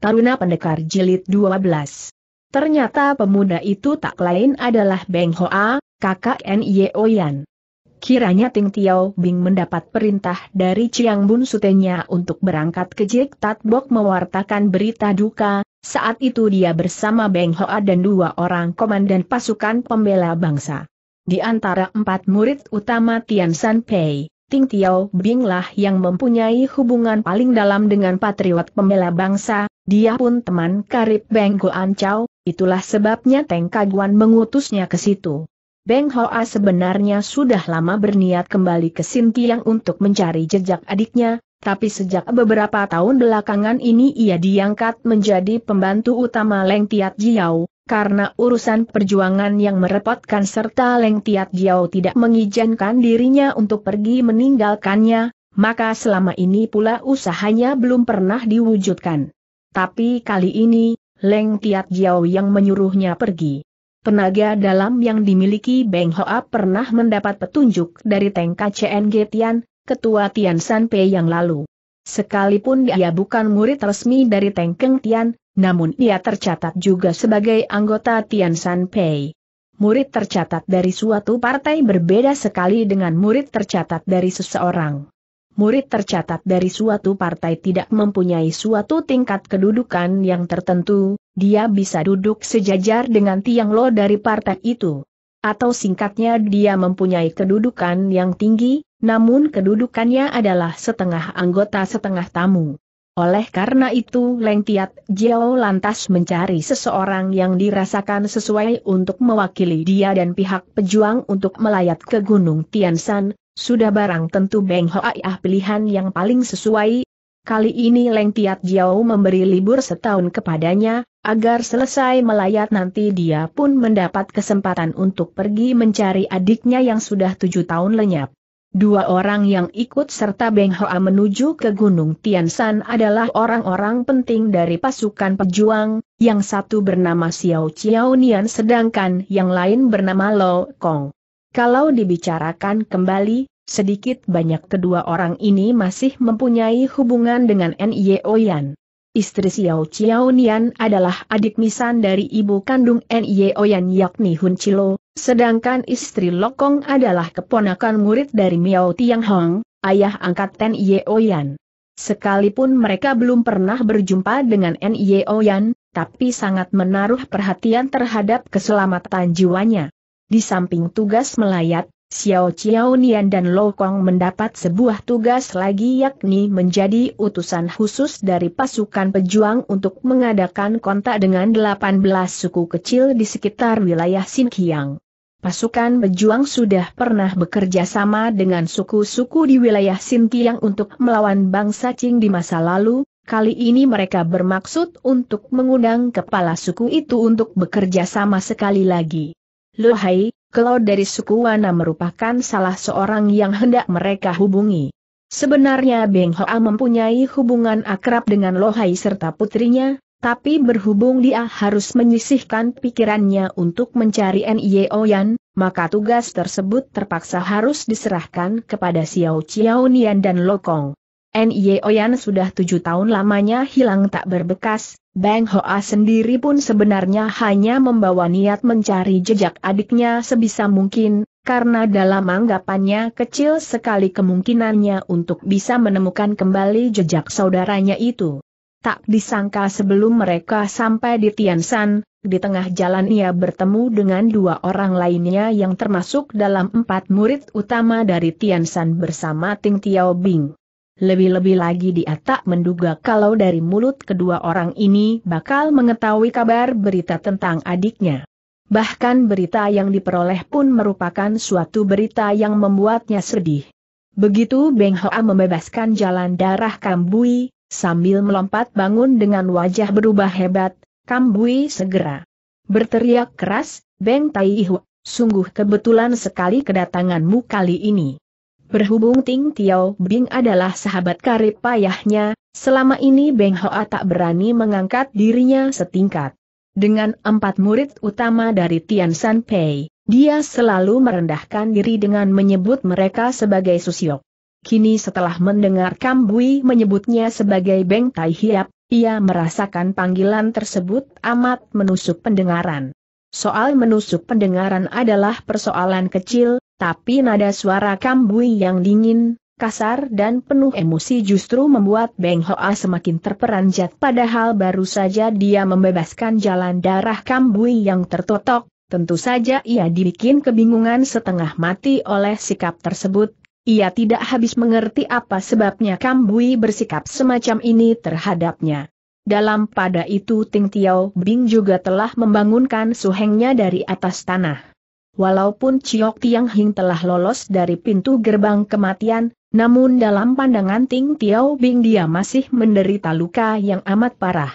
Taruna Pendekar Jilid 12. Ternyata pemuda itu tak lain adalah Beng Hoa, kakak Nye Oyan. Kiranya Ting Tiao Bing mendapat perintah dari Chiang Bun Sutenya untuk berangkat ke Jik Tat Bok mewartakan berita duka, saat itu dia bersama Beng Hoa dan dua orang komandan pasukan pembela bangsa. Di antara empat murid utama Tian San Pei, Ting Tiao Binglah yang mempunyai hubungan paling dalam dengan patriot pembela bangsa, dia pun teman karib Beng Goan Chow, itulah sebabnya Teng Kaguan mengutusnya ke situ. Beng Hoa sebenarnya sudah lama berniat kembali ke Sintiang untuk mencari jejak adiknya, tapi sejak beberapa tahun belakangan ini ia diangkat menjadi pembantu utama Leng Tiat Jiao, karena urusan perjuangan yang merepotkan serta Leng Tiat Jiao tidak mengizinkan dirinya untuk pergi meninggalkannya, maka selama ini pula usahanya belum pernah diwujudkan. Tapi kali ini, Leng Tiat Jiao yang menyuruhnya pergi. Tenaga dalam yang dimiliki Beng Hoa pernah mendapat petunjuk dari Teng KCNG Tian, ketua Tian Pei yang lalu. Sekalipun dia bukan murid resmi dari Teng Keng Tian, namun ia tercatat juga sebagai anggota Tian Pei. Murid tercatat dari suatu partai berbeda sekali dengan murid tercatat dari seseorang murid tercatat dari suatu partai tidak mempunyai suatu tingkat kedudukan yang tertentu, dia bisa duduk sejajar dengan tiang lo dari partai itu. Atau singkatnya dia mempunyai kedudukan yang tinggi, namun kedudukannya adalah setengah anggota setengah tamu. Oleh karena itu Leng Tiat Jiao lantas mencari seseorang yang dirasakan sesuai untuk mewakili dia dan pihak pejuang untuk melayat ke Gunung Tiansan, sudah barang tentu Beng Hoaiah pilihan yang paling sesuai. Kali ini Leng Tiat Jiao memberi libur setahun kepadanya, agar selesai melayat nanti dia pun mendapat kesempatan untuk pergi mencari adiknya yang sudah tujuh tahun lenyap. Dua orang yang ikut serta Beng Hoa menuju ke Gunung Tiansan adalah orang-orang penting dari pasukan pejuang, yang satu bernama Xiao Chiao Nian sedangkan yang lain bernama Lo Kong. Kalau dibicarakan kembali, sedikit banyak kedua orang ini masih mempunyai hubungan dengan N.I.O. Yan. Istri Xiao Chiao Nian adalah adik misan dari ibu kandung N.I.O. Yan yakni Hun Chilo, sedangkan istri Lokong adalah keponakan murid dari Miao Tiang Hong, ayah angkat N.I.O. Yan. Sekalipun mereka belum pernah berjumpa dengan N.I.O. Yan, tapi sangat menaruh perhatian terhadap keselamatan jiwanya. Di samping tugas melayat, Xiao Qiao Nian dan Lo Kong mendapat sebuah tugas lagi yakni menjadi utusan khusus dari pasukan pejuang untuk mengadakan kontak dengan 18 suku kecil di sekitar wilayah Xinjiang. Pasukan pejuang sudah pernah bekerja sama dengan suku-suku di wilayah Xinjiang untuk melawan bangsa Qing di masa lalu, kali ini mereka bermaksud untuk mengundang kepala suku itu untuk bekerja sama sekali lagi. Lohai, kalau dari suku Wana merupakan salah seorang yang hendak mereka hubungi. Sebenarnya Beng Hoa mempunyai hubungan akrab dengan Lohai serta putrinya, tapi berhubung dia harus menyisihkan pikirannya untuk mencari Nie Oyan, maka tugas tersebut terpaksa harus diserahkan kepada Xiao Chiao Nian dan Lokong. Nye Oyan sudah tujuh tahun lamanya hilang tak berbekas, Bang Hoa sendiri pun sebenarnya hanya membawa niat mencari jejak adiknya sebisa mungkin, karena dalam anggapannya kecil sekali kemungkinannya untuk bisa menemukan kembali jejak saudaranya itu. Tak disangka sebelum mereka sampai di Tiansan, di tengah jalan ia bertemu dengan dua orang lainnya yang termasuk dalam empat murid utama dari Tiansan bersama Ting Tiao Bing. Lebih-lebih lagi dia tak menduga kalau dari mulut kedua orang ini bakal mengetahui kabar berita tentang adiknya. Bahkan berita yang diperoleh pun merupakan suatu berita yang membuatnya sedih. Begitu Beng Hoa membebaskan jalan darah Kambui, sambil melompat bangun dengan wajah berubah hebat, Kambui segera berteriak keras, Beng Tai sungguh kebetulan sekali kedatanganmu kali ini. Berhubung Ting Tiao Bing adalah sahabat karib payahnya, selama ini Beng Hoa tak berani mengangkat dirinya setingkat. Dengan empat murid utama dari Tian San Pei, dia selalu merendahkan diri dengan menyebut mereka sebagai Susiok. Kini setelah mendengar Kambui menyebutnya sebagai Beng Tai Hiap, ia merasakan panggilan tersebut amat menusuk pendengaran. Soal menusuk pendengaran adalah persoalan kecil, tapi nada suara Kambui yang dingin, kasar dan penuh emosi justru membuat Beng Hoa semakin terperanjat padahal baru saja dia membebaskan jalan darah Kambui yang tertotok, tentu saja ia dibikin kebingungan setengah mati oleh sikap tersebut, ia tidak habis mengerti apa sebabnya Kambui bersikap semacam ini terhadapnya. Dalam pada itu Ting Tiao Bing juga telah membangunkan suhengnya dari atas tanah. Walaupun Chiok Tiang Hing telah lolos dari pintu gerbang kematian, namun dalam pandangan Ting Tiao Bing dia masih menderita luka yang amat parah.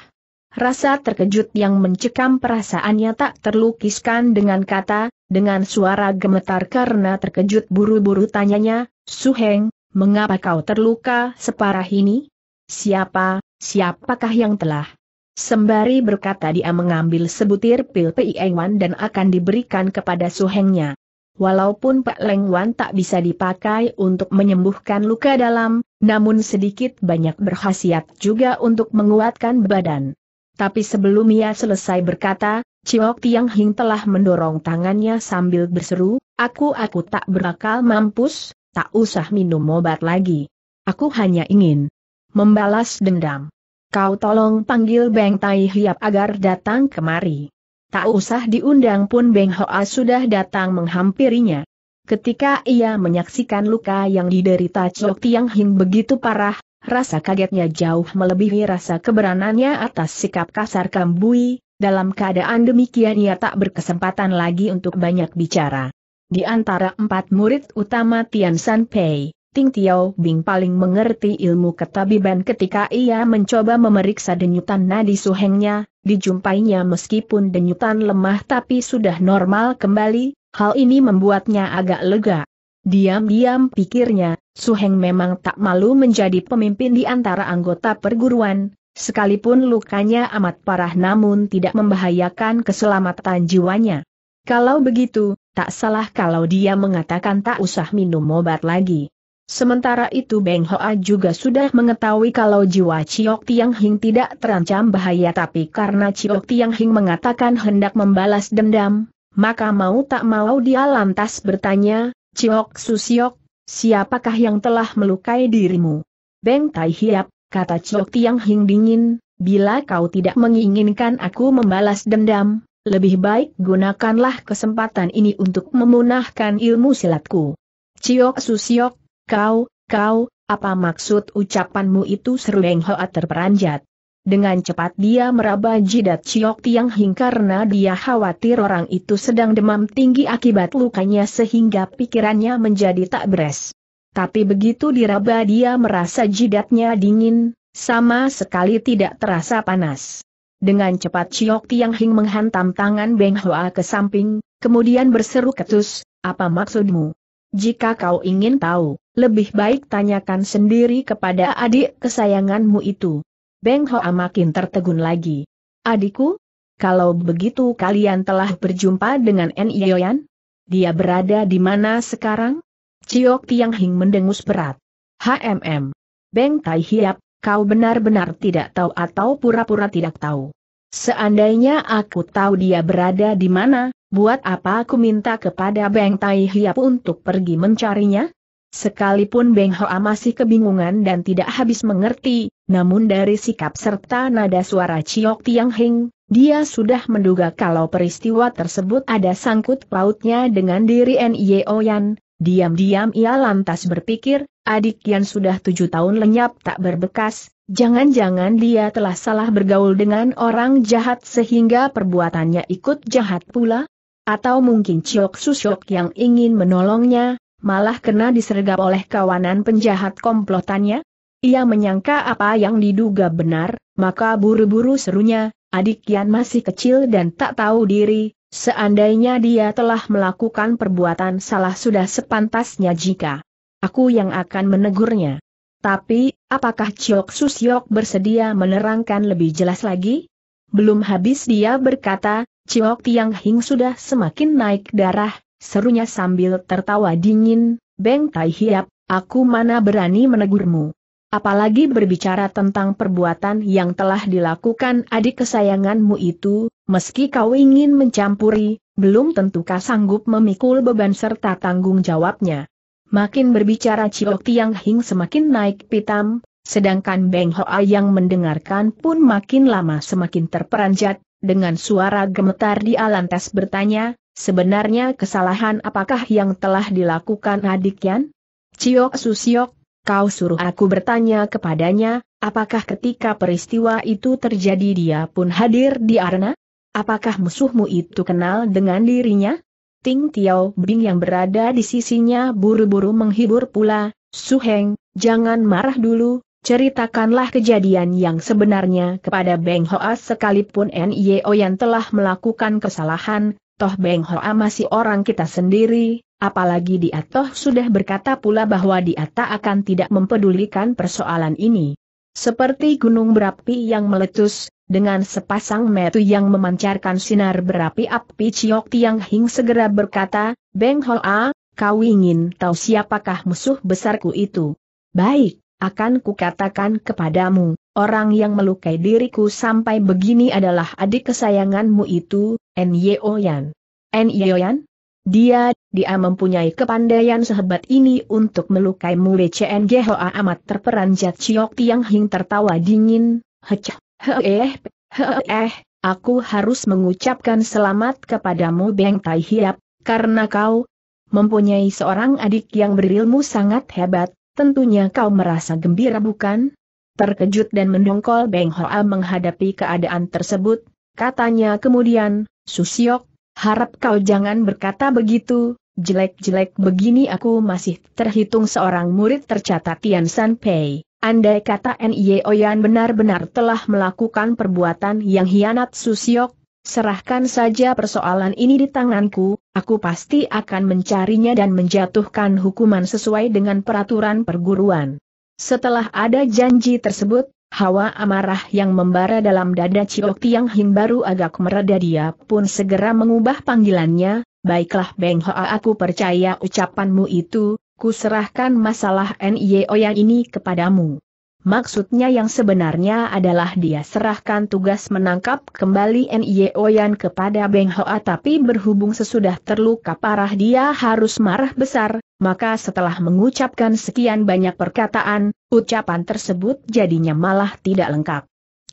Rasa terkejut yang mencekam perasaannya tak terlukiskan dengan kata, dengan suara gemetar karena terkejut buru-buru tanyanya, Suheng, mengapa kau terluka separah ini? Siapa, siapakah yang telah Sembari berkata dia mengambil sebutir pil Wan dan akan diberikan kepada suhengnya. Walaupun Pak Leng Wan tak bisa dipakai untuk menyembuhkan luka dalam, namun sedikit banyak berkhasiat juga untuk menguatkan badan. Tapi sebelum ia selesai berkata, Ciok Tiang Hing telah mendorong tangannya sambil berseru, Aku aku tak berakal mampus, tak usah minum obat lagi. Aku hanya ingin membalas dendam kau tolong panggil Beng Tai Hiap agar datang kemari. Tak usah diundang pun Beng Hoa sudah datang menghampirinya. Ketika ia menyaksikan luka yang diderita Chok Tiang Hing begitu parah, rasa kagetnya jauh melebihi rasa keberanannya atas sikap kasar Kambui, dalam keadaan demikian ia tak berkesempatan lagi untuk banyak bicara. Di antara empat murid utama Tian San Pei, Ting Tiao Bing paling mengerti ilmu ketabiban ketika ia mencoba memeriksa denyutan nadi suhengnya, dijumpainya meskipun denyutan lemah tapi sudah normal kembali, hal ini membuatnya agak lega. Diam-diam pikirnya, Suheng memang tak malu menjadi pemimpin di antara anggota perguruan, sekalipun lukanya amat parah namun tidak membahayakan keselamatan jiwanya. Kalau begitu, tak salah kalau dia mengatakan tak usah minum obat lagi. Sementara itu Beng Hoa juga sudah mengetahui kalau jiwa Ciok Tiang Hing tidak terancam bahaya tapi karena Ciok Tiang Hing mengatakan hendak membalas dendam, maka mau tak mau dia lantas bertanya, Ciok Susiok, siapakah yang telah melukai dirimu? Beng Tai Hiap, kata Ciok Tiang Hing dingin, bila kau tidak menginginkan aku membalas dendam, lebih baik gunakanlah kesempatan ini untuk memunahkan ilmu silatku. Ciok Susiok, Kau, kau, apa maksud ucapanmu itu seru Leng Hoa terperanjat. Dengan cepat dia meraba jidat Ciok Tiang Hing karena dia khawatir orang itu sedang demam tinggi akibat lukanya sehingga pikirannya menjadi tak beres. Tapi begitu diraba dia merasa jidatnya dingin, sama sekali tidak terasa panas. Dengan cepat Ciok Tiang Hing menghantam tangan Beng Hoa ke samping, kemudian berseru ketus, apa maksudmu? Jika kau ingin tahu, lebih baik tanyakan sendiri kepada adik kesayanganmu itu. Beng Hoa makin tertegun lagi. Adikku? Kalau begitu kalian telah berjumpa dengan Nioyan? Dia berada di mana sekarang? Ciok Tiang Hing mendengus berat. HMM. Beng Tai Hiap, kau benar-benar tidak tahu atau pura-pura tidak tahu. Seandainya aku tahu dia berada di mana, buat apa aku minta kepada Beng Tai Hiap untuk pergi mencarinya? Sekalipun Beng Hoa masih kebingungan dan tidak habis mengerti, namun dari sikap serta nada suara Ciok Tiang Heng, dia sudah menduga kalau peristiwa tersebut ada sangkut pautnya dengan diri N.I.O. Yan. Diam-diam ia lantas berpikir, adik Yan sudah tujuh tahun lenyap tak berbekas, jangan-jangan dia telah salah bergaul dengan orang jahat sehingga perbuatannya ikut jahat pula? Atau mungkin Ciok Susyok yang ingin menolongnya, malah kena disergap oleh kawanan penjahat komplotannya? Ia menyangka apa yang diduga benar, maka buru-buru serunya, adik Yan masih kecil dan tak tahu diri, seandainya dia telah melakukan perbuatan salah sudah sepantasnya jika aku yang akan menegurnya. Tapi, apakah Chiok Susyok bersedia menerangkan lebih jelas lagi? Belum habis dia berkata, Chiok Tiang Hing sudah semakin naik darah, serunya sambil tertawa dingin, Beng Tai Hiap, aku mana berani menegurmu. Apalagi berbicara tentang perbuatan yang telah dilakukan adik kesayanganmu itu, meski kau ingin mencampuri, belum tentu kau sanggup memikul beban serta tanggung jawabnya. Makin berbicara Ciok Tiang Hing semakin naik pitam, sedangkan Beng Hoa yang mendengarkan pun makin lama semakin terperanjat, dengan suara gemetar di lantas bertanya, Sebenarnya kesalahan apakah yang telah dilakukan adik Yan? Ciok Susiok, kau suruh aku bertanya kepadanya, apakah ketika peristiwa itu terjadi dia pun hadir di arena? Apakah musuhmu itu kenal dengan dirinya? Ting Tiao Bing yang berada di sisinya buru-buru menghibur pula, Suheng, jangan marah dulu, Ceritakanlah kejadian yang sebenarnya kepada Beng Hoa sekalipun NIO yang telah melakukan kesalahan, Toh Beng Hoa masih orang kita sendiri, apalagi dia toh sudah berkata pula bahwa dia tak akan tidak mempedulikan persoalan ini. Seperti gunung berapi yang meletus, dengan sepasang metu yang memancarkan sinar berapi-api Ciok Tiang Hing segera berkata, Beng Hoa, kau ingin tahu siapakah musuh besarku itu? Baik, akan kukatakan kepadamu. Orang yang melukai diriku sampai begini adalah adik kesayanganmu itu, Nyo Yan. Nyo Yan? Dia, dia mempunyai kepandaian sehebat ini untuk melukai Mule Chen Hoa amat terperanjat Ciok Tiang Hing tertawa dingin, hecah, heeh, heeh, aku harus mengucapkan selamat kepadamu Beng Tai Hiap, karena kau mempunyai seorang adik yang berilmu sangat hebat, tentunya kau merasa gembira bukan? Terkejut dan mendongkol Beng Hoa menghadapi keadaan tersebut, katanya kemudian, Susiok, harap kau jangan berkata begitu, jelek-jelek begini aku masih terhitung seorang murid tercatat Tian San Pei. Andai kata N.I.E. Oyan benar-benar telah melakukan perbuatan yang hianat Susiok, serahkan saja persoalan ini di tanganku, aku pasti akan mencarinya dan menjatuhkan hukuman sesuai dengan peraturan perguruan. Setelah ada janji tersebut, hawa amarah yang membara dalam dada Ciok Tiang Hing baru agak mereda dia pun segera mengubah panggilannya, Baiklah Beng Hoa aku percaya ucapanmu itu, kuserahkan masalah NIO yang ini kepadamu. Maksudnya yang sebenarnya adalah dia serahkan tugas menangkap kembali N.I.E. Oyan kepada Beng Hoa tapi berhubung sesudah terluka parah dia harus marah besar, maka setelah mengucapkan sekian banyak perkataan, ucapan tersebut jadinya malah tidak lengkap.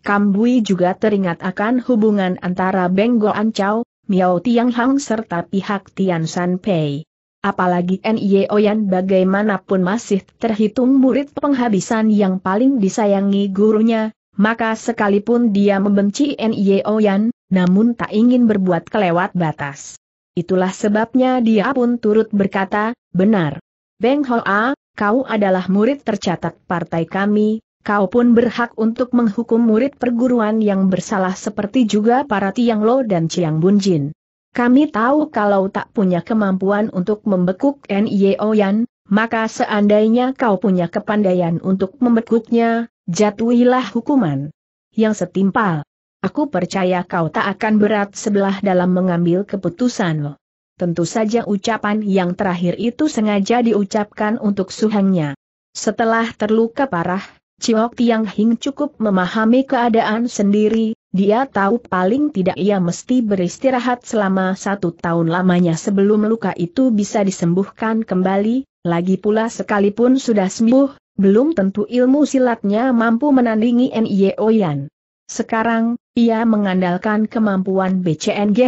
Kambui juga teringat akan hubungan antara Beng Goan Chow, Miao Tiang Hang serta pihak Tian San Pei. Apalagi NIO yang bagaimanapun masih terhitung murid penghabisan yang paling disayangi gurunya, maka sekalipun dia membenci NIO Yan, namun tak ingin berbuat kelewat batas. Itulah sebabnya dia pun turut berkata, benar. Beng Hoa, kau adalah murid tercatat partai kami, kau pun berhak untuk menghukum murid perguruan yang bersalah seperti juga para Tiang Lo dan Chiang Bunjin. Kami tahu kalau tak punya kemampuan untuk membekuk Nio Yan, maka seandainya kau punya kepandaian untuk membekuknya, jatuhilah hukuman yang setimpal. Aku percaya kau tak akan berat sebelah dalam mengambil keputusan. Tentu saja ucapan yang terakhir itu sengaja diucapkan untuk suhangnya. Setelah terluka parah, Chiok Tiang Hing cukup memahami keadaan sendiri, dia tahu paling tidak ia mesti beristirahat selama satu tahun lamanya sebelum luka itu bisa disembuhkan kembali, lagi pula sekalipun sudah sembuh, belum tentu ilmu silatnya mampu menandingi N.I.E. Oyan. Sekarang, ia mengandalkan kemampuan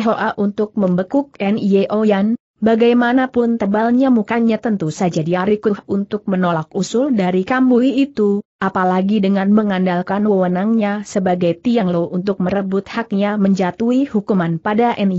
Hoa untuk membekuk N.I.E. Oyan, bagaimanapun tebalnya mukanya tentu saja diarikuh untuk menolak usul dari Kambui itu, apalagi dengan mengandalkan wewenangnya sebagai Tiang Lo untuk merebut haknya menjatuhi hukuman pada N.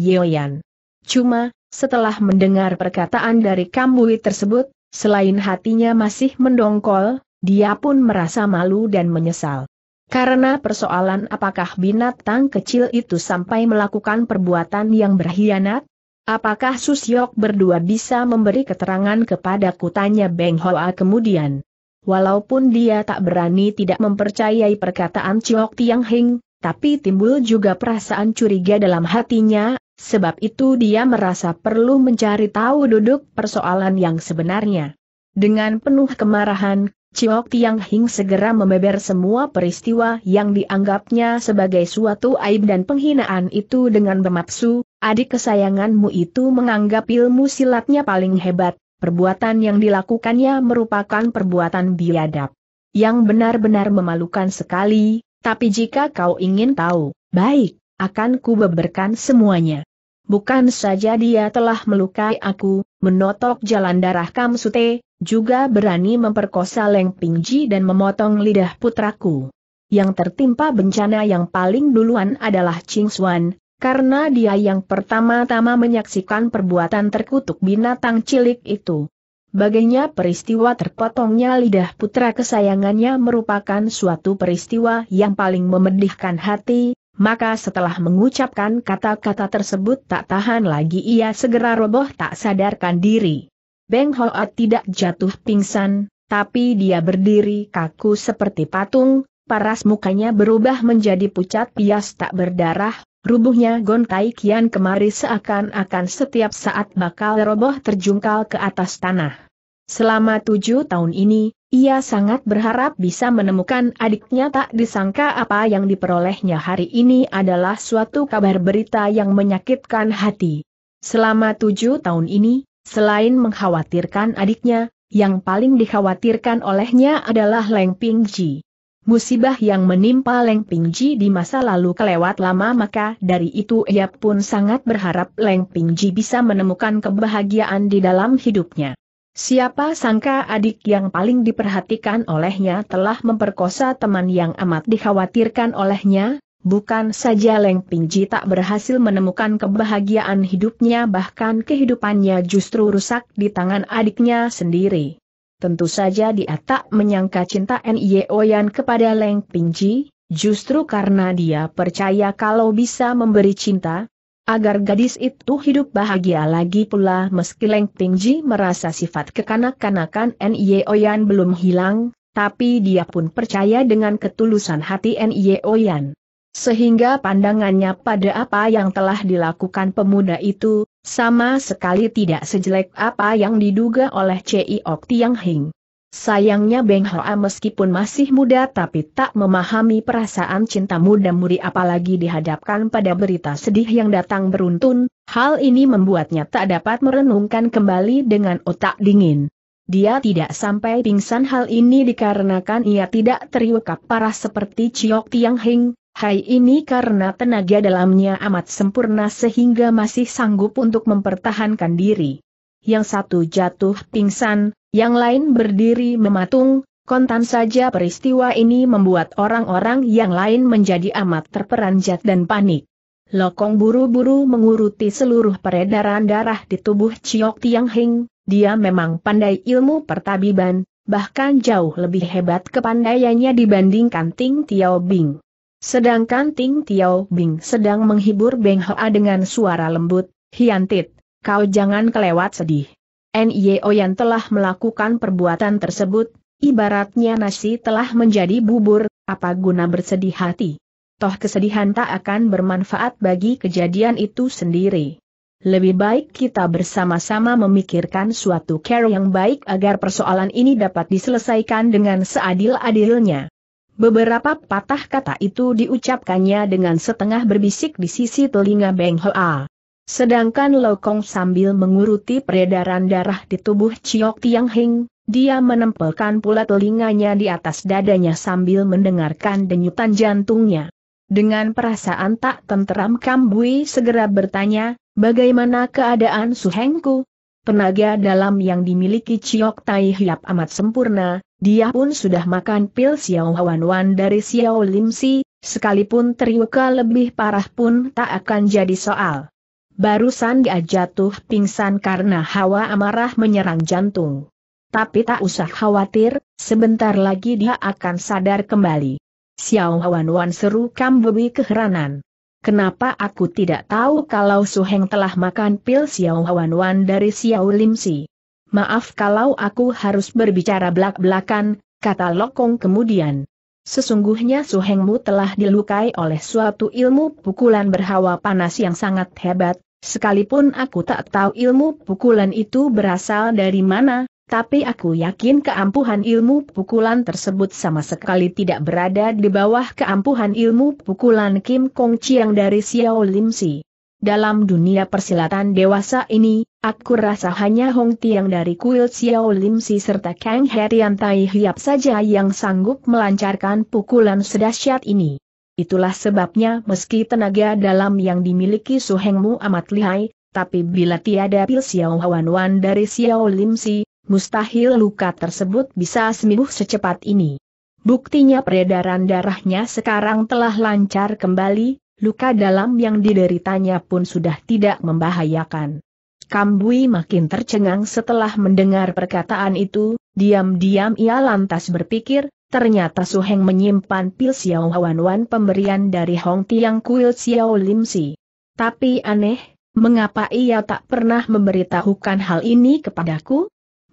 Cuma, setelah mendengar perkataan dari Kambui tersebut, selain hatinya masih mendongkol, dia pun merasa malu dan menyesal. Karena persoalan apakah binatang kecil itu sampai melakukan perbuatan yang berkhianat? Apakah Susyok berdua bisa memberi keterangan kepada kutanya Beng Hoa kemudian? Walaupun dia tak berani tidak mempercayai perkataan Chok Tiang Hing, tapi timbul juga perasaan curiga dalam hatinya, sebab itu dia merasa perlu mencari tahu duduk persoalan yang sebenarnya. Dengan penuh kemarahan, Chok Tiang Hing segera membeber semua peristiwa yang dianggapnya sebagai suatu aib dan penghinaan itu dengan bermaksud, adik kesayanganmu itu menganggap ilmu silatnya paling hebat, perbuatan yang dilakukannya merupakan perbuatan biadab. Yang benar-benar memalukan sekali, tapi jika kau ingin tahu, baik, akan kubeberkan semuanya. Bukan saja dia telah melukai aku, menotok jalan darah Kamsute, juga berani memperkosa Leng Pingji dan memotong lidah putraku. Yang tertimpa bencana yang paling duluan adalah Ching Xuan, karena dia yang pertama-tama menyaksikan perbuatan terkutuk binatang cilik itu. Baginya peristiwa terpotongnya lidah putra kesayangannya merupakan suatu peristiwa yang paling memedihkan hati, maka setelah mengucapkan kata-kata tersebut tak tahan lagi ia segera roboh tak sadarkan diri. Beng Hoat tidak jatuh pingsan, tapi dia berdiri kaku seperti patung, paras mukanya berubah menjadi pucat pias tak berdarah, Rubuhnya Gon Tai Kian kemari seakan-akan setiap saat bakal roboh terjungkal ke atas tanah. Selama tujuh tahun ini, ia sangat berharap bisa menemukan adiknya tak disangka apa yang diperolehnya hari ini adalah suatu kabar berita yang menyakitkan hati. Selama tujuh tahun ini, selain mengkhawatirkan adiknya, yang paling dikhawatirkan olehnya adalah Leng Ping Ji. Musibah yang menimpa Leng Pingji di masa lalu kelewat lama maka dari itu ia pun sangat berharap Leng Pingji bisa menemukan kebahagiaan di dalam hidupnya. Siapa sangka adik yang paling diperhatikan olehnya telah memperkosa teman yang amat dikhawatirkan olehnya, bukan saja Leng Pingji tak berhasil menemukan kebahagiaan hidupnya bahkan kehidupannya justru rusak di tangan adiknya sendiri. Tentu saja dia tak menyangka cinta N.I.E. Oyan kepada Leng Pingji, justru karena dia percaya kalau bisa memberi cinta, agar gadis itu hidup bahagia lagi pula meski Leng Pingji merasa sifat kekanak-kanakan N.I.E. Oyan belum hilang, tapi dia pun percaya dengan ketulusan hati N.I.E. Oyan. Sehingga pandangannya pada apa yang telah dilakukan pemuda itu, sama sekali tidak sejelek apa yang diduga oleh C.I. Ok Tiang Hing. Sayangnya Beng Hoa meskipun masih muda tapi tak memahami perasaan cinta muda muri apalagi dihadapkan pada berita sedih yang datang beruntun, hal ini membuatnya tak dapat merenungkan kembali dengan otak dingin. Dia tidak sampai pingsan hal ini dikarenakan ia tidak teriwekap parah seperti Chiok Tiang Hing, hai ini karena tenaga dalamnya amat sempurna sehingga masih sanggup untuk mempertahankan diri. Yang satu jatuh pingsan, yang lain berdiri mematung, kontan saja peristiwa ini membuat orang-orang yang lain menjadi amat terperanjat dan panik. Lokong buru-buru menguruti seluruh peredaran darah di tubuh Chiok Tiang Hing, dia memang pandai ilmu pertabiban, bahkan jauh lebih hebat kepandaiannya dibandingkan Ting Tiao Bing. Sedangkan Ting Tiao Bing sedang menghibur Beng Hoa dengan suara lembut, Hiantit, kau jangan kelewat sedih. NIO yang telah melakukan perbuatan tersebut, ibaratnya nasi telah menjadi bubur, apa guna bersedih hati? Toh kesedihan tak akan bermanfaat bagi kejadian itu sendiri. Lebih baik kita bersama-sama memikirkan suatu cara yang baik agar persoalan ini dapat diselesaikan dengan seadil-adilnya. Beberapa patah kata itu diucapkannya dengan setengah berbisik di sisi telinga Beng Hoa. Sedangkan Lokong sambil menguruti peredaran darah di tubuh Chiok Tiang Heng, dia menempelkan pula telinganya di atas dadanya sambil mendengarkan denyutan jantungnya. Dengan perasaan tak tenteram Kambui segera bertanya, Bagaimana keadaan Suhengku? Tenaga dalam yang dimiliki Chiok Tai Hiap amat sempurna, dia pun sudah makan pil Xiao Wan Wan dari Xiao Lim Si, sekalipun terluka lebih parah pun tak akan jadi soal. Barusan dia jatuh pingsan karena hawa amarah menyerang jantung. Tapi tak usah khawatir, sebentar lagi dia akan sadar kembali. Xiao Wan Wan seru Kambewi keheranan. Kenapa aku tidak tahu kalau Suheng telah makan pil Xiao Wan Wan dari Xiao Lim Si? Maaf kalau aku harus berbicara belak-belakan, kata Lokong kemudian. Sesungguhnya Suhengmu telah dilukai oleh suatu ilmu pukulan berhawa panas yang sangat hebat, sekalipun aku tak tahu ilmu pukulan itu berasal dari mana, tapi aku yakin keampuhan ilmu pukulan tersebut sama sekali tidak berada di bawah keampuhan ilmu pukulan Kim Kong Chiang dari Xiao Lim Si. Dalam dunia persilatan dewasa ini, aku rasa hanya Hong Tiang dari kuil Xiao Lim Si serta Kang Herian Tai Hiap saja yang sanggup melancarkan pukulan sedahsyat ini. Itulah sebabnya meski tenaga dalam yang dimiliki Su Hengmu amat lihai, tapi bila tiada pil Xiao Wan Wan dari Xiao Lim Si, mustahil luka tersebut bisa sembuh secepat ini. Buktinya peredaran darahnya sekarang telah lancar kembali, luka dalam yang dideritanya pun sudah tidak membahayakan. Kambui makin tercengang setelah mendengar perkataan itu, diam-diam ia lantas berpikir, ternyata Su Heng menyimpan pil Xiao Wan Wan pemberian dari Hong Tiang Kuil Xiao Lim Si. Tapi aneh, mengapa ia tak pernah memberitahukan hal ini kepadaku?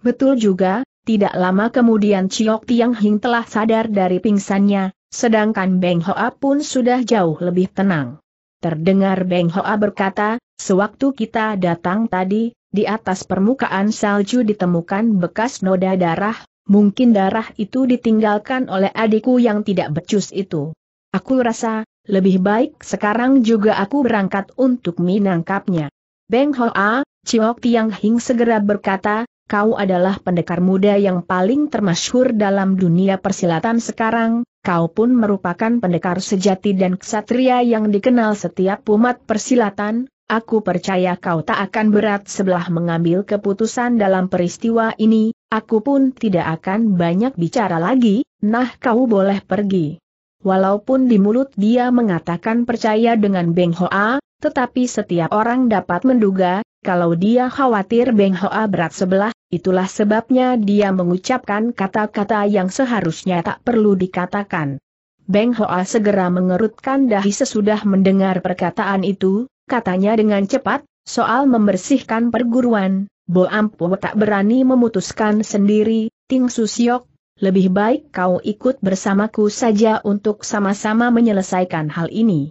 Betul juga, tidak lama kemudian Chiok Tiang Hing telah sadar dari pingsannya, sedangkan Beng Hoa pun sudah jauh lebih tenang. Terdengar Beng Hoa berkata, sewaktu kita datang tadi, di atas permukaan salju ditemukan bekas noda darah, mungkin darah itu ditinggalkan oleh adikku yang tidak becus itu. Aku rasa, lebih baik sekarang juga aku berangkat untuk menangkapnya. Beng Hoa, Chiok Tiang Hing segera berkata, kau adalah pendekar muda yang paling termasyhur dalam dunia persilatan sekarang, kau pun merupakan pendekar sejati dan ksatria yang dikenal setiap umat persilatan, aku percaya kau tak akan berat sebelah mengambil keputusan dalam peristiwa ini, aku pun tidak akan banyak bicara lagi, nah kau boleh pergi. Walaupun di mulut dia mengatakan percaya dengan Beng Hoa, tetapi setiap orang dapat menduga, kalau dia khawatir Beng Hoa berat sebelah, itulah sebabnya dia mengucapkan kata-kata yang seharusnya tak perlu dikatakan. Beng Hoa segera mengerutkan dahi sesudah mendengar perkataan itu, katanya dengan cepat, soal membersihkan perguruan, Bo Ampo tak berani memutuskan sendiri, Ting Susiok, lebih baik kau ikut bersamaku saja untuk sama-sama menyelesaikan hal ini.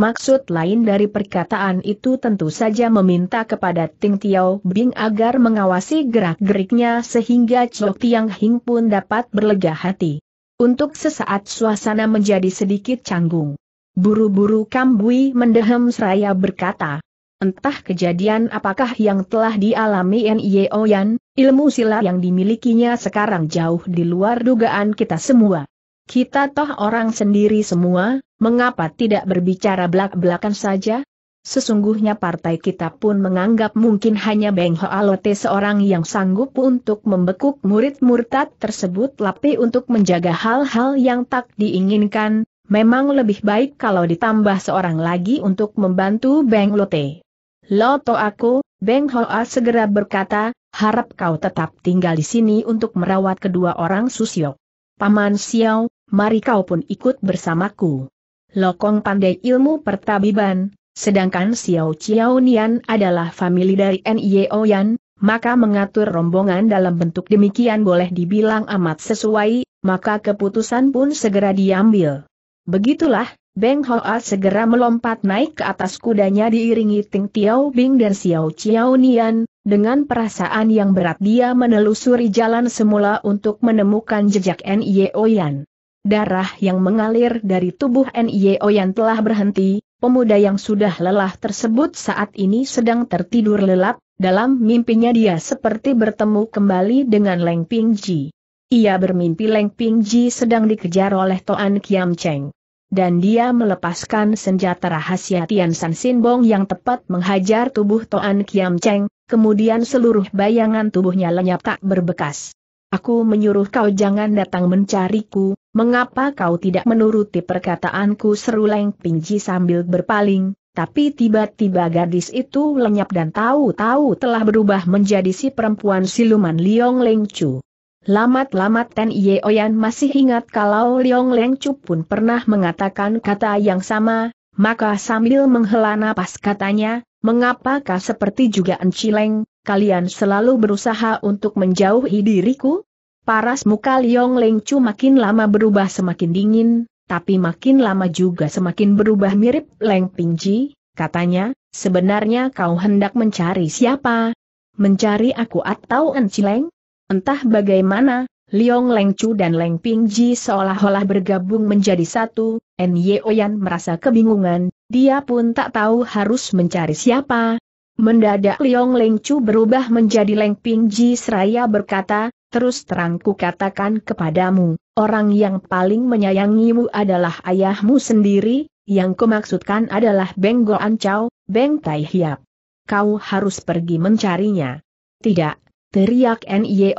Maksud lain dari perkataan itu tentu saja meminta kepada Ting Tiao Bing agar mengawasi gerak-geriknya sehingga Chok Tiang Hing pun dapat berlega hati. Untuk sesaat suasana menjadi sedikit canggung. Buru-buru Kambui mendehem seraya berkata, Entah kejadian apakah yang telah dialami N.I.O. Yan, ilmu silat yang dimilikinya sekarang jauh di luar dugaan kita semua. Kita toh orang sendiri semua, mengapa tidak berbicara belak-belakan saja? Sesungguhnya partai kita pun menganggap mungkin hanya Beng Hoalote seorang yang sanggup untuk membekuk murid murtad tersebut lapi untuk menjaga hal-hal yang tak diinginkan, memang lebih baik kalau ditambah seorang lagi untuk membantu Beng Lote. Loto aku, Beng Hoa segera berkata, harap kau tetap tinggal di sini untuk merawat kedua orang susio. Paman Xiao, mari kau pun ikut bersamaku. Lokong pandai ilmu pertabiban, sedangkan Xiao Chiao Nian adalah famili dari N.I.O. Yan, maka mengatur rombongan dalam bentuk demikian boleh dibilang amat sesuai, maka keputusan pun segera diambil. Begitulah, Beng Hoa segera melompat naik ke atas kudanya diiringi Ting Tiao Bing dan Xiao Chiao Nian, dengan perasaan yang berat dia menelusuri jalan semula untuk menemukan jejak N.I.O. Yan. Darah yang mengalir dari tubuh NIO yang telah berhenti, pemuda yang sudah lelah tersebut saat ini sedang tertidur lelap, dalam mimpinya dia seperti bertemu kembali dengan Leng Ping Ji. Ia bermimpi Leng Ping Ji sedang dikejar oleh Toan Kiam Cheng. Dan dia melepaskan senjata rahasia Tian San Sin Bong yang tepat menghajar tubuh Toan Kiam Cheng, kemudian seluruh bayangan tubuhnya lenyap tak berbekas. Aku menyuruh kau jangan datang mencariku, mengapa kau tidak menuruti perkataanku seru Leng Pinji sambil berpaling, tapi tiba-tiba gadis itu lenyap dan tahu-tahu telah berubah menjadi si perempuan siluman Liong Leng Lamat-lamat Ten Ye Oyan masih ingat kalau Liong Leng pun pernah mengatakan kata yang sama, maka sambil menghela napas katanya, mengapakah seperti juga Enci Leng, kalian selalu berusaha untuk menjauhi diriku? Paras muka Liong Lengcu makin lama berubah semakin dingin, tapi makin lama juga semakin berubah mirip Leng Pingji, katanya, sebenarnya kau hendak mencari siapa? Mencari aku atau Encileng? Entah bagaimana, Liong Lengcu dan Leng Pingji seolah-olah bergabung menjadi satu, Nye Oyan merasa kebingungan, dia pun tak tahu harus mencari siapa, Mendadak Liong Leng Chu berubah menjadi Leng Ping Ji seraya berkata, terus terang ku katakan kepadamu, orang yang paling menyayangimu adalah ayahmu sendiri, yang kumaksudkan adalah Beng Go Beng Tai Hiap. Kau harus pergi mencarinya. Tidak, teriak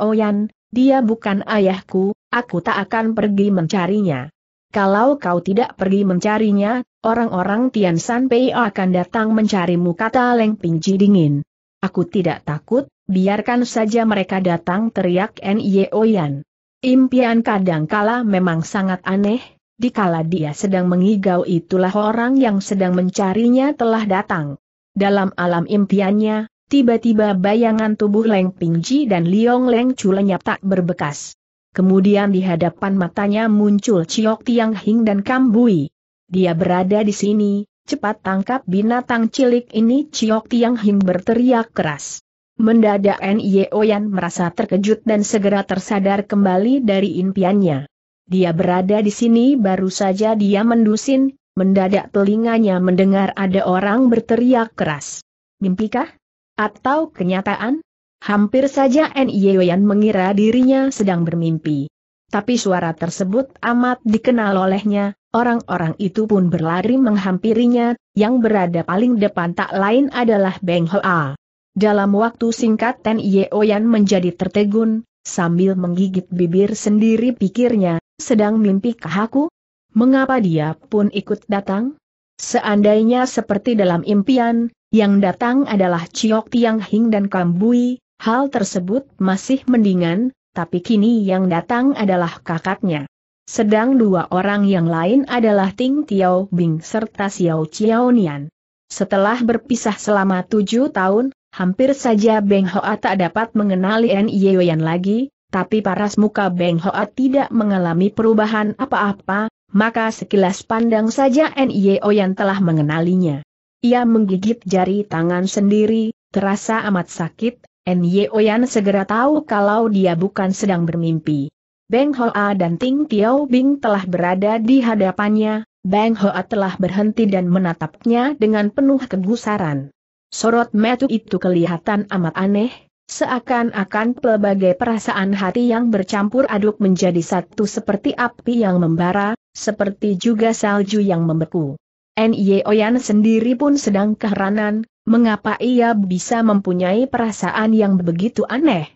Oyan, dia bukan ayahku, aku tak akan pergi mencarinya. Kalau kau tidak pergi mencarinya, Orang-orang Tian San Pei akan datang mencarimu kata Leng Pingji dingin. Aku tidak takut, biarkan saja mereka datang teriak Nye Oyan. Impian kadangkala memang sangat aneh, dikala dia sedang mengigau itulah orang yang sedang mencarinya telah datang. Dalam alam impiannya, tiba-tiba bayangan tubuh Leng Pingji dan Liong Leng Chu lenyap tak berbekas. Kemudian di hadapan matanya muncul Ciok Tiang Hing dan Kambui. Dia berada di sini, cepat tangkap binatang cilik ini Ciok Tiang Hing berteriak keras. Mendadak Nyeoyan merasa terkejut dan segera tersadar kembali dari impiannya. Dia berada di sini baru saja dia mendusin, mendadak telinganya mendengar ada orang berteriak keras. Mimpikah? Atau kenyataan? Hampir saja Nyeoyan mengira dirinya sedang bermimpi. Tapi suara tersebut amat dikenal olehnya, Orang-orang itu pun berlari menghampirinya, yang berada paling depan tak lain adalah Beng Hoa. Dalam waktu singkat Ten Yeoyan menjadi tertegun, sambil menggigit bibir sendiri pikirnya, sedang mimpi kahaku? Mengapa dia pun ikut datang? Seandainya seperti dalam impian, yang datang adalah Ciok Tiang Hing dan Kambui, hal tersebut masih mendingan, tapi kini yang datang adalah kakaknya. Sedang dua orang yang lain adalah Ting Tiao Bing serta Xiao Chiao Nian. Setelah berpisah selama tujuh tahun, hampir saja Beng Hoa tak dapat mengenali Niyoyan lagi, tapi paras muka Beng Hoa tidak mengalami perubahan apa-apa, maka sekilas pandang saja Niyoyan telah mengenalinya. Ia menggigit jari tangan sendiri, terasa amat sakit, Nyeoyan segera tahu kalau dia bukan sedang bermimpi. Beng Hoa dan Ting Tiao Bing telah berada di hadapannya, Beng Hoa telah berhenti dan menatapnya dengan penuh kegusaran. Sorot metu itu kelihatan amat aneh, seakan-akan pelbagai perasaan hati yang bercampur aduk menjadi satu seperti api yang membara, seperti juga salju yang membeku. Nye Oyan sendiri pun sedang keheranan, mengapa ia bisa mempunyai perasaan yang begitu aneh.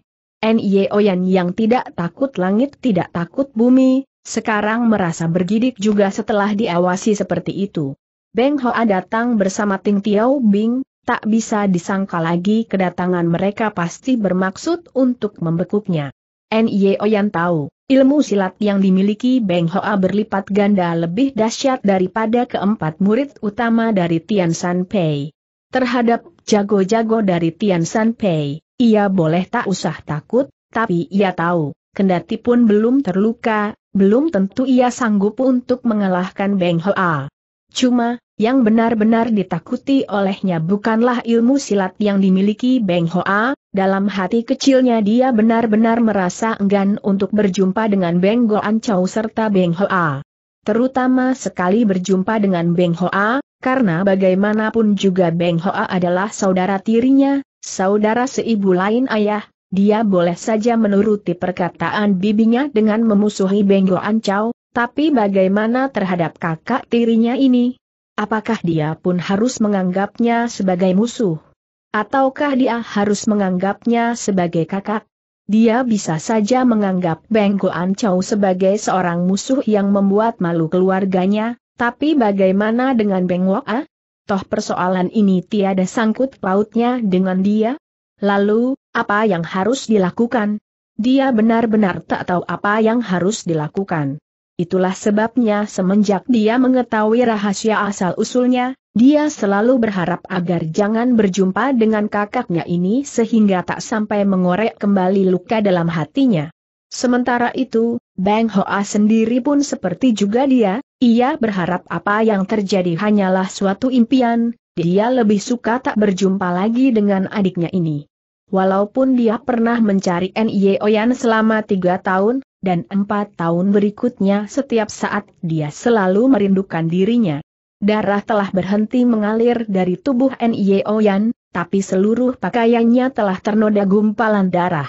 NIO e Yan yang tidak takut langit tidak takut bumi, sekarang merasa bergidik juga setelah diawasi seperti itu. Beng Hoa datang bersama Ting Tiao Bing, tak bisa disangka lagi kedatangan mereka pasti bermaksud untuk membekuknya. NIO e Yan tahu, ilmu silat yang dimiliki Beng Hoa berlipat ganda lebih dahsyat daripada keempat murid utama dari Tian San Pei. Terhadap jago-jago dari Tian San Pei, ia boleh tak usah takut, tapi ia tahu, kendati pun belum terluka, belum tentu ia sanggup untuk mengalahkan Beng Hoa. Cuma, yang benar-benar ditakuti olehnya bukanlah ilmu silat yang dimiliki Beng Hoa, dalam hati kecilnya dia benar-benar merasa enggan untuk berjumpa dengan Beng Goan Chow serta Beng Hoa. Terutama sekali berjumpa dengan Beng Hoa, karena bagaimanapun juga Beng Hoa adalah saudara tirinya, saudara seibu lain ayah, dia boleh saja menuruti perkataan bibinya dengan memusuhi Benggo Ancau, tapi bagaimana terhadap kakak tirinya ini? Apakah dia pun harus menganggapnya sebagai musuh? Ataukah dia harus menganggapnya sebagai kakak? Dia bisa saja menganggap Benggo Ancau sebagai seorang musuh yang membuat malu keluarganya, tapi bagaimana dengan Benggo Woa? toh persoalan ini tiada sangkut pautnya dengan dia? Lalu, apa yang harus dilakukan? Dia benar-benar tak tahu apa yang harus dilakukan. Itulah sebabnya semenjak dia mengetahui rahasia asal-usulnya, dia selalu berharap agar jangan berjumpa dengan kakaknya ini sehingga tak sampai mengorek kembali luka dalam hatinya. Sementara itu, Bang Hoa sendiri pun seperti juga dia, ia berharap apa yang terjadi hanyalah suatu impian, dia lebih suka tak berjumpa lagi dengan adiknya ini. Walaupun dia pernah mencari Nye Oyan selama tiga tahun, dan empat tahun berikutnya setiap saat dia selalu merindukan dirinya. Darah telah berhenti mengalir dari tubuh Nye Oyan, tapi seluruh pakaiannya telah ternoda gumpalan darah.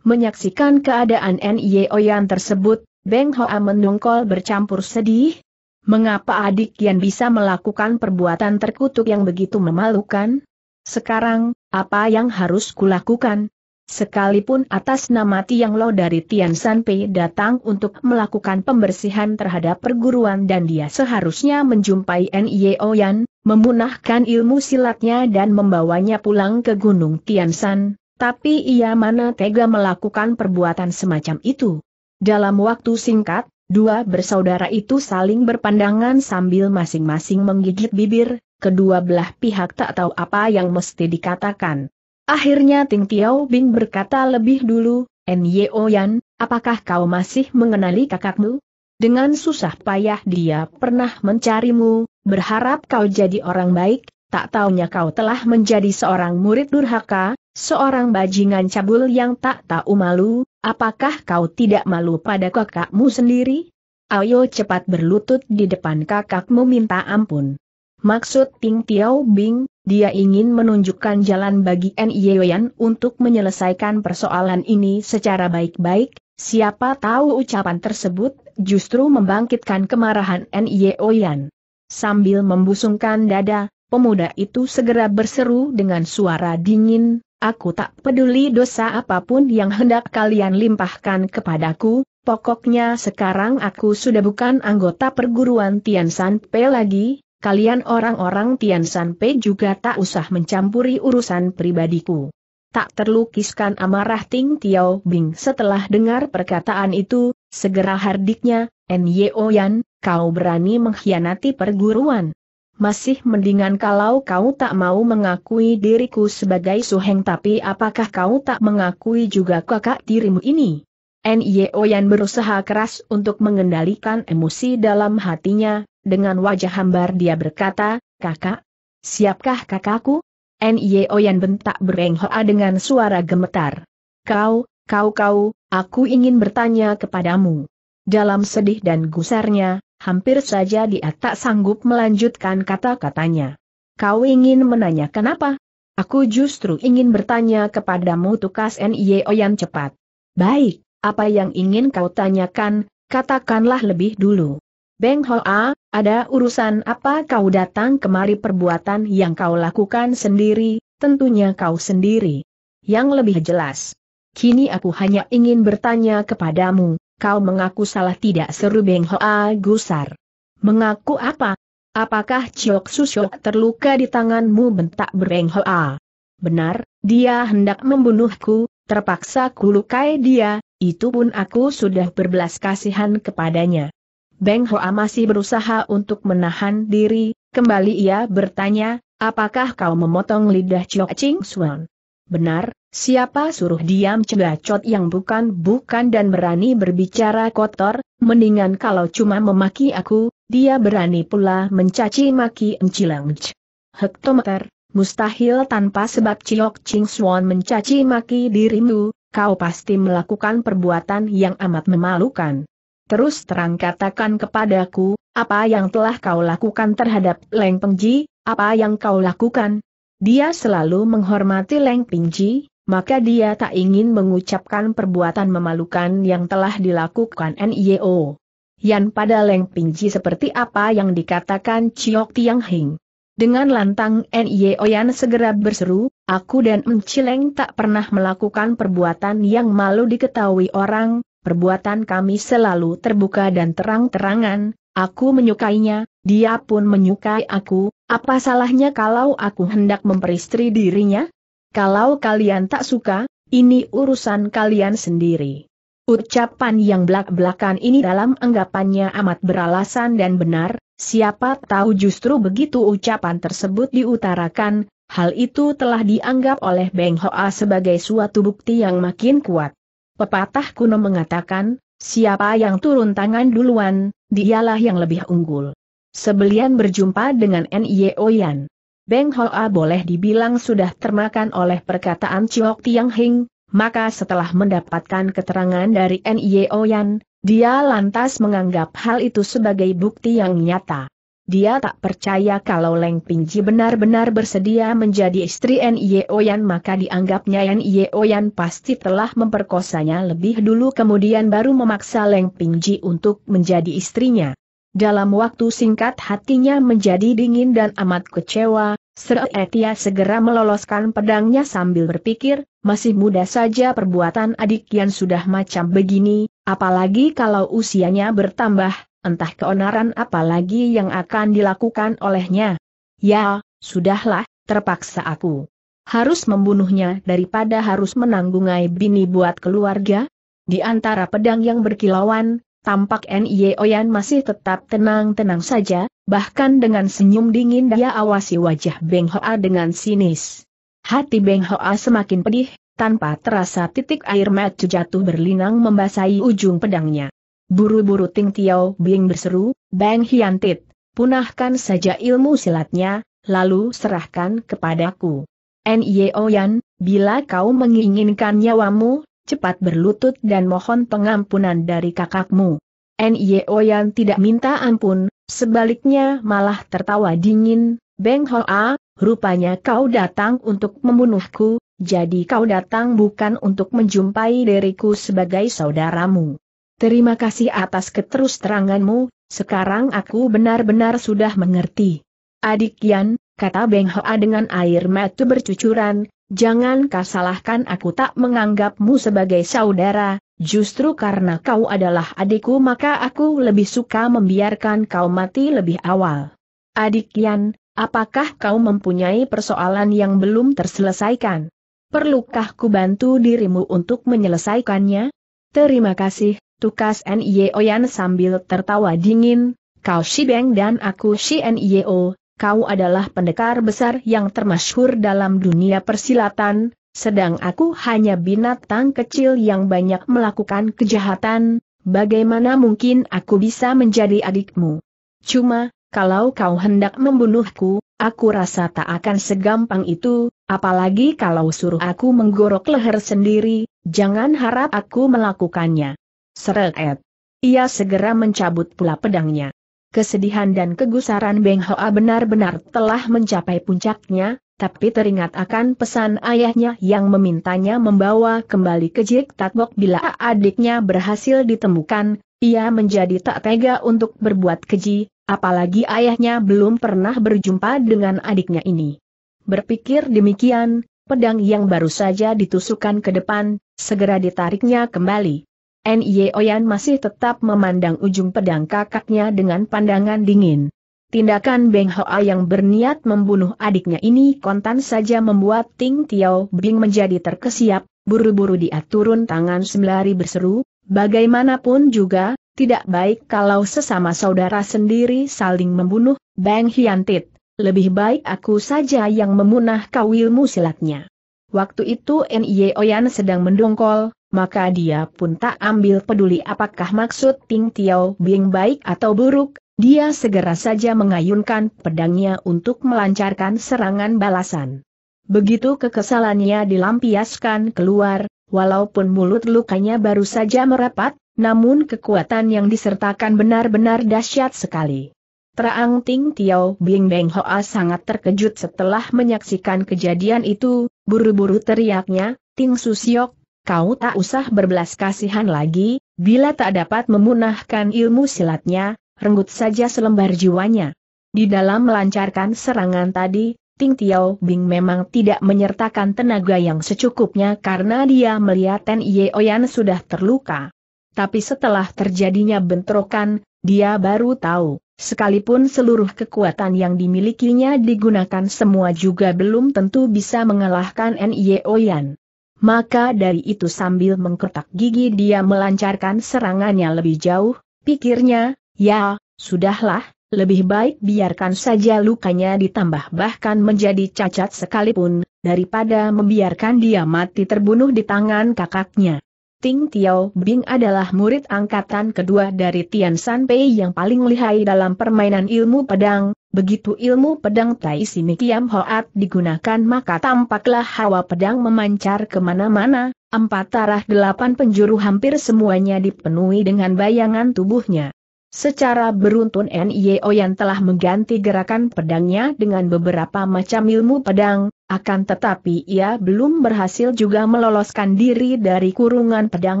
Menyaksikan keadaan NIE Oyan tersebut, Beng Hoa menungkol bercampur sedih. Mengapa adik Yan bisa melakukan perbuatan terkutuk yang begitu memalukan? Sekarang, apa yang harus kulakukan? Sekalipun atas nama Tiang Lo dari Tian Pei datang untuk melakukan pembersihan terhadap perguruan dan dia seharusnya menjumpai Nie Oyan, memunahkan ilmu silatnya dan membawanya pulang ke Gunung Tian San, tapi ia mana tega melakukan perbuatan semacam itu. Dalam waktu singkat, dua bersaudara itu saling berpandangan sambil masing-masing menggigit bibir, kedua belah pihak tak tahu apa yang mesti dikatakan. Akhirnya Ting Tiao Bing berkata lebih dulu, Nyo oh Yan, apakah kau masih mengenali kakakmu? Dengan susah payah dia pernah mencarimu, berharap kau jadi orang baik, tak taunya kau telah menjadi seorang murid durhaka, seorang bajingan cabul yang tak tahu malu, apakah kau tidak malu pada kakakmu sendiri? Ayo cepat berlutut di depan kakakmu minta ampun. Maksud Ting Tiao Bing, dia ingin menunjukkan jalan bagi Nyeoyan untuk menyelesaikan persoalan ini secara baik-baik, siapa tahu ucapan tersebut justru membangkitkan kemarahan Nyeoyan. Sambil membusungkan dada, Pemuda itu segera berseru dengan suara dingin, aku tak peduli dosa apapun yang hendak kalian limpahkan kepadaku, pokoknya sekarang aku sudah bukan anggota perguruan Tian San Pe lagi, kalian orang-orang Tian San Pe juga tak usah mencampuri urusan pribadiku. Tak terlukiskan amarah Ting Tiao Bing setelah dengar perkataan itu, segera hardiknya, Nyo Yan, kau berani mengkhianati perguruan masih mendingan kalau kau tak mau mengakui diriku sebagai suheng tapi apakah kau tak mengakui juga kakak dirimu ini? N.Y.O. yang berusaha keras untuk mengendalikan emosi dalam hatinya, dengan wajah hambar dia berkata, kakak, siapkah kakakku? N.Y.O. yang bentak berenghoa dengan suara gemetar. Kau, kau kau, aku ingin bertanya kepadamu. Dalam sedih dan gusarnya, hampir saja dia tak sanggup melanjutkan kata-katanya. Kau ingin menanyakan apa? Aku justru ingin bertanya kepadamu tukas N.I.O. yang cepat. Baik, apa yang ingin kau tanyakan, katakanlah lebih dulu. Beng Hoa, ada urusan apa kau datang kemari perbuatan yang kau lakukan sendiri, tentunya kau sendiri. Yang lebih jelas. Kini aku hanya ingin bertanya kepadamu, Kau mengaku salah tidak seru Beng Hoa gusar. Mengaku apa? Apakah Ciok Susok terluka di tanganmu bentak Beng Hoa? Benar, dia hendak membunuhku, terpaksa kulukai dia, itu pun aku sudah berbelas kasihan kepadanya. Beng Hoa masih berusaha untuk menahan diri, kembali ia bertanya, apakah kau memotong lidah Ciok Ching Suan? Benar, Siapa suruh diam cebacot yang bukan-bukan dan berani berbicara kotor, mendingan kalau cuma memaki aku, dia berani pula mencaci maki Encilengj. Hektometer, mustahil tanpa sebab Cilok Ching Suan mencaci maki dirimu, kau pasti melakukan perbuatan yang amat memalukan. Terus terang katakan kepadaku, apa yang telah kau lakukan terhadap Leng Pengji, apa yang kau lakukan? Dia selalu menghormati Leng Pengji, maka dia tak ingin mengucapkan perbuatan memalukan yang telah dilakukan NIO. Yan pada Leng Pinji seperti apa yang dikatakan Chiok Tiang Hing. Dengan lantang NIO Yan segera berseru, aku dan Mcileng tak pernah melakukan perbuatan yang malu diketahui orang, perbuatan kami selalu terbuka dan terang-terangan, Aku menyukainya, dia pun menyukai aku, apa salahnya kalau aku hendak memperistri dirinya? Kalau kalian tak suka, ini urusan kalian sendiri. Ucapan yang belak-belakan ini dalam anggapannya amat beralasan dan benar, siapa tahu justru begitu ucapan tersebut diutarakan, hal itu telah dianggap oleh Beng Hoa sebagai suatu bukti yang makin kuat. Pepatah kuno mengatakan, siapa yang turun tangan duluan, dialah yang lebih unggul. Sebelian berjumpa dengan Nye Yan. Beng Hoa boleh dibilang sudah termakan oleh perkataan Chiok Tiang Hing, maka setelah mendapatkan keterangan dari N.I.O. Yan, dia lantas menganggap hal itu sebagai bukti yang nyata. Dia tak percaya kalau Leng Pingji benar-benar bersedia menjadi istri N.I.O. Yan maka dianggapnya N.I.O. Yan pasti telah memperkosanya lebih dulu kemudian baru memaksa Leng Pingji untuk menjadi istrinya. Dalam waktu singkat hatinya menjadi dingin dan amat kecewa, Seretia segera meloloskan pedangnya sambil berpikir, masih muda saja perbuatan adik yang sudah macam begini, apalagi kalau usianya bertambah, entah keonaran apalagi yang akan dilakukan olehnya. Ya, sudahlah, terpaksa aku. Harus membunuhnya daripada harus menanggungai bini buat keluarga? Di antara pedang yang berkilauan, Tampak Nie Oyan masih tetap tenang-tenang saja, bahkan dengan senyum dingin dia awasi wajah Beng Hoa dengan sinis. Hati Beng Hoa semakin pedih, tanpa terasa titik air mata jatuh berlinang membasahi ujung pedangnya. Buru-buru Ting Tiao Bing berseru, Bang Hiantit, punahkan saja ilmu silatnya, lalu serahkan kepadaku. Nie Oyan, bila kau menginginkan nyawamu, cepat berlutut dan mohon pengampunan dari kakakmu. N.Y.O. yang tidak minta ampun, sebaliknya malah tertawa dingin, Beng Hoa, rupanya kau datang untuk membunuhku, jadi kau datang bukan untuk menjumpai diriku sebagai saudaramu. Terima kasih atas keterus teranganmu, sekarang aku benar-benar sudah mengerti. Adik Yan, kata Beng Hoa dengan air mata bercucuran, jangan kau salahkan aku tak menganggapmu sebagai saudara, justru karena kau adalah adikku maka aku lebih suka membiarkan kau mati lebih awal. Adik Yan, apakah kau mempunyai persoalan yang belum terselesaikan? Perlukah ku bantu dirimu untuk menyelesaikannya? Terima kasih, tukas N.I.O. Yan sambil tertawa dingin, kau Shibeng dan aku Shi N.I.O., kau adalah pendekar besar yang termasyhur dalam dunia persilatan, sedang aku hanya binatang kecil yang banyak melakukan kejahatan, bagaimana mungkin aku bisa menjadi adikmu? Cuma, kalau kau hendak membunuhku, aku rasa tak akan segampang itu, apalagi kalau suruh aku menggorok leher sendiri, jangan harap aku melakukannya. Seret. Ia segera mencabut pula pedangnya. Kesedihan dan kegusaran Beng Hoa benar-benar telah mencapai puncaknya, tapi teringat akan pesan ayahnya yang memintanya membawa kembali ke Jik Tatbok bila adiknya berhasil ditemukan, ia menjadi tak tega untuk berbuat keji, apalagi ayahnya belum pernah berjumpa dengan adiknya ini. Berpikir demikian, pedang yang baru saja ditusukkan ke depan, segera ditariknya kembali. Nye Oyan masih tetap memandang ujung pedang kakaknya dengan pandangan dingin. Tindakan Beng Hoa yang berniat membunuh adiknya ini kontan saja membuat Ting Tiao Bing menjadi terkesiap, buru-buru dia turun tangan sembari berseru, bagaimanapun juga, tidak baik kalau sesama saudara sendiri saling membunuh, Beng Hiantit, lebih baik aku saja yang memunah kawilmu silatnya. Waktu itu Nye Oyan sedang mendongkol, maka dia pun tak ambil peduli apakah maksud Ting Tiao Bing baik atau buruk, dia segera saja mengayunkan pedangnya untuk melancarkan serangan balasan. Begitu kekesalannya dilampiaskan keluar, walaupun mulut lukanya baru saja merapat, namun kekuatan yang disertakan benar-benar dahsyat sekali. Terang Ting Tiao Bing Beng Hoa sangat terkejut setelah menyaksikan kejadian itu, buru-buru teriaknya, Ting Susiok, kau tak usah berbelas kasihan lagi, bila tak dapat memunahkan ilmu silatnya, renggut saja selembar jiwanya. Di dalam melancarkan serangan tadi, Ting Tiao Bing memang tidak menyertakan tenaga yang secukupnya karena dia melihat Ten Oyan sudah terluka. Tapi setelah terjadinya bentrokan, dia baru tahu, sekalipun seluruh kekuatan yang dimilikinya digunakan semua juga belum tentu bisa mengalahkan Nye Oyan. Maka dari itu sambil mengkotak gigi dia melancarkan serangannya lebih jauh, pikirnya, ya, sudahlah, lebih baik biarkan saja lukanya ditambah bahkan menjadi cacat sekalipun, daripada membiarkan dia mati terbunuh di tangan kakaknya. Ting Tiao Bing adalah murid angkatan kedua dari Tian San Pei yang paling lihai dalam permainan ilmu pedang, begitu ilmu pedang Tai Simi Kiam Hoat digunakan maka tampaklah hawa pedang memancar kemana-mana, empat arah delapan penjuru hampir semuanya dipenuhi dengan bayangan tubuhnya. Secara beruntun N.I.O. yang telah mengganti gerakan pedangnya dengan beberapa macam ilmu pedang, akan tetapi ia belum berhasil juga meloloskan diri dari kurungan pedang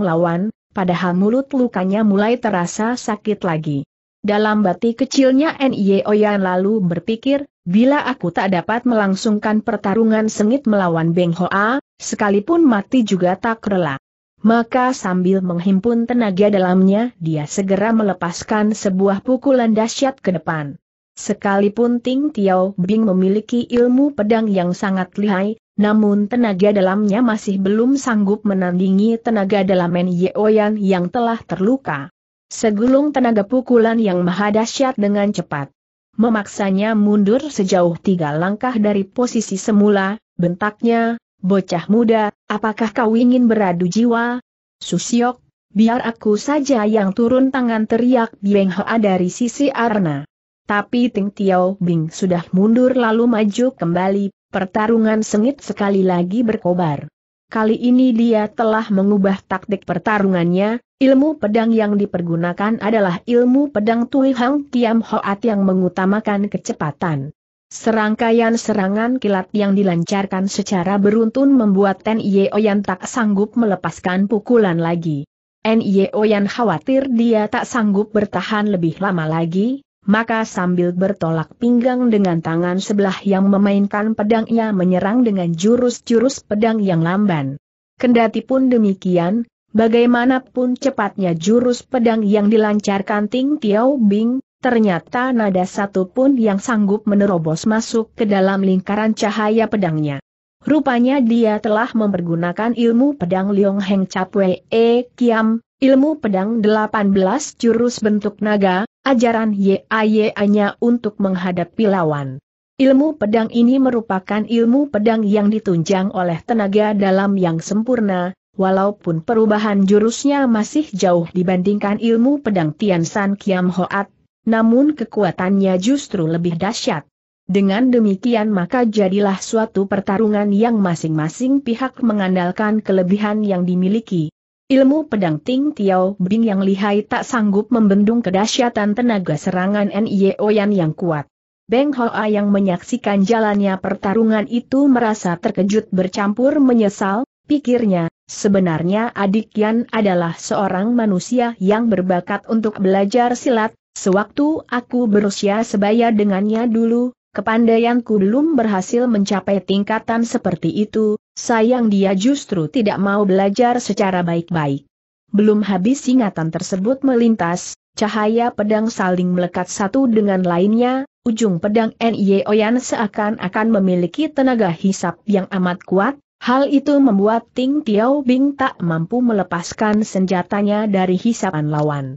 lawan, padahal mulut lukanya mulai terasa sakit lagi. Dalam bati kecilnya Nye Oyan lalu berpikir, bila aku tak dapat melangsungkan pertarungan sengit melawan Beng Hoa, sekalipun mati juga tak rela. Maka sambil menghimpun tenaga dalamnya dia segera melepaskan sebuah pukulan dahsyat ke depan. Sekalipun Ting Tiao Bing memiliki ilmu pedang yang sangat lihai, namun tenaga dalamnya masih belum sanggup menandingi tenaga dalam Yeoyan yang telah terluka. Segulung tenaga pukulan yang maha dahsyat dengan cepat. Memaksanya mundur sejauh tiga langkah dari posisi semula, bentaknya, bocah muda, apakah kau ingin beradu jiwa? Susiok, biar aku saja yang turun tangan teriak Bieng Hoa dari sisi Arna. Tapi Ting Tiao Bing sudah mundur lalu maju kembali, pertarungan sengit sekali lagi berkobar. Kali ini dia telah mengubah taktik pertarungannya, ilmu pedang yang dipergunakan adalah ilmu pedang Tui Hang Tiam Hoat yang mengutamakan kecepatan. Serangkaian serangan kilat yang dilancarkan secara beruntun membuat N.I.O. Yan tak sanggup melepaskan pukulan lagi. N.I.O. Yan khawatir dia tak sanggup bertahan lebih lama lagi, maka sambil bertolak pinggang dengan tangan sebelah yang memainkan pedangnya menyerang dengan jurus-jurus pedang yang lamban. Kendati pun demikian, bagaimanapun cepatnya jurus pedang yang dilancarkan Ting Tiao Bing, ternyata nada satu pun yang sanggup menerobos masuk ke dalam lingkaran cahaya pedangnya. Rupanya dia telah mempergunakan ilmu pedang Liong Heng Cap E Kiam, ilmu pedang 18 jurus bentuk naga, ajaran YAYA-nya untuk menghadapi lawan. Ilmu pedang ini merupakan ilmu pedang yang ditunjang oleh tenaga dalam yang sempurna, walaupun perubahan jurusnya masih jauh dibandingkan ilmu pedang Tian San Kiam Hoat, namun kekuatannya justru lebih dahsyat. Dengan demikian maka jadilah suatu pertarungan yang masing-masing pihak mengandalkan kelebihan yang dimiliki, Ilmu pedang Ting Tiao Bing yang lihai tak sanggup membendung kedahsyatan tenaga serangan Nye Oyan yang kuat. Beng Hoa yang menyaksikan jalannya pertarungan itu merasa terkejut bercampur menyesal, pikirnya, sebenarnya adik Yan adalah seorang manusia yang berbakat untuk belajar silat, sewaktu aku berusia sebaya dengannya dulu, Kepandaianku belum berhasil mencapai tingkatan seperti itu, sayang dia justru tidak mau belajar secara baik-baik. Belum habis ingatan tersebut melintas, cahaya pedang saling melekat satu dengan lainnya, ujung pedang N.Y.O. Oyan seakan-akan memiliki tenaga hisap yang amat kuat, hal itu membuat Ting Tiao Bing tak mampu melepaskan senjatanya dari hisapan lawan.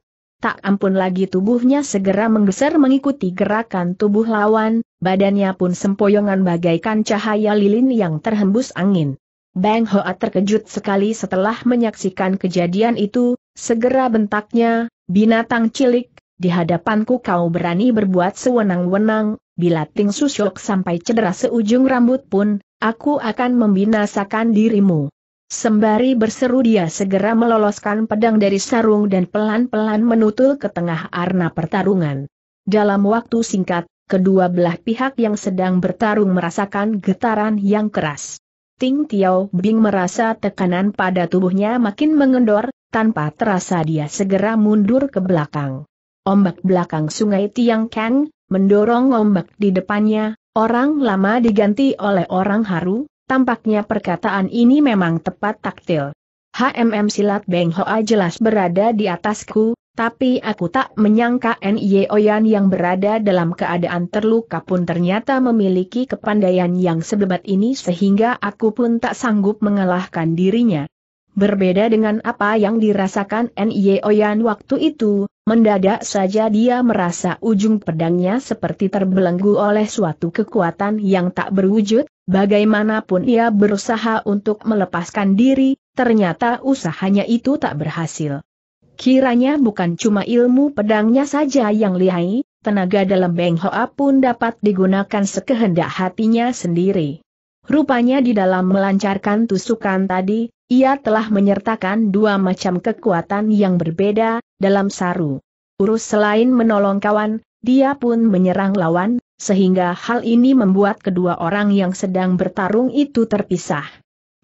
Tak ampun lagi tubuhnya segera menggeser mengikuti gerakan tubuh lawan, badannya pun sempoyongan bagaikan cahaya lilin yang terhembus angin. Bang Hoa terkejut sekali setelah menyaksikan kejadian itu, segera bentaknya, binatang cilik, di hadapanku kau berani berbuat sewenang-wenang, bila Ting Susyok sampai cedera seujung rambut pun, aku akan membinasakan dirimu. Sembari berseru dia segera meloloskan pedang dari sarung dan pelan-pelan menutul ke tengah arena pertarungan. Dalam waktu singkat, kedua belah pihak yang sedang bertarung merasakan getaran yang keras. Ting Tiao Bing merasa tekanan pada tubuhnya makin mengendor, tanpa terasa dia segera mundur ke belakang. Ombak belakang sungai Tiang Kang, mendorong ombak di depannya, orang lama diganti oleh orang haru, Tampaknya perkataan ini memang tepat taktil. HMM silat Beng Hoa jelas berada di atasku, tapi aku tak menyangka N.Y. Oyan yang berada dalam keadaan terluka pun ternyata memiliki kepandaian yang sebebat ini sehingga aku pun tak sanggup mengalahkan dirinya. Berbeda dengan apa yang dirasakan N.Y. Oyan waktu itu, mendadak saja dia merasa ujung pedangnya seperti terbelenggu oleh suatu kekuatan yang tak berwujud, Bagaimanapun ia berusaha untuk melepaskan diri, ternyata usahanya itu tak berhasil. Kiranya bukan cuma ilmu pedangnya saja yang lihai, tenaga dalam Beng Hoa pun dapat digunakan sekehendak hatinya sendiri. Rupanya di dalam melancarkan tusukan tadi, ia telah menyertakan dua macam kekuatan yang berbeda, dalam saru. Urus selain menolong kawan, dia pun menyerang lawan, sehingga hal ini membuat kedua orang yang sedang bertarung itu terpisah.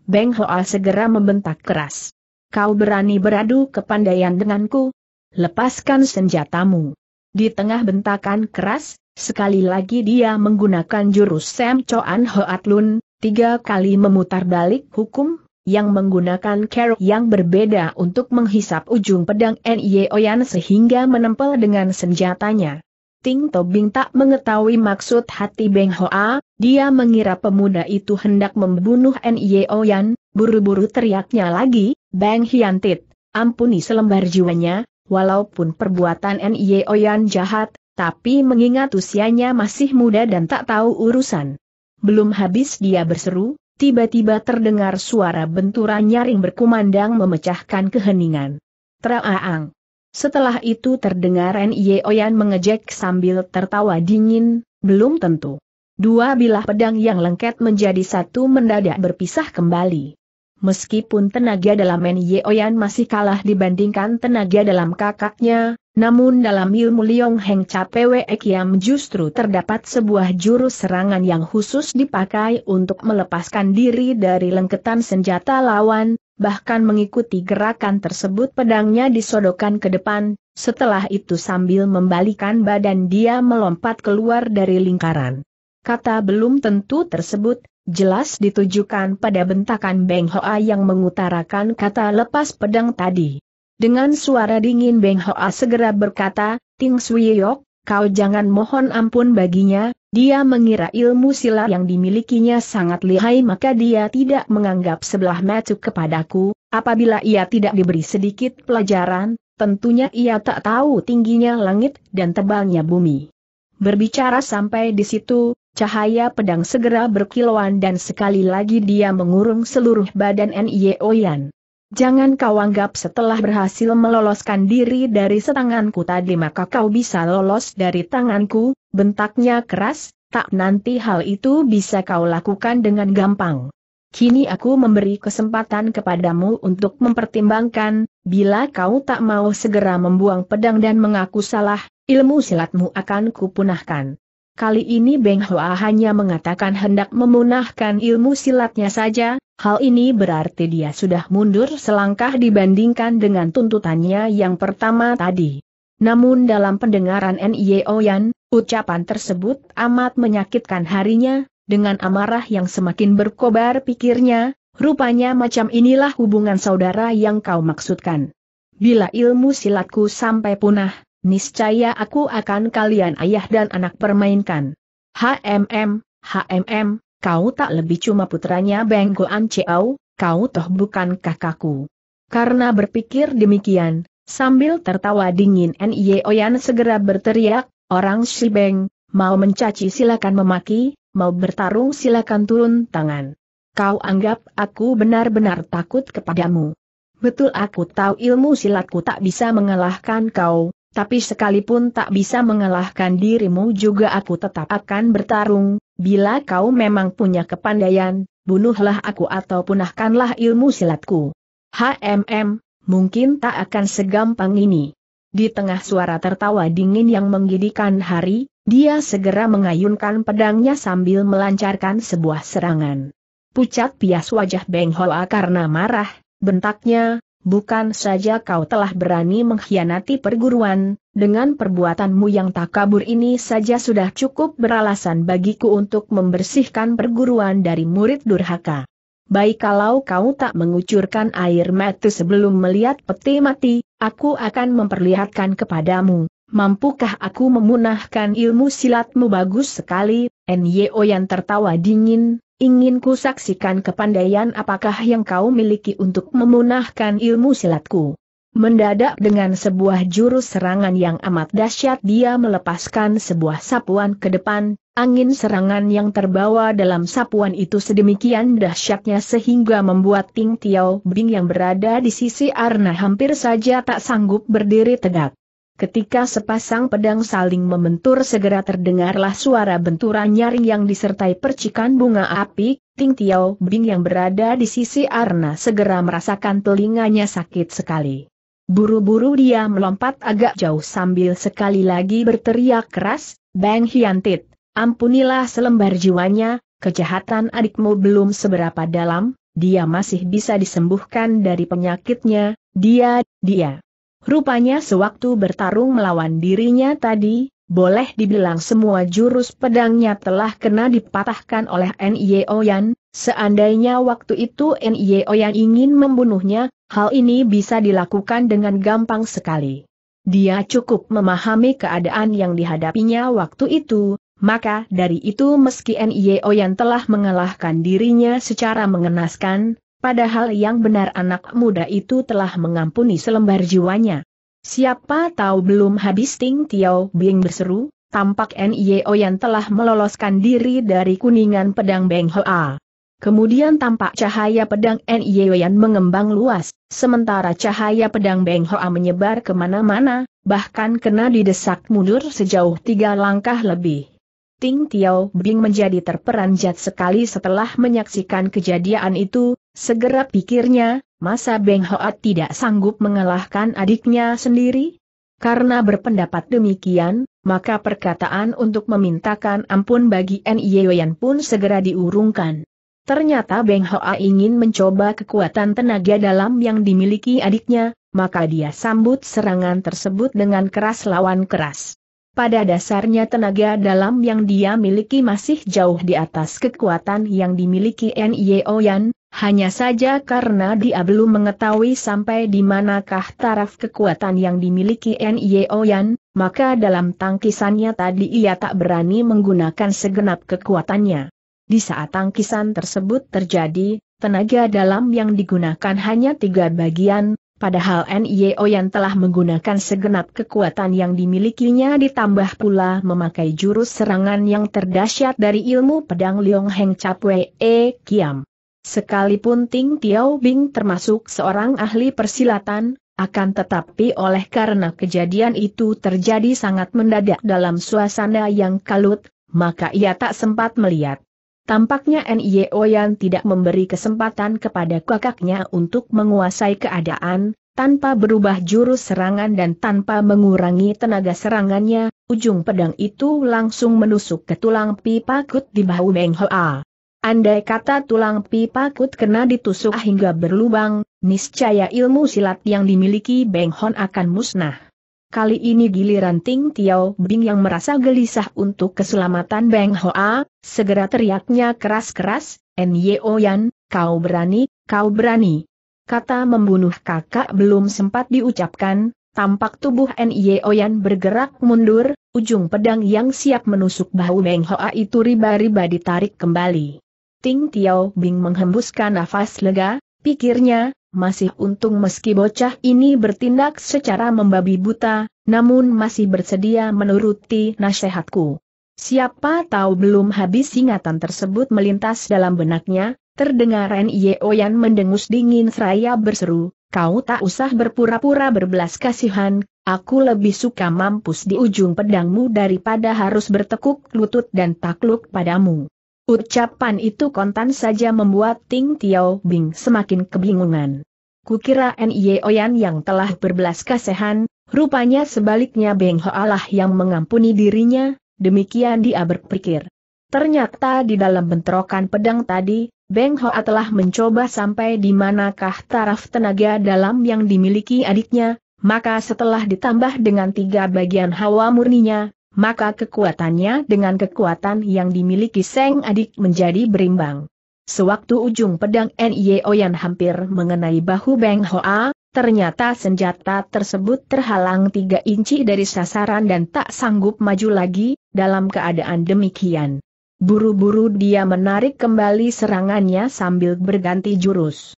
Beng Hoa segera membentak keras. Kau berani beradu kepandaian denganku? Lepaskan senjatamu. Di tengah bentakan keras, sekali lagi dia menggunakan jurus Sam Choan Hoat Lun, tiga kali memutar balik hukum, yang menggunakan keruk yang berbeda untuk menghisap ujung pedang Nye Oyan sehingga menempel dengan senjatanya. Ting Tobing tak mengetahui maksud hati Beng Hoa, dia mengira pemuda itu hendak membunuh Nye Yan, buru-buru teriaknya lagi, Beng Hiantit, ampuni selembar jiwanya, walaupun perbuatan Nye Yan jahat, tapi mengingat usianya masih muda dan tak tahu urusan. Belum habis dia berseru, tiba-tiba terdengar suara benturan nyaring berkumandang memecahkan keheningan. Traaang! Setelah itu terdengar Nye Oyan mengejek sambil tertawa dingin, belum tentu. Dua bilah pedang yang lengket menjadi satu mendadak berpisah kembali. Meskipun tenaga dalam Nye Oyan masih kalah dibandingkan tenaga dalam kakaknya, namun dalam ilmu Liong Heng Capewe Ekiam justru terdapat sebuah jurus serangan yang khusus dipakai untuk melepaskan diri dari lengketan senjata lawan, bahkan mengikuti gerakan tersebut pedangnya disodokan ke depan, setelah itu sambil membalikan badan dia melompat keluar dari lingkaran. Kata belum tentu tersebut, jelas ditujukan pada bentakan Beng Hoa yang mengutarakan kata lepas pedang tadi. Dengan suara dingin Beng Hoa segera berkata, Ting Suiyok, kau jangan mohon ampun baginya, dia mengira ilmu silat yang dimilikinya sangat lihai maka dia tidak menganggap sebelah mata kepadaku, apabila ia tidak diberi sedikit pelajaran, tentunya ia tak tahu tingginya langit dan tebalnya bumi. Berbicara sampai di situ, cahaya pedang segera berkilauan dan sekali lagi dia mengurung seluruh badan N.I.O. Yan. Jangan kau anggap setelah berhasil meloloskan diri dari setanganku tadi maka kau bisa lolos dari tanganku, bentaknya keras, tak nanti hal itu bisa kau lakukan dengan gampang. Kini aku memberi kesempatan kepadamu untuk mempertimbangkan, bila kau tak mau segera membuang pedang dan mengaku salah, ilmu silatmu akan kupunahkan. Kali ini Beng Hua hanya mengatakan hendak memunahkan ilmu silatnya saja, hal ini berarti dia sudah mundur selangkah dibandingkan dengan tuntutannya yang pertama tadi. Namun dalam pendengaran N.I.E. Oyan, ucapan tersebut amat menyakitkan harinya, dengan amarah yang semakin berkobar pikirnya, rupanya macam inilah hubungan saudara yang kau maksudkan. Bila ilmu silatku sampai punah, Niscaya aku akan kalian ayah dan anak permainkan. HMM, HMM, kau tak lebih cuma putranya Beng Goan Chiao, kau toh bukan kakakku. Karena berpikir demikian, sambil tertawa dingin Nye Oyan segera berteriak, orang si Beng, mau mencaci silakan memaki, mau bertarung silakan turun tangan. Kau anggap aku benar-benar takut kepadamu. Betul aku tahu ilmu silatku tak bisa mengalahkan kau, tapi sekalipun tak bisa mengalahkan dirimu juga aku tetap akan bertarung, bila kau memang punya kepandaian, bunuhlah aku atau punahkanlah ilmu silatku. HMM, mungkin tak akan segampang ini. Di tengah suara tertawa dingin yang menggigitkan hari, dia segera mengayunkan pedangnya sambil melancarkan sebuah serangan. Pucat pias wajah Beng Hoa karena marah, bentaknya, bukan saja kau telah berani mengkhianati perguruan, dengan perbuatanmu yang tak kabur ini saja sudah cukup beralasan bagiku untuk membersihkan perguruan dari murid durhaka. Baik kalau kau tak mengucurkan air mata sebelum melihat peti mati, aku akan memperlihatkan kepadamu, mampukah aku memunahkan ilmu silatmu bagus sekali, Nyo yang tertawa dingin, ingin ku saksikan kepandaian apakah yang kau miliki untuk memunahkan ilmu silatku. Mendadak dengan sebuah jurus serangan yang amat dahsyat dia melepaskan sebuah sapuan ke depan, angin serangan yang terbawa dalam sapuan itu sedemikian dahsyatnya sehingga membuat Ting Tiao Bing yang berada di sisi Arna hampir saja tak sanggup berdiri tegak. Ketika sepasang pedang saling membentur segera terdengarlah suara benturan nyaring yang disertai percikan bunga api, Ting Tiao Bing yang berada di sisi Arna segera merasakan telinganya sakit sekali. Buru-buru dia melompat agak jauh sambil sekali lagi berteriak keras, Bang Hiantit, ampunilah selembar jiwanya, kejahatan adikmu belum seberapa dalam, dia masih bisa disembuhkan dari penyakitnya, dia, dia. Rupanya sewaktu bertarung melawan dirinya tadi, boleh dibilang semua jurus pedangnya telah kena dipatahkan oleh Nye Oyan, seandainya waktu itu Nye Oyan ingin membunuhnya, hal ini bisa dilakukan dengan gampang sekali. Dia cukup memahami keadaan yang dihadapinya waktu itu, maka dari itu meski Nye Oyan telah mengalahkan dirinya secara mengenaskan, Padahal yang benar anak muda itu telah mengampuni selembar jiwanya. Siapa tahu belum habis Ting Tiao Bing berseru, tampak N.I.O. yang telah meloloskan diri dari kuningan pedang Beng Hoa. Kemudian tampak cahaya pedang N.I.O. yang mengembang luas, sementara cahaya pedang Beng Hoa menyebar kemana-mana, bahkan kena didesak mundur sejauh tiga langkah lebih. Ting Tiao Bing menjadi terperanjat sekali setelah menyaksikan kejadian itu, Segera pikirnya, masa Beng Hoat tidak sanggup mengalahkan adiknya sendiri? Karena berpendapat demikian, maka perkataan untuk memintakan ampun bagi Nyeoyan pun segera diurungkan. Ternyata Beng Hoa ingin mencoba kekuatan tenaga dalam yang dimiliki adiknya, maka dia sambut serangan tersebut dengan keras lawan keras. Pada dasarnya tenaga dalam yang dia miliki masih jauh di atas kekuatan yang dimiliki Nyeoyan, hanya saja karena dia belum mengetahui sampai di manakah taraf kekuatan yang dimiliki Nio Yan, maka dalam tangkisannya tadi ia tak berani menggunakan segenap kekuatannya. Di saat tangkisan tersebut terjadi, tenaga dalam yang digunakan hanya tiga bagian, padahal Nio Yan telah menggunakan segenap kekuatan yang dimilikinya ditambah pula memakai jurus serangan yang terdahsyat dari ilmu pedang Liong Heng Cap E. Kiam. Sekalipun Ting Tiao Bing termasuk seorang ahli persilatan, akan tetapi oleh karena kejadian itu terjadi sangat mendadak dalam suasana yang kalut, maka ia tak sempat melihat. Tampaknya Nye Oyan tidak memberi kesempatan kepada kakaknya untuk menguasai keadaan, tanpa berubah jurus serangan dan tanpa mengurangi tenaga serangannya, ujung pedang itu langsung menusuk ke tulang pipa kut di bahu Meng Hoa. Andai kata tulang pipa Kut kena ditusuk hingga berlubang, niscaya ilmu silat yang dimiliki Beng Hon akan musnah. Kali ini giliran Ting Tiao Bing yang merasa gelisah untuk keselamatan Beng Hoa, segera teriaknya keras-keras, Nyo Yan, kau berani, kau berani. Kata membunuh kakak belum sempat diucapkan, tampak tubuh Nyo Yan bergerak mundur, ujung pedang yang siap menusuk bahu Beng Hoa itu riba-riba ditarik kembali. Ting Tiao Bing menghembuskan nafas lega, pikirnya, masih untung meski bocah ini bertindak secara membabi buta, namun masih bersedia menuruti nasihatku. Siapa tahu belum habis ingatan tersebut melintas dalam benaknya, terdengar N.I.O. Yan mendengus dingin seraya berseru, kau tak usah berpura-pura berbelas kasihan, aku lebih suka mampus di ujung pedangmu daripada harus bertekuk lutut dan takluk padamu. Ucapan itu kontan saja membuat Ting Tiao Bing semakin kebingungan. Kukira Nie Oyan yang telah berbelas kasihan, rupanya sebaliknya Beng Ho Allah yang mengampuni dirinya, demikian dia berpikir. Ternyata di dalam bentrokan pedang tadi, Beng Ho telah mencoba sampai di manakah taraf tenaga dalam yang dimiliki adiknya, maka setelah ditambah dengan tiga bagian hawa murninya, maka kekuatannya dengan kekuatan yang dimiliki Seng Adik menjadi berimbang. Sewaktu ujung pedang Nye yang hampir mengenai bahu Beng Hoa, ternyata senjata tersebut terhalang tiga inci dari sasaran dan tak sanggup maju lagi, dalam keadaan demikian. Buru-buru dia menarik kembali serangannya sambil berganti jurus.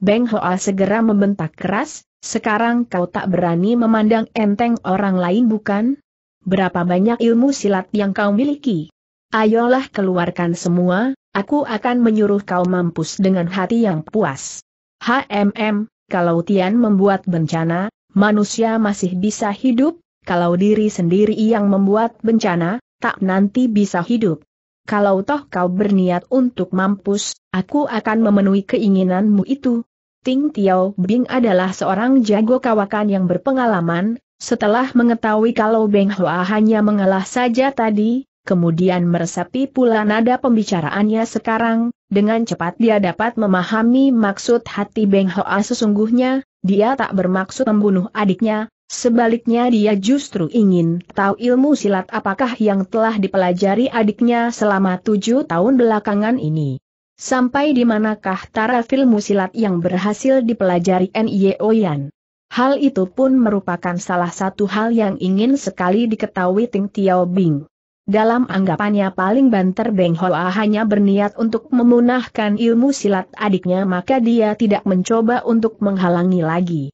Beng Hoa segera membentak keras, sekarang kau tak berani memandang enteng orang lain bukan? berapa banyak ilmu silat yang kau miliki? Ayolah keluarkan semua, aku akan menyuruh kau mampus dengan hati yang puas. HMM, kalau Tian membuat bencana, manusia masih bisa hidup, kalau diri sendiri yang membuat bencana, tak nanti bisa hidup. Kalau toh kau berniat untuk mampus, aku akan memenuhi keinginanmu itu. Ting Tiao Bing adalah seorang jago kawakan yang berpengalaman, setelah mengetahui kalau Beng Hua hanya mengalah saja tadi, kemudian meresapi pula nada pembicaraannya sekarang, dengan cepat dia dapat memahami maksud hati Beng Hua sesungguhnya, dia tak bermaksud membunuh adiknya, Sebaliknya dia justru ingin tahu ilmu silat apakah yang telah dipelajari adiknya selama tujuh tahun belakangan ini. Sampai di manakah taraf ilmu silat yang berhasil dipelajari N.I.O. Yan. Hal itu pun merupakan salah satu hal yang ingin sekali diketahui Ting Tiao Bing. Dalam anggapannya paling banter Beng Hoa hanya berniat untuk memunahkan ilmu silat adiknya maka dia tidak mencoba untuk menghalangi lagi.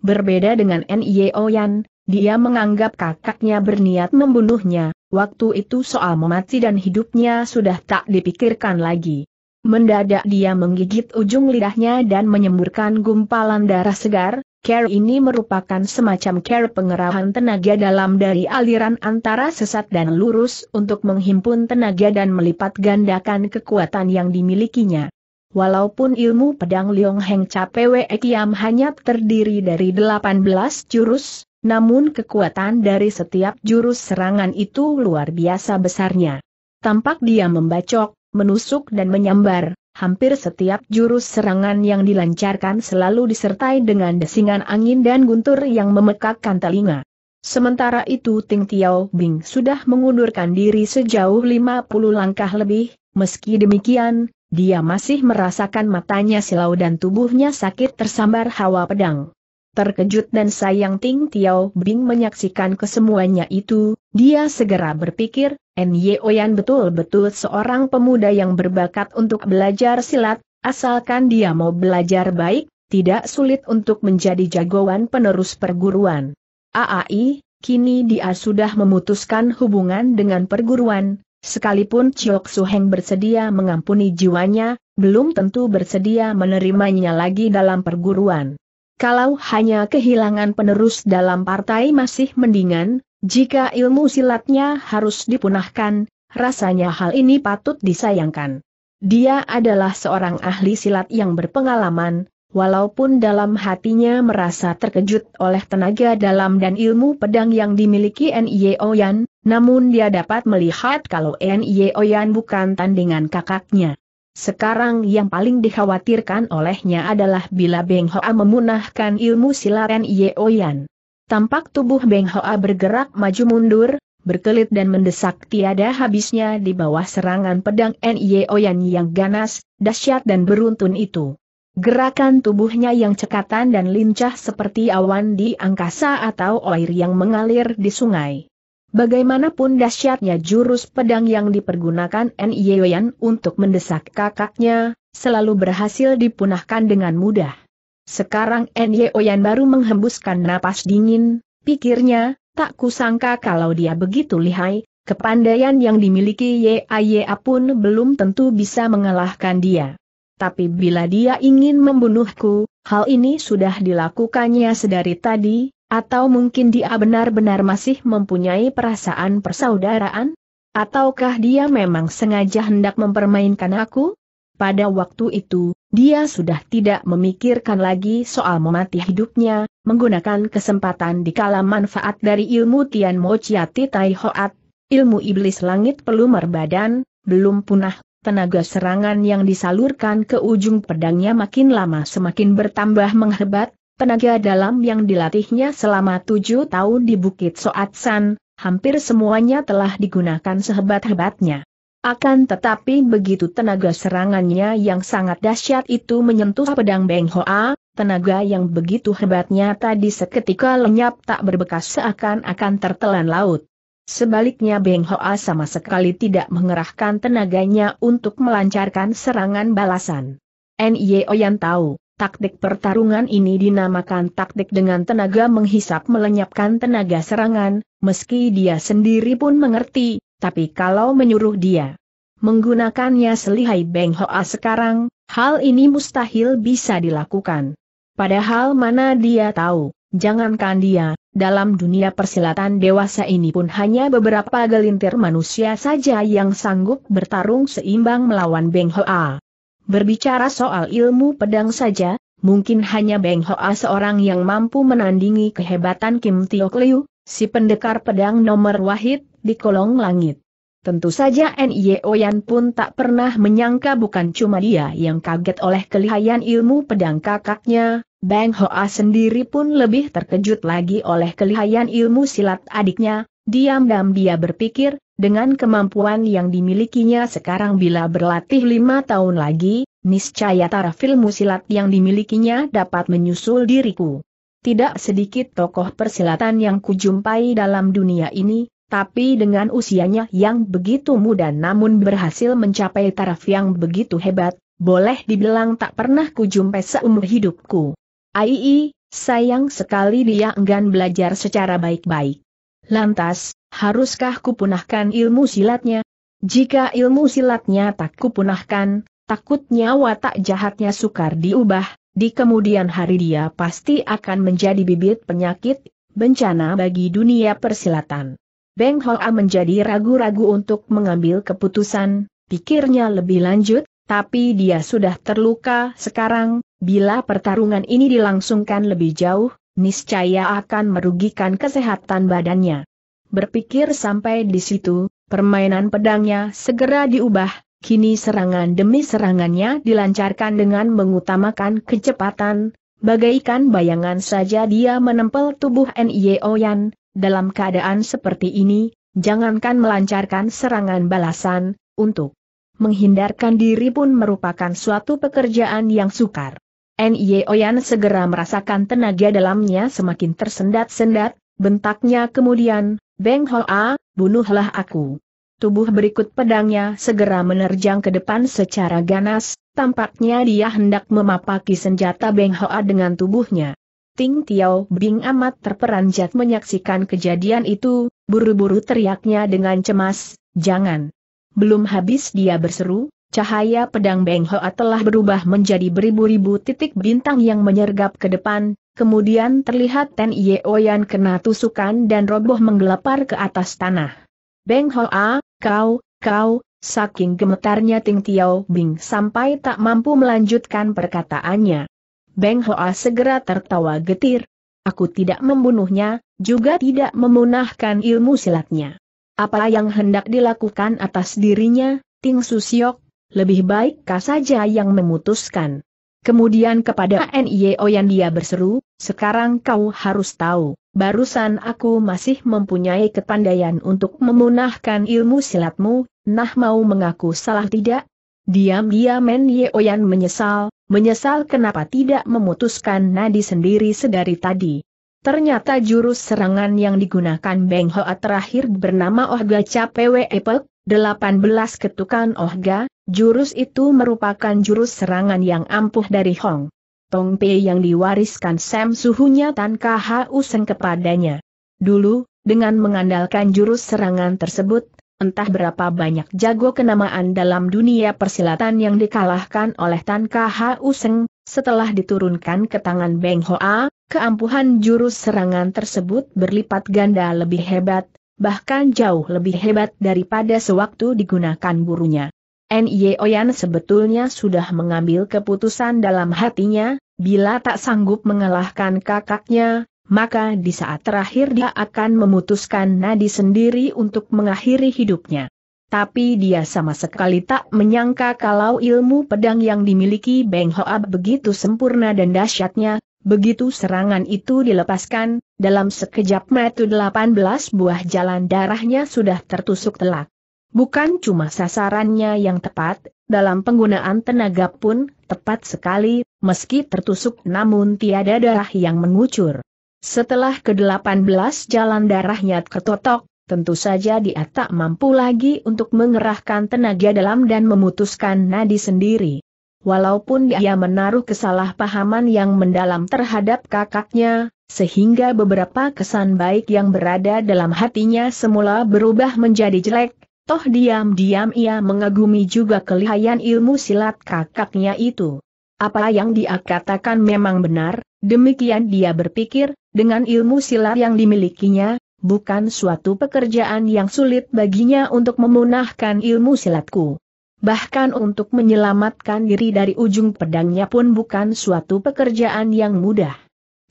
Berbeda dengan N.I.O. Yan, dia menganggap kakaknya berniat membunuhnya, waktu itu soal memati dan hidupnya sudah tak dipikirkan lagi. Mendadak dia menggigit ujung lidahnya dan menyemburkan gumpalan darah segar, Care ini merupakan semacam care pengerahan tenaga dalam dari aliran antara sesat dan lurus untuk menghimpun tenaga dan melipat gandakan kekuatan yang dimilikinya. Walaupun ilmu pedang Liong Heng Capewe Kiam hanya terdiri dari 18 jurus, namun kekuatan dari setiap jurus serangan itu luar biasa besarnya. Tampak dia membacok, menusuk dan menyambar, Hampir setiap jurus serangan yang dilancarkan selalu disertai dengan desingan angin dan guntur yang memekakkan telinga. Sementara itu Ting Tiao Bing sudah mengundurkan diri sejauh 50 langkah lebih, meski demikian, dia masih merasakan matanya silau dan tubuhnya sakit tersambar hawa pedang. Terkejut dan sayang Ting Tiao Bing menyaksikan kesemuanya itu, dia segera berpikir, Nye betul-betul seorang pemuda yang berbakat untuk belajar silat, asalkan dia mau belajar baik, tidak sulit untuk menjadi jagoan penerus perguruan. AAI, kini dia sudah memutuskan hubungan dengan perguruan, sekalipun Chiok Suheng bersedia mengampuni jiwanya, belum tentu bersedia menerimanya lagi dalam perguruan. Kalau hanya kehilangan penerus dalam partai masih mendingan, jika ilmu silatnya harus dipunahkan, rasanya hal ini patut disayangkan. Dia adalah seorang ahli silat yang berpengalaman, walaupun dalam hatinya merasa terkejut oleh tenaga dalam dan ilmu pedang yang dimiliki N.I.O. Yan, namun dia dapat melihat kalau N.I.O. Yan bukan tandingan kakaknya. Sekarang yang paling dikhawatirkan olehnya adalah bila Beng Hoa memunahkan ilmu silat N.I.O. Yan. Tampak tubuh Beng Hoa bergerak maju mundur, berkelit dan mendesak tiada habisnya di bawah serangan pedang N.Y.O.Yan yang ganas, dahsyat dan beruntun itu. Gerakan tubuhnya yang cekatan dan lincah seperti awan di angkasa atau air yang mengalir di sungai. Bagaimanapun dahsyatnya jurus pedang yang dipergunakan N.Y.O.Yan untuk mendesak kakaknya, selalu berhasil dipunahkan dengan mudah. Sekarang Nye Oyan baru menghembuskan napas dingin, pikirnya, tak kusangka kalau dia begitu lihai, kepandaian yang dimiliki YAYA pun belum tentu bisa mengalahkan dia. Tapi bila dia ingin membunuhku, hal ini sudah dilakukannya sedari tadi, atau mungkin dia benar-benar masih mempunyai perasaan persaudaraan? Ataukah dia memang sengaja hendak mempermainkan aku? Pada waktu itu, dia sudah tidak memikirkan lagi soal memati hidupnya, menggunakan kesempatan di kala manfaat dari ilmu Tian Mo Chiati Tai Hoat, ilmu iblis langit pelumer badan, belum punah, tenaga serangan yang disalurkan ke ujung pedangnya makin lama semakin bertambah menghebat, tenaga dalam yang dilatihnya selama tujuh tahun di Bukit Soat San, hampir semuanya telah digunakan sehebat-hebatnya. Akan tetapi begitu tenaga serangannya yang sangat dahsyat itu menyentuh pedang Beng Hoa, tenaga yang begitu hebatnya tadi seketika lenyap tak berbekas seakan-akan tertelan laut. Sebaliknya Beng Hoa sama sekali tidak mengerahkan tenaganya untuk melancarkan serangan balasan. N.Y.O. Oyan tahu, taktik pertarungan ini dinamakan taktik dengan tenaga menghisap melenyapkan tenaga serangan, meski dia sendiri pun mengerti, tapi kalau menyuruh dia menggunakannya selihai Beng Hoa sekarang, hal ini mustahil bisa dilakukan. Padahal mana dia tahu, jangankan dia, dalam dunia persilatan dewasa ini pun hanya beberapa gelintir manusia saja yang sanggup bertarung seimbang melawan Beng Hoa. Berbicara soal ilmu pedang saja, mungkin hanya Beng Hoa seorang yang mampu menandingi kehebatan Kim Tio Liu, si pendekar pedang nomor wahid, di kolong langit. Tentu saja Nye Oyan pun tak pernah menyangka bukan cuma dia yang kaget oleh kelihayan ilmu pedang kakaknya, Bang Hoa sendiri pun lebih terkejut lagi oleh kelihayan ilmu silat adiknya, diam-diam dia berpikir, dengan kemampuan yang dimilikinya sekarang bila berlatih lima tahun lagi, niscaya taraf ilmu silat yang dimilikinya dapat menyusul diriku. Tidak sedikit tokoh persilatan yang kujumpai dalam dunia ini, tapi dengan usianya yang begitu muda namun berhasil mencapai taraf yang begitu hebat, boleh dibilang tak pernah kujumpai seumur hidupku. Ai, sayang sekali dia enggan belajar secara baik-baik. Lantas, haruskah kupunahkan ilmu silatnya? Jika ilmu silatnya tak kupunahkan, takutnya watak jahatnya sukar diubah, di kemudian hari dia pasti akan menjadi bibit penyakit, bencana bagi dunia persilatan. Beng Hoa menjadi ragu-ragu untuk mengambil keputusan, pikirnya lebih lanjut, tapi dia sudah terluka sekarang, bila pertarungan ini dilangsungkan lebih jauh, niscaya akan merugikan kesehatan badannya. Berpikir sampai di situ, permainan pedangnya segera diubah, kini serangan demi serangannya dilancarkan dengan mengutamakan kecepatan, bagaikan bayangan saja dia menempel tubuh Nye Yan, dalam keadaan seperti ini, jangankan melancarkan serangan balasan, untuk menghindarkan diri pun merupakan suatu pekerjaan yang sukar. Nye Oyan segera merasakan tenaga dalamnya semakin tersendat-sendat, bentaknya kemudian, Beng Hoa, bunuhlah aku. Tubuh berikut pedangnya segera menerjang ke depan secara ganas, tampaknya dia hendak memapaki senjata Beng Hoa dengan tubuhnya. Ting Tiao Bing amat terperanjat menyaksikan kejadian itu, buru-buru teriaknya dengan cemas, jangan. Belum habis dia berseru, cahaya pedang Beng Hoa telah berubah menjadi beribu-ribu titik bintang yang menyergap ke depan, kemudian terlihat Ten Oyan kena tusukan dan roboh menggelepar ke atas tanah. Beng Hoa, kau, kau, saking gemetarnya Ting Tiao Bing sampai tak mampu melanjutkan perkataannya. Beng Hoa segera tertawa getir. Aku tidak membunuhnya, juga tidak memunahkan ilmu silatnya. Apa yang hendak dilakukan atas dirinya, Ting Susiok, lebih baik kah saja yang memutuskan. Kemudian kepada NIO yang dia berseru, sekarang kau harus tahu, barusan aku masih mempunyai kepandaian untuk memunahkan ilmu silatmu, nah mau mengaku salah tidak? Diam-diam Nye Oyan menyesal, menyesal kenapa tidak memutuskan nadi sendiri sedari tadi. Ternyata jurus serangan yang digunakan Beng Hoa terakhir bernama Ohga Capewe Epek, 18 ketukan Ohga, jurus itu merupakan jurus serangan yang ampuh dari Hong. Tong Pei yang diwariskan Sam suhunya Tan Kha Useng kepadanya. Dulu, dengan mengandalkan jurus serangan tersebut, entah berapa banyak jago kenamaan dalam dunia persilatan yang dikalahkan oleh Tan Kha Seng, setelah diturunkan ke tangan Beng Hoa, keampuhan jurus serangan tersebut berlipat ganda lebih hebat, bahkan jauh lebih hebat daripada sewaktu digunakan gurunya. Nye Oyan sebetulnya sudah mengambil keputusan dalam hatinya, bila tak sanggup mengalahkan kakaknya, maka di saat terakhir dia akan memutuskan nadi sendiri untuk mengakhiri hidupnya. Tapi dia sama sekali tak menyangka kalau ilmu pedang yang dimiliki Beng Hoab begitu sempurna dan dahsyatnya, begitu serangan itu dilepaskan, dalam sekejap metu 18 buah jalan darahnya sudah tertusuk telak. Bukan cuma sasarannya yang tepat, dalam penggunaan tenaga pun tepat sekali, meski tertusuk namun tiada darah yang mengucur. Setelah ke-18 jalan darahnya ketotok, tentu saja dia tak mampu lagi untuk mengerahkan tenaga dalam dan memutuskan nadi sendiri. Walaupun dia menaruh kesalahpahaman yang mendalam terhadap kakaknya, sehingga beberapa kesan baik yang berada dalam hatinya semula berubah menjadi jelek, toh diam-diam ia mengagumi juga kelihayan ilmu silat kakaknya itu. Apa yang dia katakan memang benar, demikian dia berpikir, dengan ilmu silat yang dimilikinya, bukan suatu pekerjaan yang sulit baginya untuk memunahkan ilmu silatku. Bahkan untuk menyelamatkan diri dari ujung pedangnya pun bukan suatu pekerjaan yang mudah.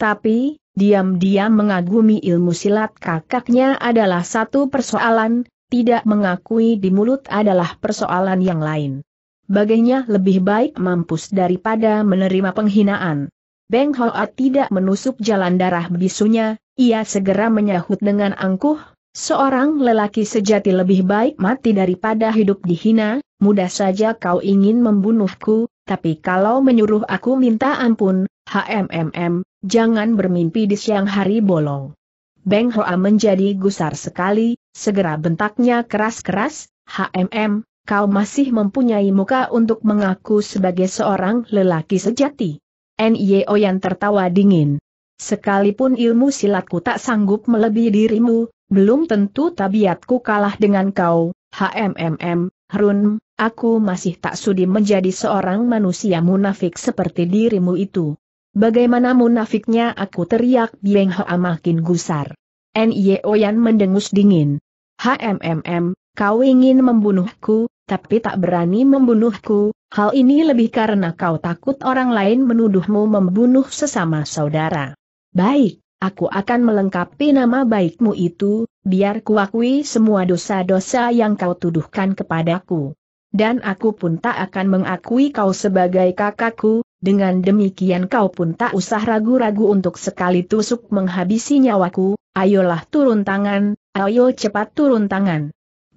Tapi, diam-diam mengagumi ilmu silat kakaknya adalah satu persoalan, tidak mengakui di mulut adalah persoalan yang lain. Baginya lebih baik mampus daripada menerima penghinaan. Beng Hoa tidak menusuk jalan darah bisunya, ia segera menyahut dengan angkuh, seorang lelaki sejati lebih baik mati daripada hidup dihina, mudah saja kau ingin membunuhku, tapi kalau menyuruh aku minta ampun, HMMM, jangan bermimpi di siang hari bolong. Beng Hoa menjadi gusar sekali, segera bentaknya keras-keras, HMM, kau masih mempunyai muka untuk mengaku sebagai seorang lelaki sejati. NIO e, oh, yang tertawa dingin. Sekalipun ilmu silatku tak sanggup melebihi dirimu, belum tentu tabiatku kalah dengan kau, HMMM, Run, aku masih tak sudi menjadi seorang manusia munafik seperti dirimu itu. Bagaimana munafiknya aku teriak Bieng Hoa makin gusar. NIO e, oh, yang mendengus dingin. HMMM, kau ingin membunuhku, tapi tak berani membunuhku, Hal ini lebih karena kau takut orang lain menuduhmu membunuh sesama saudara. Baik, aku akan melengkapi nama baikmu itu, biar kuakui semua dosa-dosa yang kau tuduhkan kepadaku. Dan aku pun tak akan mengakui kau sebagai kakakku, dengan demikian kau pun tak usah ragu-ragu untuk sekali tusuk menghabisi nyawaku, ayolah turun tangan, ayo cepat turun tangan.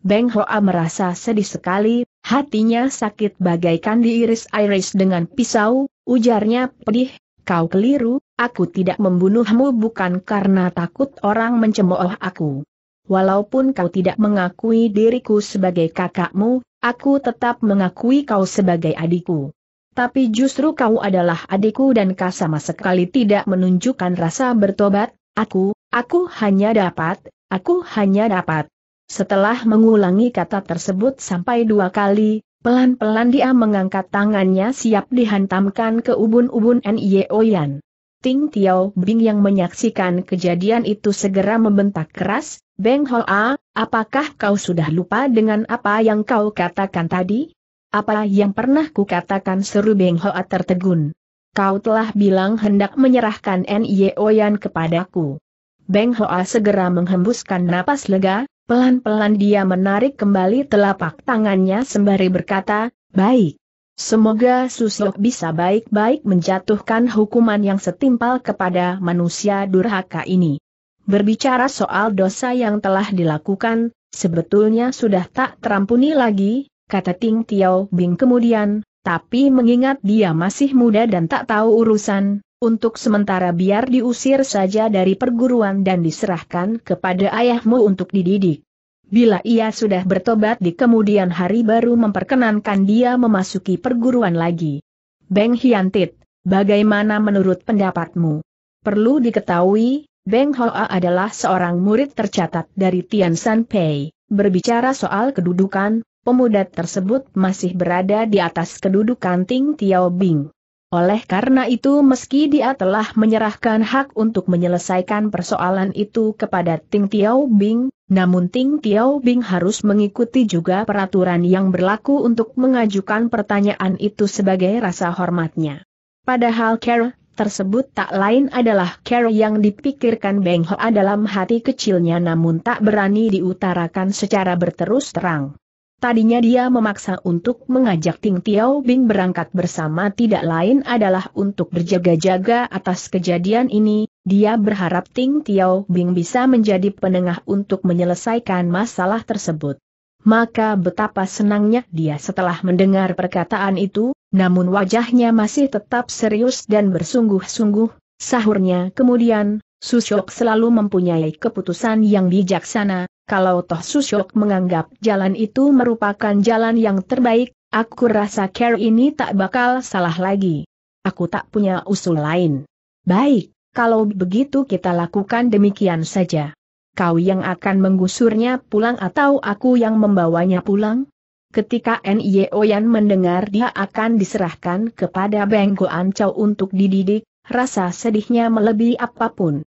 Beng Hoa merasa sedih sekali, hatinya sakit bagaikan diiris-iris dengan pisau, ujarnya pedih, kau keliru, aku tidak membunuhmu bukan karena takut orang mencemooh aku. Walaupun kau tidak mengakui diriku sebagai kakakmu, aku tetap mengakui kau sebagai adikku. Tapi justru kau adalah adikku dan kau sama sekali tidak menunjukkan rasa bertobat, aku, aku hanya dapat, aku hanya dapat setelah mengulangi kata tersebut sampai dua kali, pelan-pelan dia mengangkat tangannya siap dihantamkan ke ubun-ubun Yan. Ting Tiao Bing yang menyaksikan kejadian itu segera membentak keras, Beng Hoa, A, apakah kau sudah lupa dengan apa yang kau katakan tadi? Apa yang pernah katakan? seru Beng Ho A tertegun. Kau telah bilang hendak menyerahkan Yan kepadaku. Beng Hoa segera menghembuskan napas lega, Pelan-pelan dia menarik kembali telapak tangannya sembari berkata, baik. Semoga Susok bisa baik-baik menjatuhkan hukuman yang setimpal kepada manusia durhaka ini. Berbicara soal dosa yang telah dilakukan, sebetulnya sudah tak terampuni lagi, kata Ting Tiao Bing kemudian, tapi mengingat dia masih muda dan tak tahu urusan, untuk sementara biar diusir saja dari perguruan dan diserahkan kepada ayahmu untuk dididik. Bila ia sudah bertobat di kemudian hari baru memperkenankan dia memasuki perguruan lagi. Beng Hiantit, bagaimana menurut pendapatmu? Perlu diketahui, Beng Hoa adalah seorang murid tercatat dari Tian San Pei. Berbicara soal kedudukan, pemuda tersebut masih berada di atas kedudukan Ting Tiao Bing. Oleh karena itu meski dia telah menyerahkan hak untuk menyelesaikan persoalan itu kepada Ting Tiao Bing, namun Ting Tiao Bing harus mengikuti juga peraturan yang berlaku untuk mengajukan pertanyaan itu sebagai rasa hormatnya. Padahal Carol tersebut tak lain adalah Carol yang dipikirkan Beng Ho dalam hati kecilnya namun tak berani diutarakan secara berterus terang. Tadinya dia memaksa untuk mengajak Ting Tiao Bing berangkat bersama tidak lain adalah untuk berjaga-jaga atas kejadian ini, dia berharap Ting Tiao Bing bisa menjadi penengah untuk menyelesaikan masalah tersebut. Maka betapa senangnya dia setelah mendengar perkataan itu, namun wajahnya masih tetap serius dan bersungguh-sungguh, sahurnya kemudian, Susyok selalu mempunyai keputusan yang bijaksana, kalau Toh Susyok menganggap jalan itu merupakan jalan yang terbaik, aku rasa care ini tak bakal salah lagi. Aku tak punya usul lain. Baik, kalau begitu kita lakukan demikian saja. Kau yang akan menggusurnya pulang atau aku yang membawanya pulang? Ketika Nye Oyan mendengar dia akan diserahkan kepada Beng Goan Chow untuk dididik, rasa sedihnya melebihi apapun.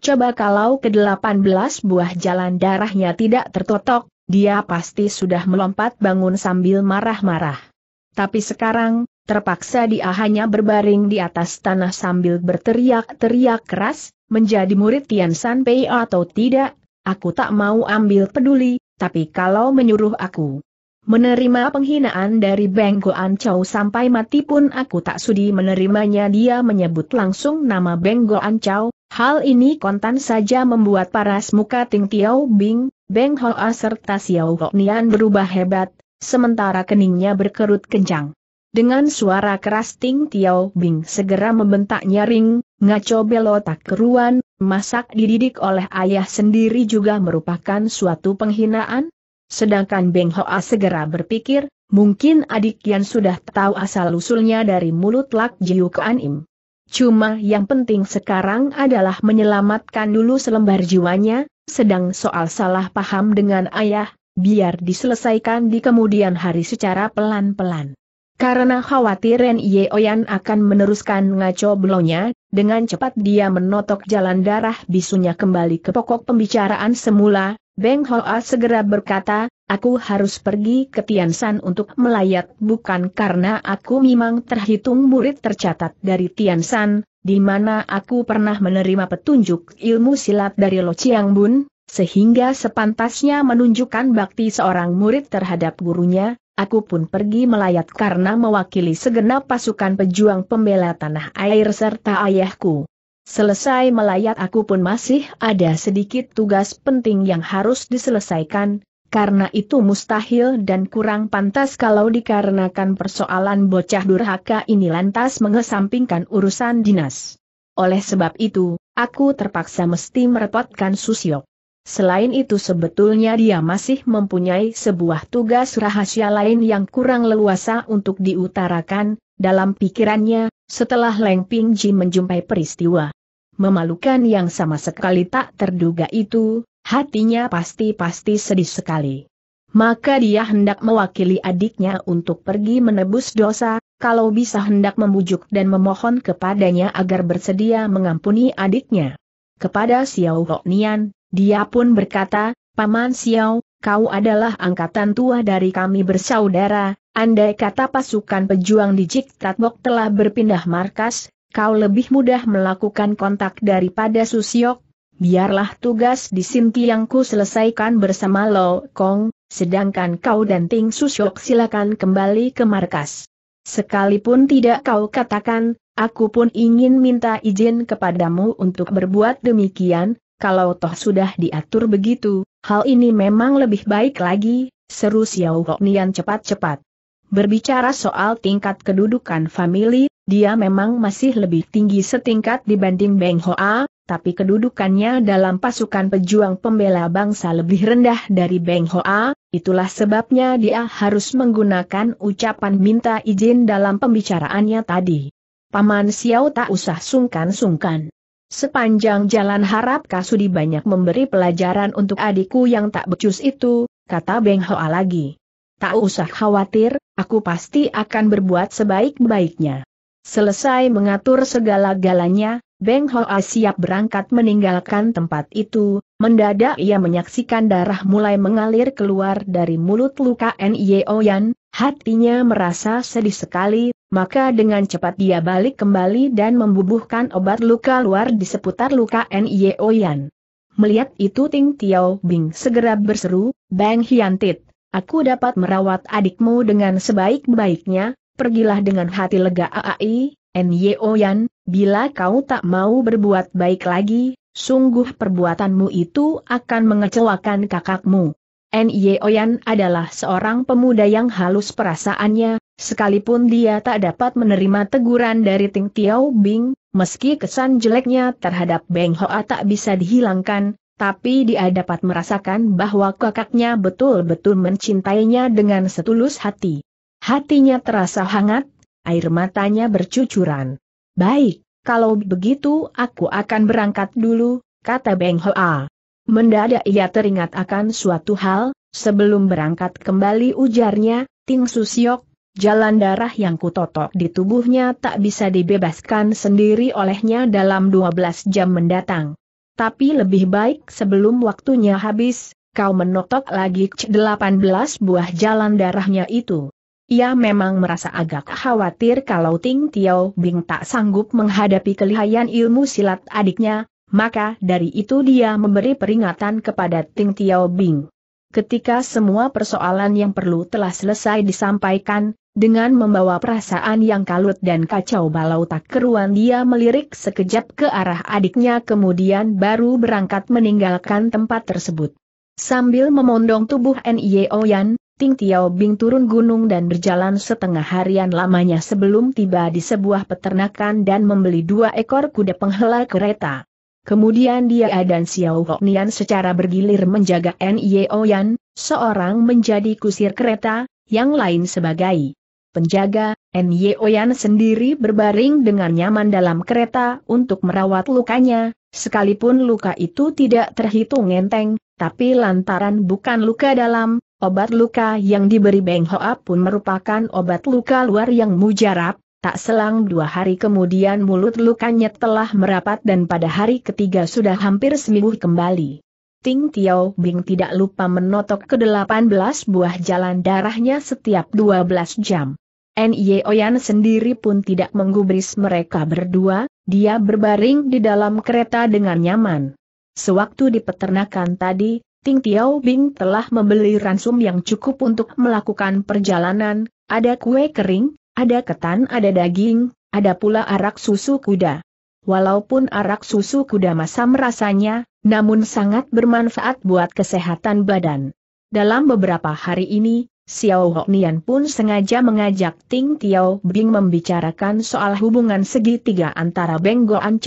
Coba kalau ke-18 buah jalan darahnya tidak tertotok, dia pasti sudah melompat bangun sambil marah-marah. Tapi sekarang, terpaksa dia hanya berbaring di atas tanah sambil berteriak-teriak keras, menjadi murid Tian San Pei atau tidak, aku tak mau ambil peduli, tapi kalau menyuruh aku menerima penghinaan dari Beng Goan Chow sampai mati pun aku tak sudi menerimanya dia menyebut langsung nama Beng Goan Chow, Hal ini kontan saja membuat para semuka Ting Tiao Bing, Beng Hoa serta Xiao Ho Nian berubah hebat, sementara keningnya berkerut kencang. Dengan suara keras Ting Tiao Bing segera membentak nyaring, ngaco belotak keruan, masak dididik oleh ayah sendiri juga merupakan suatu penghinaan? Sedangkan Beng Hoa segera berpikir, mungkin adik yang sudah tahu asal-usulnya dari mulut Lak Jiu Kuan Im. Cuma yang penting sekarang adalah menyelamatkan dulu selembar jiwanya, sedang soal salah paham dengan ayah, biar diselesaikan di kemudian hari secara pelan-pelan. Karena khawatir Ren Yeoyan akan meneruskan ngaco belonya, dengan cepat dia menotok jalan darah bisunya kembali ke pokok pembicaraan semula, Beng Hoa segera berkata, aku harus pergi ke Tiansan untuk melayat bukan karena aku memang terhitung murid tercatat dari Tiansan, di mana aku pernah menerima petunjuk ilmu silat dari Lo Chiang Bun, sehingga sepantasnya menunjukkan bakti seorang murid terhadap gurunya, aku pun pergi melayat karena mewakili segenap pasukan pejuang pembela tanah air serta ayahku. Selesai melayat aku pun masih ada sedikit tugas penting yang harus diselesaikan, karena itu mustahil dan kurang pantas kalau dikarenakan persoalan bocah durhaka ini lantas mengesampingkan urusan dinas. Oleh sebab itu, aku terpaksa mesti merepotkan Susyok. Selain itu sebetulnya dia masih mempunyai sebuah tugas rahasia lain yang kurang leluasa untuk diutarakan, dalam pikirannya, setelah Leng Pingji menjumpai peristiwa memalukan yang sama sekali tak terduga itu, hatinya pasti-pasti sedih sekali. Maka dia hendak mewakili adiknya untuk pergi menebus dosa, kalau bisa hendak membujuk dan memohon kepadanya agar bersedia mengampuni adiknya. Kepada Xiao Ho Nian, dia pun berkata, Paman Xiao, kau adalah angkatan tua dari kami bersaudara, andai kata pasukan pejuang di Jiktatbok telah berpindah markas, kau lebih mudah melakukan kontak daripada Susiok, biarlah tugas di Sintiangku selesaikan bersama Lo Kong, sedangkan kau dan Ting Susyok silakan kembali ke markas. Sekalipun tidak kau katakan, aku pun ingin minta izin kepadamu untuk berbuat demikian, kalau toh sudah diatur begitu, hal ini memang lebih baik lagi, seru Xiao Nian cepat-cepat. Berbicara soal tingkat kedudukan family, dia memang masih lebih tinggi setingkat dibanding Beng Hoa, tapi kedudukannya dalam pasukan pejuang pembela bangsa lebih rendah dari Beng Hoa, itulah sebabnya dia harus menggunakan ucapan minta izin dalam pembicaraannya tadi. Paman Xiao tak usah sungkan-sungkan. Sepanjang jalan harap Kasudi banyak memberi pelajaran untuk adikku yang tak becus itu, kata Beng Hoa lagi. Tak usah khawatir, aku pasti akan berbuat sebaik-baiknya. Selesai mengatur segala-galanya, Beng Hoa siap berangkat meninggalkan tempat itu, mendadak ia menyaksikan darah mulai mengalir keluar dari mulut luka Nye Oyan, Hatinya merasa sedih sekali, maka dengan cepat dia balik kembali dan membubuhkan obat luka luar di seputar luka N.I.O. Yan. Melihat itu Ting Tiao Bing segera berseru, Bang Tit, aku dapat merawat adikmu dengan sebaik-baiknya, pergilah dengan hati lega AAI, N.Y.O. Yan, bila kau tak mau berbuat baik lagi, sungguh perbuatanmu itu akan mengecewakan kakakmu. Nye Oyan adalah seorang pemuda yang halus perasaannya, sekalipun dia tak dapat menerima teguran dari Ting Tiao Bing, meski kesan jeleknya terhadap Beng Hoa tak bisa dihilangkan, tapi dia dapat merasakan bahwa kakaknya betul-betul mencintainya dengan setulus hati. Hatinya terasa hangat, air matanya bercucuran. Baik, kalau begitu aku akan berangkat dulu, kata Beng Hoa. Mendadak ia teringat akan suatu hal, sebelum berangkat kembali ujarnya, Ting Susiok, jalan darah yang kutotok di tubuhnya tak bisa dibebaskan sendiri olehnya dalam 12 jam mendatang. Tapi lebih baik sebelum waktunya habis, kau menotok lagi 18 buah jalan darahnya itu. Ia memang merasa agak khawatir kalau Ting Tiao Bing tak sanggup menghadapi kelihayan ilmu silat adiknya, maka dari itu dia memberi peringatan kepada Ting Tiao Bing. Ketika semua persoalan yang perlu telah selesai disampaikan, dengan membawa perasaan yang kalut dan kacau balau tak keruan dia melirik sekejap ke arah adiknya kemudian baru berangkat meninggalkan tempat tersebut. Sambil memondong tubuh N.I.O. Yan, Ting Tiao Bing turun gunung dan berjalan setengah harian lamanya sebelum tiba di sebuah peternakan dan membeli dua ekor kuda penghela kereta. Kemudian dia dan Xiao Nian secara bergilir menjaga N.I.O. Yan, seorang menjadi kusir kereta, yang lain sebagai penjaga, Nye Yan sendiri berbaring dengan nyaman dalam kereta untuk merawat lukanya, sekalipun luka itu tidak terhitung enteng, tapi lantaran bukan luka dalam, obat luka yang diberi Beng Hoa pun merupakan obat luka luar yang mujarab, Tak selang dua hari kemudian mulut lukanya telah merapat dan pada hari ketiga sudah hampir sembuh kembali. Ting Tiao Bing tidak lupa menotok ke-18 buah jalan darahnya setiap 12 jam. Nye Oyan sendiri pun tidak menggubris mereka berdua, dia berbaring di dalam kereta dengan nyaman. Sewaktu di peternakan tadi, Ting Tiao Bing telah membeli ransum yang cukup untuk melakukan perjalanan, ada kue kering, ada ketan ada daging, ada pula arak susu kuda. Walaupun arak susu kuda masam rasanya, namun sangat bermanfaat buat kesehatan badan. Dalam beberapa hari ini, Xiao Hoknian pun sengaja mengajak Ting Tiao Bing membicarakan soal hubungan segitiga antara Beng Goan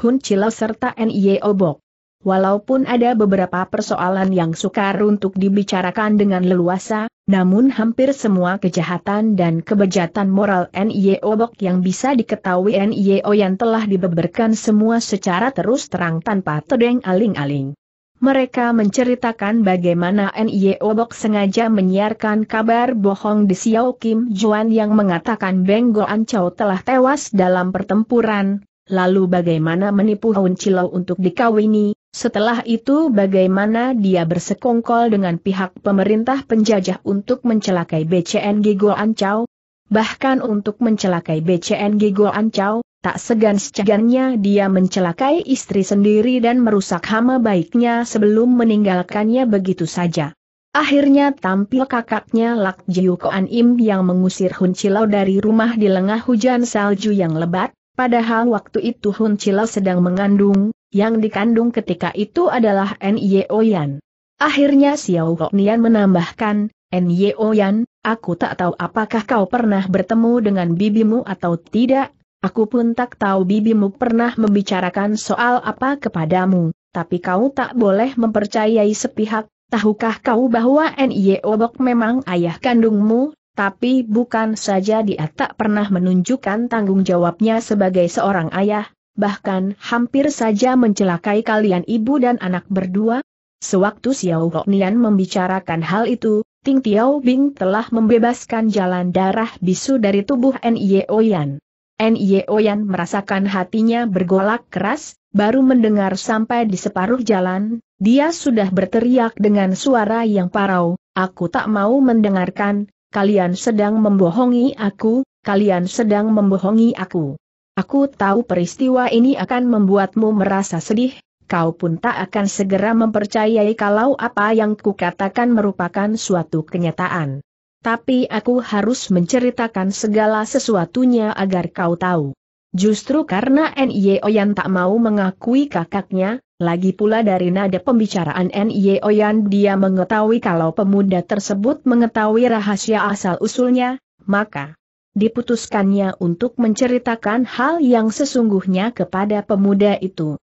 Hun Chilo serta N.I.E. Obok. Walaupun ada beberapa persoalan yang sukar untuk dibicarakan dengan leluasa, namun hampir semua kejahatan dan kebejatan moral NIO Bok yang bisa diketahui NIO yang telah dibeberkan semua secara terus terang tanpa tedeng aling-aling. Mereka menceritakan bagaimana NIO Bok sengaja menyiarkan kabar bohong di Xiao Kim Juan yang mengatakan Beng Goan Chow telah tewas dalam pertempuran, lalu bagaimana menipu Hun Chilo untuk dikawini, setelah itu bagaimana dia bersekongkol dengan pihak pemerintah penjajah untuk mencelakai BCN Gigo Ancau? Bahkan untuk mencelakai BCN Gigo Ancau, tak segan-segannya dia mencelakai istri sendiri dan merusak hama baiknya sebelum meninggalkannya begitu saja. Akhirnya tampil kakaknya Lak Jiu Koan Im yang mengusir Hun Chilau dari rumah di lengah hujan salju yang lebat, padahal waktu itu Hun Chilau sedang mengandung, yang dikandung ketika itu adalah N.Y.O. Yan. Akhirnya Xiao Nian menambahkan, N.Y.O. Yan, aku tak tahu apakah kau pernah bertemu dengan bibimu atau tidak, aku pun tak tahu bibimu pernah membicarakan soal apa kepadamu, tapi kau tak boleh mempercayai sepihak, tahukah kau bahwa N.Y.O. Bok memang ayah kandungmu, tapi bukan saja dia tak pernah menunjukkan tanggung jawabnya sebagai seorang ayah, bahkan hampir saja mencelakai kalian ibu dan anak berdua? Sewaktu Xiao Nian membicarakan hal itu, Ting Tiao Bing telah membebaskan jalan darah bisu dari tubuh Nye Oyan. Nye Oyan merasakan hatinya bergolak keras, baru mendengar sampai di separuh jalan, dia sudah berteriak dengan suara yang parau, aku tak mau mendengarkan, kalian sedang membohongi aku, kalian sedang membohongi aku. Aku tahu peristiwa ini akan membuatmu merasa sedih, kau pun tak akan segera mempercayai kalau apa yang kukatakan merupakan suatu kenyataan. Tapi aku harus menceritakan segala sesuatunya agar kau tahu. Justru karena Nye Oyan tak mau mengakui kakaknya, lagi pula dari nada pembicaraan Nye Oyan dia mengetahui kalau pemuda tersebut mengetahui rahasia asal-usulnya, maka diputuskannya untuk menceritakan hal yang sesungguhnya kepada pemuda itu.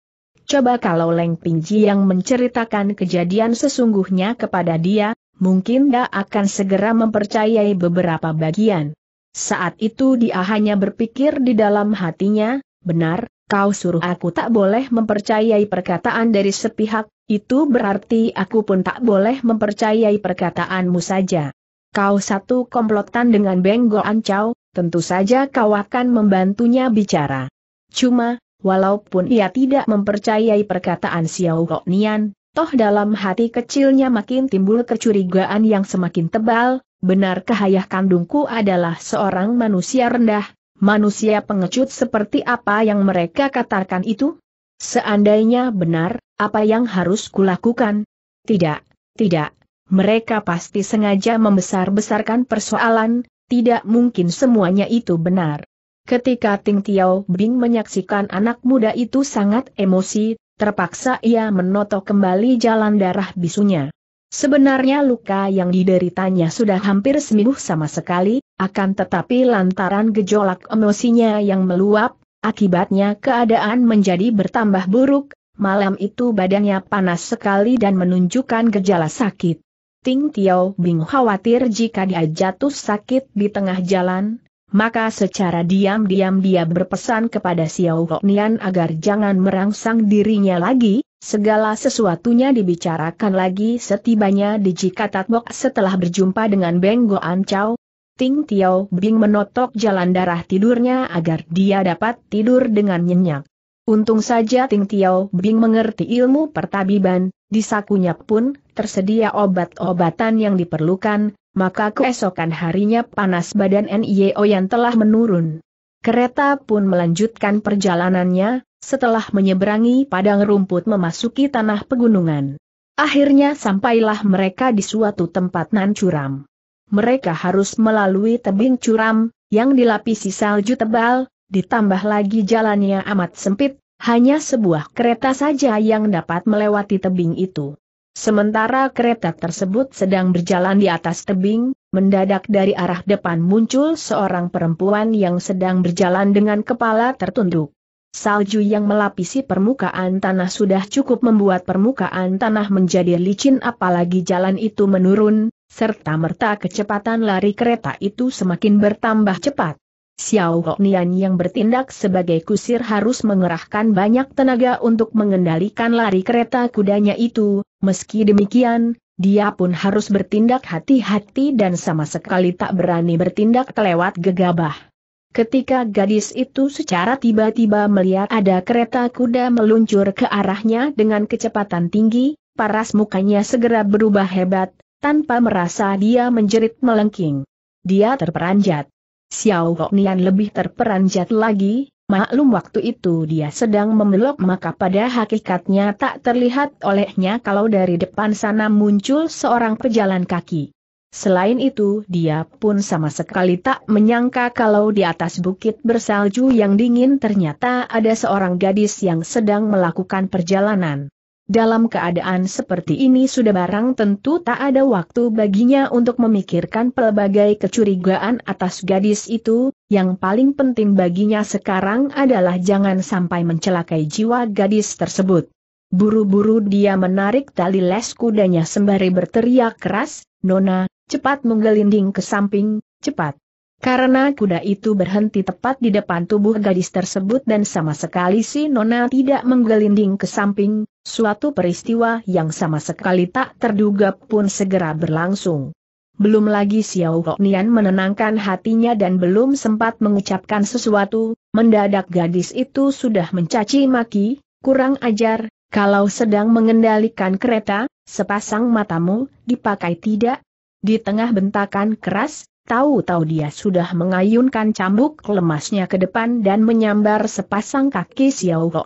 Coba kalau Leng Pingji yang menceritakan kejadian sesungguhnya kepada dia, mungkin dia akan segera mempercayai beberapa bagian. Saat itu dia hanya berpikir di dalam hatinya, benar, kau suruh aku tak boleh mempercayai perkataan dari sepihak, itu berarti aku pun tak boleh mempercayai perkataanmu saja. Kau satu komplotan dengan Benggo Ancau, tentu saja kau akan membantunya bicara. Cuma, walaupun ia tidak mempercayai perkataan Xiao Nian, toh dalam hati kecilnya makin timbul kecurigaan yang semakin tebal, benarkah ayah kandungku adalah seorang manusia rendah, manusia pengecut seperti apa yang mereka katakan itu? Seandainya benar, apa yang harus kulakukan? Tidak, tidak, mereka pasti sengaja membesar-besarkan persoalan, tidak mungkin semuanya itu benar. Ketika Ting Tiao Bing menyaksikan anak muda itu sangat emosi, terpaksa ia menotok kembali jalan darah bisunya. Sebenarnya luka yang dideritanya sudah hampir seminggu sama sekali, akan tetapi lantaran gejolak emosinya yang meluap, akibatnya keadaan menjadi bertambah buruk, malam itu badannya panas sekali dan menunjukkan gejala sakit. Ting Tiao Bing khawatir jika dia jatuh sakit di tengah jalan, maka secara diam-diam dia berpesan kepada Xiao Nian agar jangan merangsang dirinya lagi, Segala sesuatunya dibicarakan lagi setibanya di Jika Tatbok setelah berjumpa dengan Beng Goan Chow. Ting Tiao Bing menotok jalan darah tidurnya agar dia dapat tidur dengan nyenyak. Untung saja Ting Tiao Bing mengerti ilmu pertabiban, Disakunya pun tersedia obat-obatan yang diperlukan, maka keesokan harinya panas badan NIO yang telah menurun. Kereta pun melanjutkan perjalanannya, setelah menyeberangi padang rumput memasuki tanah pegunungan. Akhirnya sampailah mereka di suatu tempat nan curam. Mereka harus melalui tebing curam, yang dilapisi salju tebal, ditambah lagi jalannya amat sempit, hanya sebuah kereta saja yang dapat melewati tebing itu. Sementara kereta tersebut sedang berjalan di atas tebing, mendadak dari arah depan muncul seorang perempuan yang sedang berjalan dengan kepala tertunduk. Salju yang melapisi permukaan tanah sudah cukup membuat permukaan tanah menjadi licin apalagi jalan itu menurun, serta merta kecepatan lari kereta itu semakin bertambah cepat. Xiao Nian yang bertindak sebagai kusir harus mengerahkan banyak tenaga untuk mengendalikan lari kereta kudanya itu, meski demikian, dia pun harus bertindak hati-hati dan sama sekali tak berani bertindak kelewat gegabah. Ketika gadis itu secara tiba-tiba melihat ada kereta kuda meluncur ke arahnya dengan kecepatan tinggi, paras mukanya segera berubah hebat, tanpa merasa dia menjerit melengking. Dia terperanjat. Xiao Hoknian lebih terperanjat lagi, maklum waktu itu dia sedang memeluk maka pada hakikatnya tak terlihat olehnya kalau dari depan sana muncul seorang pejalan kaki. Selain itu dia pun sama sekali tak menyangka kalau di atas bukit bersalju yang dingin ternyata ada seorang gadis yang sedang melakukan perjalanan. Dalam keadaan seperti ini sudah barang tentu tak ada waktu baginya untuk memikirkan pelbagai kecurigaan atas gadis itu, yang paling penting baginya sekarang adalah jangan sampai mencelakai jiwa gadis tersebut. Buru-buru dia menarik tali les kudanya sembari berteriak keras, Nona, cepat menggelinding ke samping, cepat. Karena kuda itu berhenti tepat di depan tubuh gadis tersebut dan sama sekali si Nona tidak menggelinding ke samping, suatu peristiwa yang sama sekali tak terduga pun segera berlangsung. Belum lagi Xiao Nian menenangkan hatinya dan belum sempat mengucapkan sesuatu, mendadak gadis itu sudah mencaci maki, kurang ajar, kalau sedang mengendalikan kereta, sepasang matamu, dipakai tidak? Di tengah bentakan keras, Tahu-tahu dia sudah mengayunkan cambuk lemasnya ke depan dan menyambar sepasang kaki Xiao Ho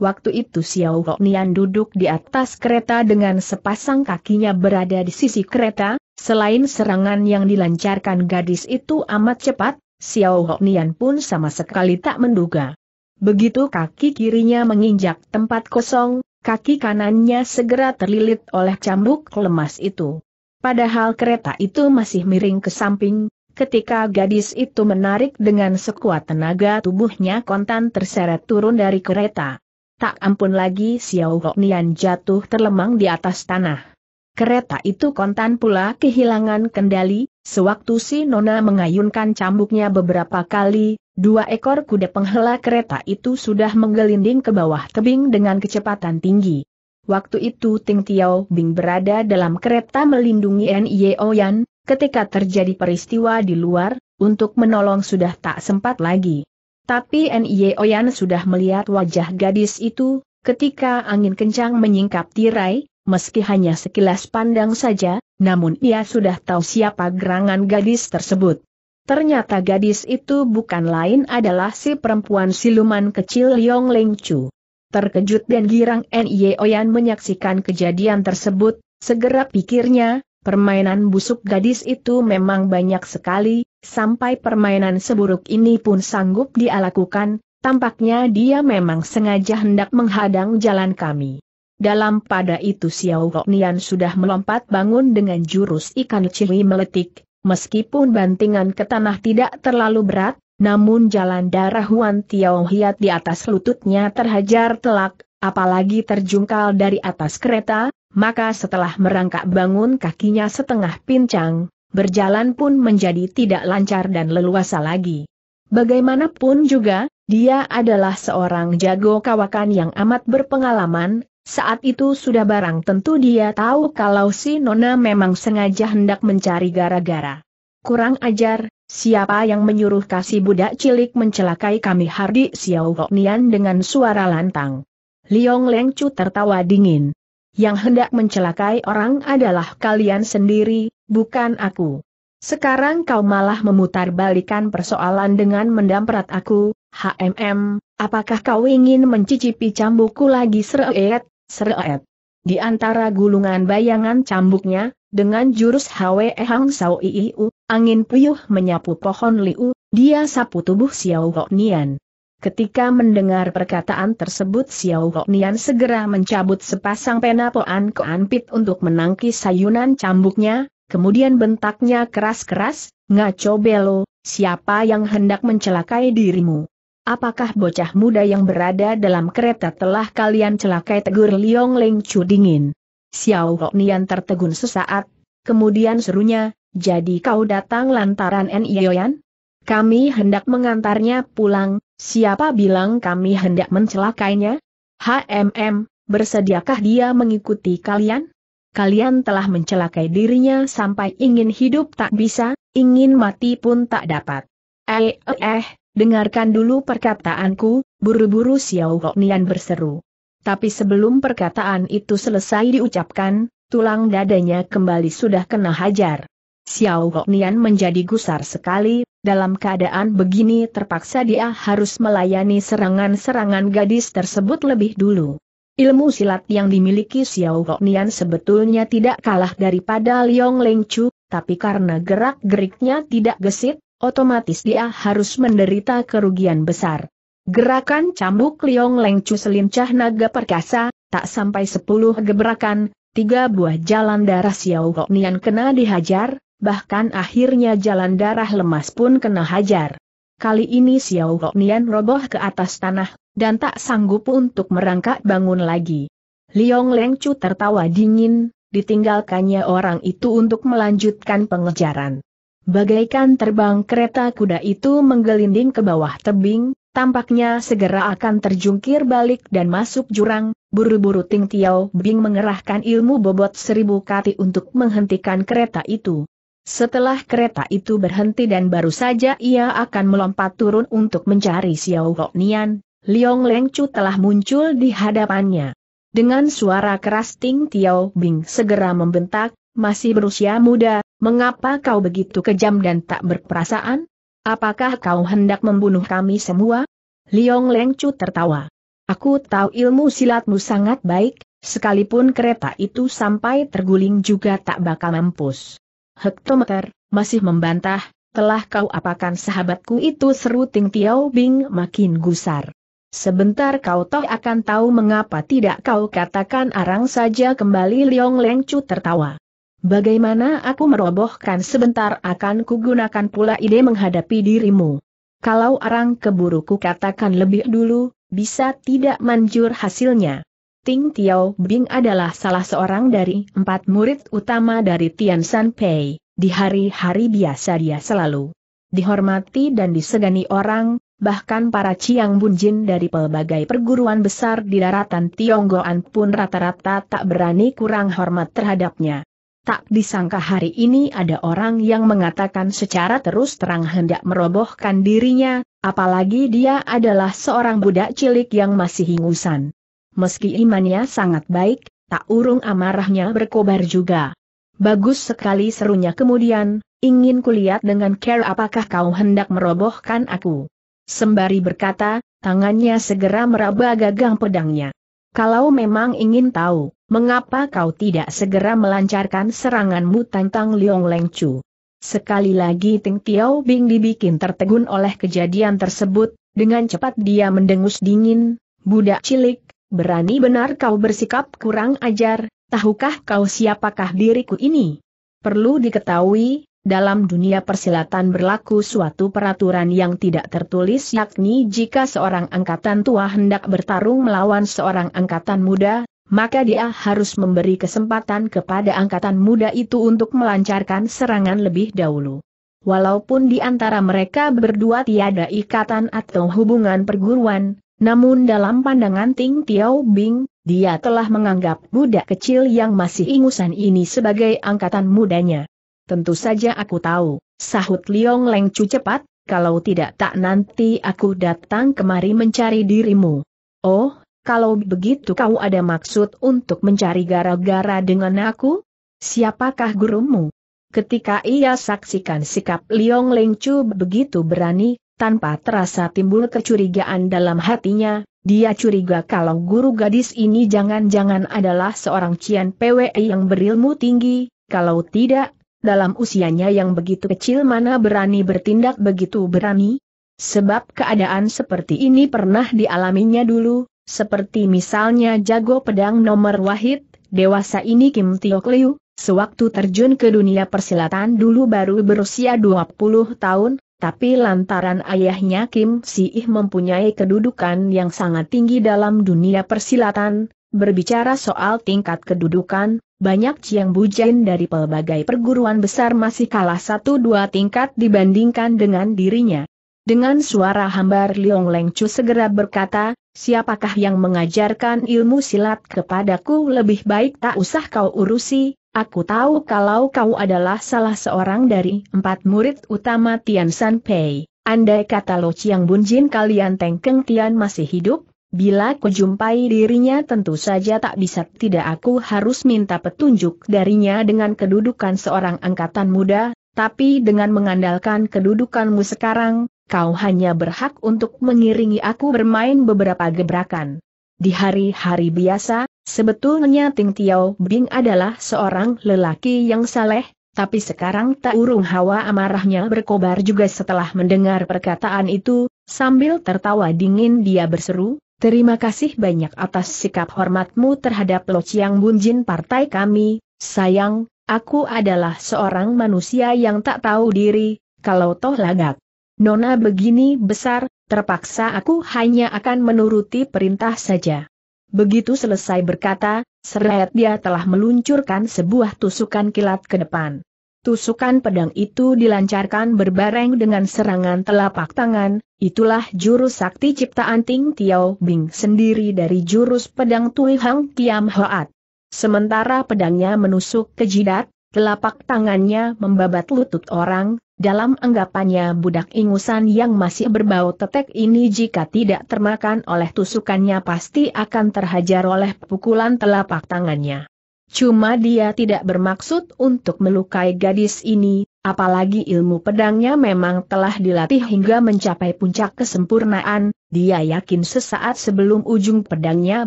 Waktu itu Xiao Ho duduk di atas kereta dengan sepasang kakinya berada di sisi kereta, selain serangan yang dilancarkan gadis itu amat cepat, Xiao Ho pun sama sekali tak menduga. Begitu kaki kirinya menginjak tempat kosong, kaki kanannya segera terlilit oleh cambuk lemas itu. Padahal kereta itu masih miring ke samping, ketika gadis itu menarik dengan sekuat tenaga tubuhnya kontan terseret turun dari kereta. Tak ampun lagi Xiao Ho Nian jatuh terlemang di atas tanah. Kereta itu kontan pula kehilangan kendali, sewaktu si Nona mengayunkan cambuknya beberapa kali, dua ekor kuda penghela kereta itu sudah menggelinding ke bawah tebing dengan kecepatan tinggi. Waktu itu Ting Tiao Bing berada dalam kereta melindungi N.I.E. Oyan, ketika terjadi peristiwa di luar, untuk menolong sudah tak sempat lagi. Tapi N.I.E. Oyan sudah melihat wajah gadis itu, ketika angin kencang menyingkap tirai, meski hanya sekilas pandang saja, namun ia sudah tahu siapa gerangan gadis tersebut. Ternyata gadis itu bukan lain adalah si perempuan siluman kecil Yong Leng Chu. Terkejut dan girang N.I.E. Oyan menyaksikan kejadian tersebut, segera pikirnya, permainan busuk gadis itu memang banyak sekali, sampai permainan seburuk ini pun sanggup dia lakukan, tampaknya dia memang sengaja hendak menghadang jalan kami. Dalam pada itu Xiao Nian sudah melompat bangun dengan jurus ikan cihui meletik, meskipun bantingan ke tanah tidak terlalu berat, namun jalan darah Huan Tiao Hiat di atas lututnya terhajar telak, apalagi terjungkal dari atas kereta, maka setelah merangkak bangun kakinya setengah pincang, berjalan pun menjadi tidak lancar dan leluasa lagi. Bagaimanapun juga, dia adalah seorang jago kawakan yang amat berpengalaman, saat itu sudah barang tentu dia tahu kalau si Nona memang sengaja hendak mencari gara-gara. Kurang ajar, siapa yang menyuruh kasih budak cilik mencelakai kami Hardi Xiao Nian dengan suara lantang. Liong Lengcu tertawa dingin. Yang hendak mencelakai orang adalah kalian sendiri, bukan aku. Sekarang kau malah memutar persoalan dengan mendamprat aku, HMM, apakah kau ingin mencicipi cambukku lagi seret, seret? Di antara gulungan bayangan cambuknya, dengan jurus Hwe Hang Sao Iu, angin puyuh menyapu pohon liu, dia sapu tubuh Xiao Ho Nian. Ketika mendengar perkataan tersebut Xiao Ho Nian segera mencabut sepasang pena poan keanpit untuk menangkis sayunan cambuknya, kemudian bentaknya keras-keras, ngaco belo, siapa yang hendak mencelakai dirimu? Apakah bocah muda yang berada dalam kereta telah kalian celakai tegur Liong Ling Chu dingin? Xiao Nian tertegun sesaat, kemudian serunya, jadi kau datang lantaran Nioyan? Kami hendak mengantarnya pulang, siapa bilang kami hendak mencelakainya? HMM, bersediakah dia mengikuti kalian? Kalian telah mencelakai dirinya sampai ingin hidup tak bisa, ingin mati pun tak dapat. Eh, eh, eh dengarkan dulu perkataanku, buru-buru Xiao Nian berseru tapi sebelum perkataan itu selesai diucapkan, tulang dadanya kembali sudah kena hajar. Xiao Nian menjadi gusar sekali, dalam keadaan begini terpaksa dia harus melayani serangan-serangan gadis tersebut lebih dulu. Ilmu silat yang dimiliki Xiao Nian sebetulnya tidak kalah daripada Liong Leng Chu, tapi karena gerak-geriknya tidak gesit, otomatis dia harus menderita kerugian besar. Gerakan cambuk Liong Lengcu selincah naga perkasa, tak sampai sepuluh gebrakan, tiga buah jalan darah Xiao Nian kena dihajar, bahkan akhirnya jalan darah lemas pun kena hajar. Kali ini Xiao Nian roboh ke atas tanah, dan tak sanggup untuk merangkak bangun lagi. Liong Lengcu tertawa dingin, ditinggalkannya orang itu untuk melanjutkan pengejaran. Bagaikan terbang kereta kuda itu menggelinding ke bawah tebing, tampaknya segera akan terjungkir balik dan masuk jurang, buru-buru Ting Tiao Bing mengerahkan ilmu bobot seribu kati untuk menghentikan kereta itu. Setelah kereta itu berhenti dan baru saja ia akan melompat turun untuk mencari Xiao Ho Nian, Liong Leng Chu telah muncul di hadapannya. Dengan suara keras Ting Tiao Bing segera membentak, masih berusia muda, mengapa kau begitu kejam dan tak berperasaan? Apakah kau hendak membunuh kami semua? Liong Lengcu tertawa. Aku tahu ilmu silatmu sangat baik, sekalipun kereta itu sampai terguling juga tak bakal mampus. Hektometer, masih membantah, telah kau apakan sahabatku itu seru Ting Tiao Bing makin gusar. Sebentar kau toh akan tahu mengapa tidak kau katakan arang saja kembali Liong Lengcu tertawa. Bagaimana aku merobohkan sebentar akan kugunakan pula ide menghadapi dirimu. Kalau orang keburu katakan lebih dulu, bisa tidak manjur hasilnya. Ting Tiao Bing adalah salah seorang dari empat murid utama dari Tian San Pei. Di hari-hari biasa dia selalu dihormati dan disegani orang, bahkan para Ciang Bunjin dari pelbagai perguruan besar di daratan Tionggoan pun rata-rata tak berani kurang hormat terhadapnya. Tak disangka hari ini ada orang yang mengatakan secara terus terang hendak merobohkan dirinya, apalagi dia adalah seorang budak cilik yang masih hingusan. Meski imannya sangat baik, tak urung amarahnya berkobar juga. Bagus sekali serunya kemudian, ingin kulihat dengan care apakah kau hendak merobohkan aku. Sembari berkata, tangannya segera meraba gagang pedangnya. Kalau memang ingin tahu, Mengapa kau tidak segera melancarkan seranganmu tentang Liong Leng Chu? Sekali lagi Ting Tiao Bing dibikin tertegun oleh kejadian tersebut, dengan cepat dia mendengus dingin, budak cilik, berani benar kau bersikap kurang ajar, tahukah kau siapakah diriku ini? Perlu diketahui, dalam dunia persilatan berlaku suatu peraturan yang tidak tertulis yakni jika seorang angkatan tua hendak bertarung melawan seorang angkatan muda, maka dia harus memberi kesempatan kepada angkatan muda itu untuk melancarkan serangan lebih dahulu. Walaupun di antara mereka berdua tiada ikatan atau hubungan perguruan, namun dalam pandangan Ting Tiao Bing, dia telah menganggap budak kecil yang masih ingusan ini sebagai angkatan mudanya. Tentu saja aku tahu, sahut Liong Leng cu cepat, kalau tidak tak nanti aku datang kemari mencari dirimu. Oh, kalau begitu kau ada maksud untuk mencari gara-gara dengan aku? Siapakah gurumu? Ketika ia saksikan sikap Liong Leng Chu begitu berani, tanpa terasa timbul kecurigaan dalam hatinya, dia curiga kalau guru gadis ini jangan-jangan adalah seorang Cian PWE yang berilmu tinggi, kalau tidak, dalam usianya yang begitu kecil mana berani bertindak begitu berani? Sebab keadaan seperti ini pernah dialaminya dulu, seperti misalnya jago pedang nomor wahid, dewasa ini Kim Tiok Liu, sewaktu terjun ke dunia persilatan dulu baru berusia 20 tahun, tapi lantaran ayahnya Kim Si Ih mempunyai kedudukan yang sangat tinggi dalam dunia persilatan, berbicara soal tingkat kedudukan, banyak Chiang bujain dari pelbagai perguruan besar masih kalah satu dua tingkat dibandingkan dengan dirinya. Dengan suara hambar Liong Leng Chu segera berkata, siapakah yang mengajarkan ilmu silat kepadaku lebih baik tak usah kau urusi, aku tahu kalau kau adalah salah seorang dari empat murid utama Tian San Pei. Andai kata Lo Chiang Jin kalian Tengkeng Tian masih hidup, bila kujumpai dirinya tentu saja tak bisa tidak aku harus minta petunjuk darinya dengan kedudukan seorang angkatan muda, tapi dengan mengandalkan kedudukanmu sekarang, kau hanya berhak untuk mengiringi aku bermain beberapa gebrakan. Di hari-hari biasa, sebetulnya Ting Tiao Bing adalah seorang lelaki yang saleh, tapi sekarang tak urung hawa amarahnya berkobar juga setelah mendengar perkataan itu, sambil tertawa dingin dia berseru, terima kasih banyak atas sikap hormatmu terhadap Lo Chiang Bunjin partai kami, sayang, aku adalah seorang manusia yang tak tahu diri, kalau toh lagak. Nona begini besar, terpaksa aku hanya akan menuruti perintah saja. Begitu selesai berkata, seret dia telah meluncurkan sebuah tusukan kilat ke depan. Tusukan pedang itu dilancarkan berbareng dengan serangan telapak tangan, itulah jurus sakti ciptaan Ting Tiao Bing sendiri dari jurus pedang Tui Hang Tiam Hoat. Sementara pedangnya menusuk ke jidat, telapak tangannya membabat lutut orang, dalam anggapannya budak ingusan yang masih berbau tetek ini jika tidak termakan oleh tusukannya pasti akan terhajar oleh pukulan telapak tangannya. Cuma dia tidak bermaksud untuk melukai gadis ini, apalagi ilmu pedangnya memang telah dilatih hingga mencapai puncak kesempurnaan, dia yakin sesaat sebelum ujung pedangnya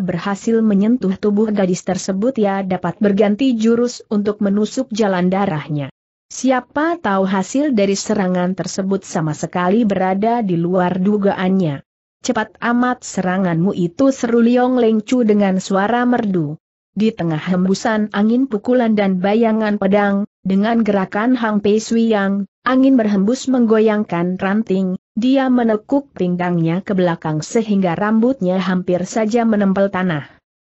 berhasil menyentuh tubuh gadis tersebut ia dapat berganti jurus untuk menusuk jalan darahnya. Siapa tahu hasil dari serangan tersebut sama sekali berada di luar dugaannya. Cepat amat seranganmu itu seru Liong Lengcu dengan suara merdu. Di tengah hembusan angin pukulan dan bayangan pedang, dengan gerakan Hang Pei Sui yang, angin berhembus menggoyangkan ranting, dia menekuk pinggangnya ke belakang sehingga rambutnya hampir saja menempel tanah.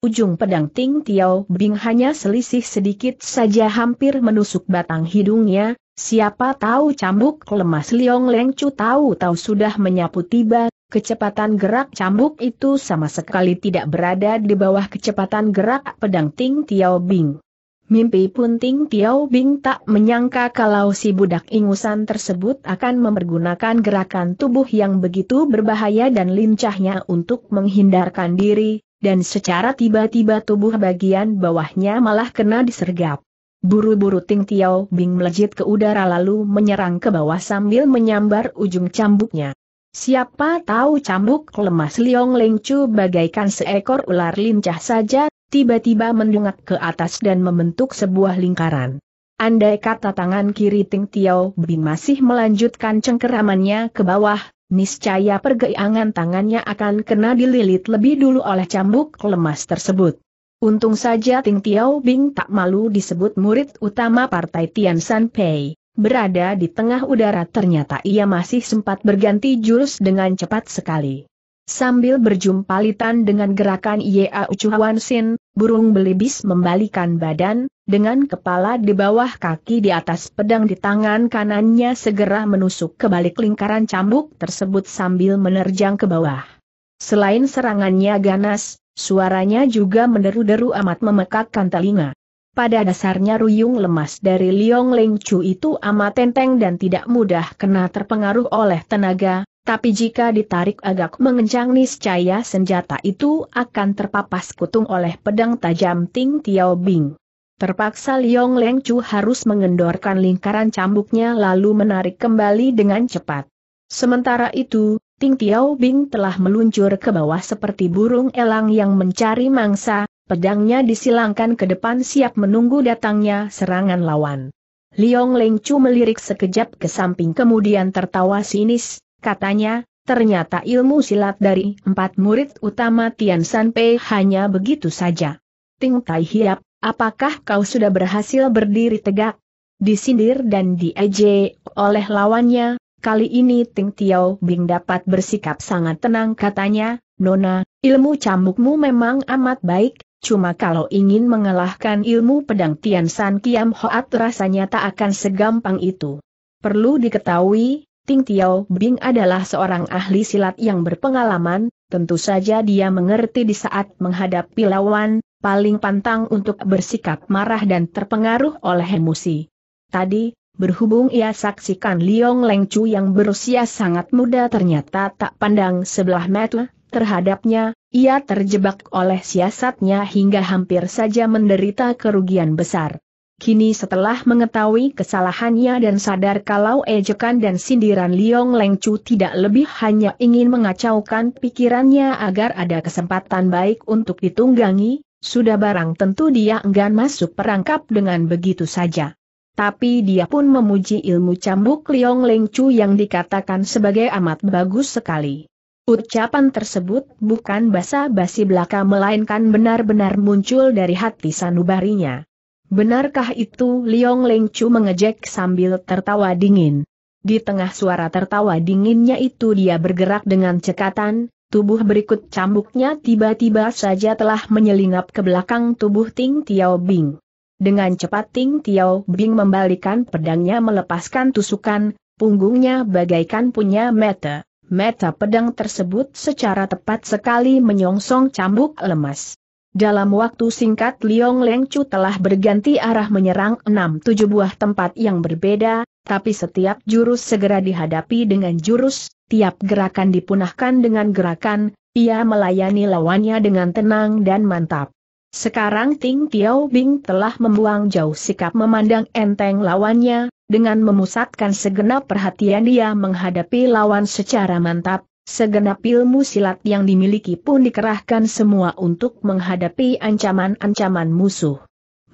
Ujung pedang Ting Tiao Bing hanya selisih sedikit saja hampir menusuk batang hidungnya, siapa tahu cambuk lemas Liong Leng Chu tahu-tahu sudah menyapu tiba, kecepatan gerak cambuk itu sama sekali tidak berada di bawah kecepatan gerak pedang Ting Tiao Bing. Mimpi pun Ting Tiao Bing tak menyangka kalau si budak ingusan tersebut akan mempergunakan gerakan tubuh yang begitu berbahaya dan lincahnya untuk menghindarkan diri, dan secara tiba-tiba tubuh bagian bawahnya malah kena disergap. Buru-buru Ting Tiao Bing melejit ke udara lalu menyerang ke bawah sambil menyambar ujung cambuknya. Siapa tahu cambuk lemas Liong Lengcu bagaikan seekor ular lincah saja, tiba-tiba mendungak ke atas dan membentuk sebuah lingkaran. Andai kata tangan kiri Ting Tiao Bing masih melanjutkan cengkeramannya ke bawah, Niscaya pergeangan tangannya akan kena dililit lebih dulu oleh cambuk lemas tersebut. Untung saja Ting Tiao Bing tak malu disebut murid utama partai Tian San Pei. Berada di tengah udara ternyata ia masih sempat berganti jurus dengan cepat sekali. Sambil berjumpalitan dengan gerakan Yeo Chuan Sin, burung belibis membalikan badan, dengan kepala di bawah kaki di atas pedang di tangan kanannya segera menusuk ke balik lingkaran cambuk tersebut sambil menerjang ke bawah. Selain serangannya ganas, suaranya juga menderu-deru amat memekakkan telinga. Pada dasarnya ruyung lemas dari Liong Leng Chu itu amat tenteng dan tidak mudah kena terpengaruh oleh tenaga, tapi jika ditarik agak mengencang niscaya senjata itu akan terpapas kutung oleh pedang tajam Ting Tiao Bing. Terpaksa Liong Leng Chu harus mengendorkan lingkaran cambuknya lalu menarik kembali dengan cepat. Sementara itu, Ting Tiao Bing telah meluncur ke bawah seperti burung elang yang mencari mangsa, pedangnya disilangkan ke depan siap menunggu datangnya serangan lawan. Liong Leng Chu melirik sekejap ke samping kemudian tertawa sinis, katanya, ternyata ilmu silat dari empat murid utama Tian San Pei hanya begitu saja. Ting Tai Hiap, Apakah kau sudah berhasil berdiri tegak? Disindir dan diejek oleh lawannya, kali ini Ting Tiao Bing dapat bersikap sangat tenang katanya, Nona, ilmu cambukmu memang amat baik, cuma kalau ingin mengalahkan ilmu pedang Tian San Kiam Hoat rasanya tak akan segampang itu. Perlu diketahui, Ting Tiao Bing adalah seorang ahli silat yang berpengalaman, tentu saja dia mengerti di saat menghadapi lawan, paling pantang untuk bersikap marah dan terpengaruh oleh emosi. Tadi, berhubung ia saksikan Liong Lengcu yang berusia sangat muda ternyata tak pandang sebelah mata terhadapnya, ia terjebak oleh siasatnya hingga hampir saja menderita kerugian besar. Kini setelah mengetahui kesalahannya dan sadar kalau ejekan dan sindiran Liong Lengcu tidak lebih hanya ingin mengacaukan pikirannya agar ada kesempatan baik untuk ditunggangi, sudah barang tentu dia enggan masuk perangkap dengan begitu saja. Tapi dia pun memuji ilmu cambuk Liong Leng Chu yang dikatakan sebagai amat bagus sekali. Ucapan tersebut bukan basa-basi belaka melainkan benar-benar muncul dari hati sanubarinya. Benarkah itu Liong Leng Chu mengejek sambil tertawa dingin. Di tengah suara tertawa dinginnya itu dia bergerak dengan cekatan, tubuh berikut cambuknya tiba-tiba saja telah menyelinap ke belakang tubuh Ting Tiao Bing. Dengan cepat Ting Tiao Bing membalikan pedangnya melepaskan tusukan, punggungnya bagaikan punya meta. Meta pedang tersebut secara tepat sekali menyongsong cambuk lemas. Dalam waktu singkat Liong Leng Chu telah berganti arah menyerang enam tujuh buah tempat yang berbeda, tapi setiap jurus segera dihadapi dengan jurus tiap gerakan dipunahkan dengan gerakan, ia melayani lawannya dengan tenang dan mantap. Sekarang Ting Tiao Bing telah membuang jauh sikap memandang enteng lawannya, dengan memusatkan segenap perhatian dia menghadapi lawan secara mantap, segenap ilmu silat yang dimiliki pun dikerahkan semua untuk menghadapi ancaman-ancaman musuh.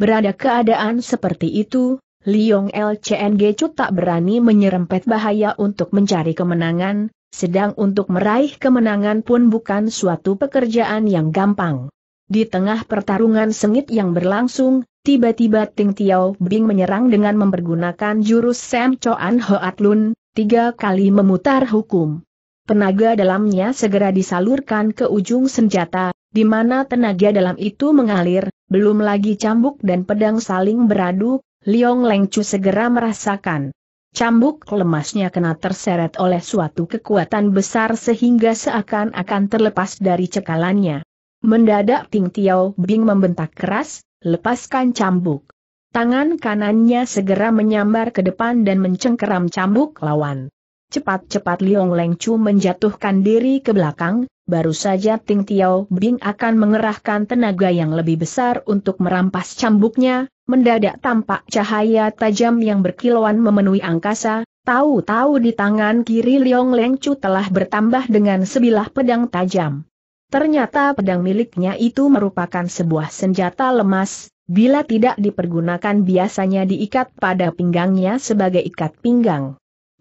Berada keadaan seperti itu, Liong LCNG cut tak berani menyerempet bahaya untuk mencari kemenangan, sedang untuk meraih kemenangan pun bukan suatu pekerjaan yang gampang. Di tengah pertarungan sengit yang berlangsung, tiba-tiba Ting Tiao Bing menyerang dengan mempergunakan jurus Sam Choan Hoat Lun, tiga kali memutar hukum. Tenaga dalamnya segera disalurkan ke ujung senjata, di mana tenaga dalam itu mengalir, belum lagi cambuk dan pedang saling beradu, Liong Lengcu segera merasakan. Cambuk lemasnya kena terseret oleh suatu kekuatan besar sehingga seakan-akan terlepas dari cekalannya. Mendadak Ting Tiao Bing membentak keras, lepaskan cambuk. Tangan kanannya segera menyambar ke depan dan mencengkeram cambuk lawan. Cepat-cepat Liong Lengcu menjatuhkan diri ke belakang, baru saja Ting Tiao Bing akan mengerahkan tenaga yang lebih besar untuk merampas cambuknya, mendadak tampak cahaya tajam yang berkilauan memenuhi angkasa, tahu-tahu di tangan kiri Liong Lengcu telah bertambah dengan sebilah pedang tajam. Ternyata pedang miliknya itu merupakan sebuah senjata lemas, bila tidak dipergunakan biasanya diikat pada pinggangnya sebagai ikat pinggang.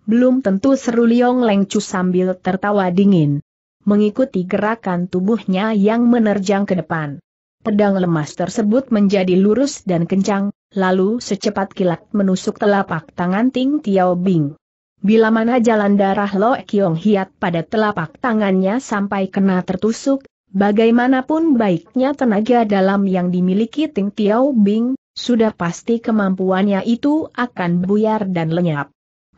Belum tentu seru Liong Lengcu sambil tertawa dingin mengikuti gerakan tubuhnya yang menerjang ke depan. Pedang lemas tersebut menjadi lurus dan kencang, lalu secepat kilat menusuk telapak tangan Ting Tiao Bing. Bila mana jalan darah Lo Kiong Hiat pada telapak tangannya sampai kena tertusuk, bagaimanapun baiknya tenaga dalam yang dimiliki Ting Tiao Bing, sudah pasti kemampuannya itu akan buyar dan lenyap.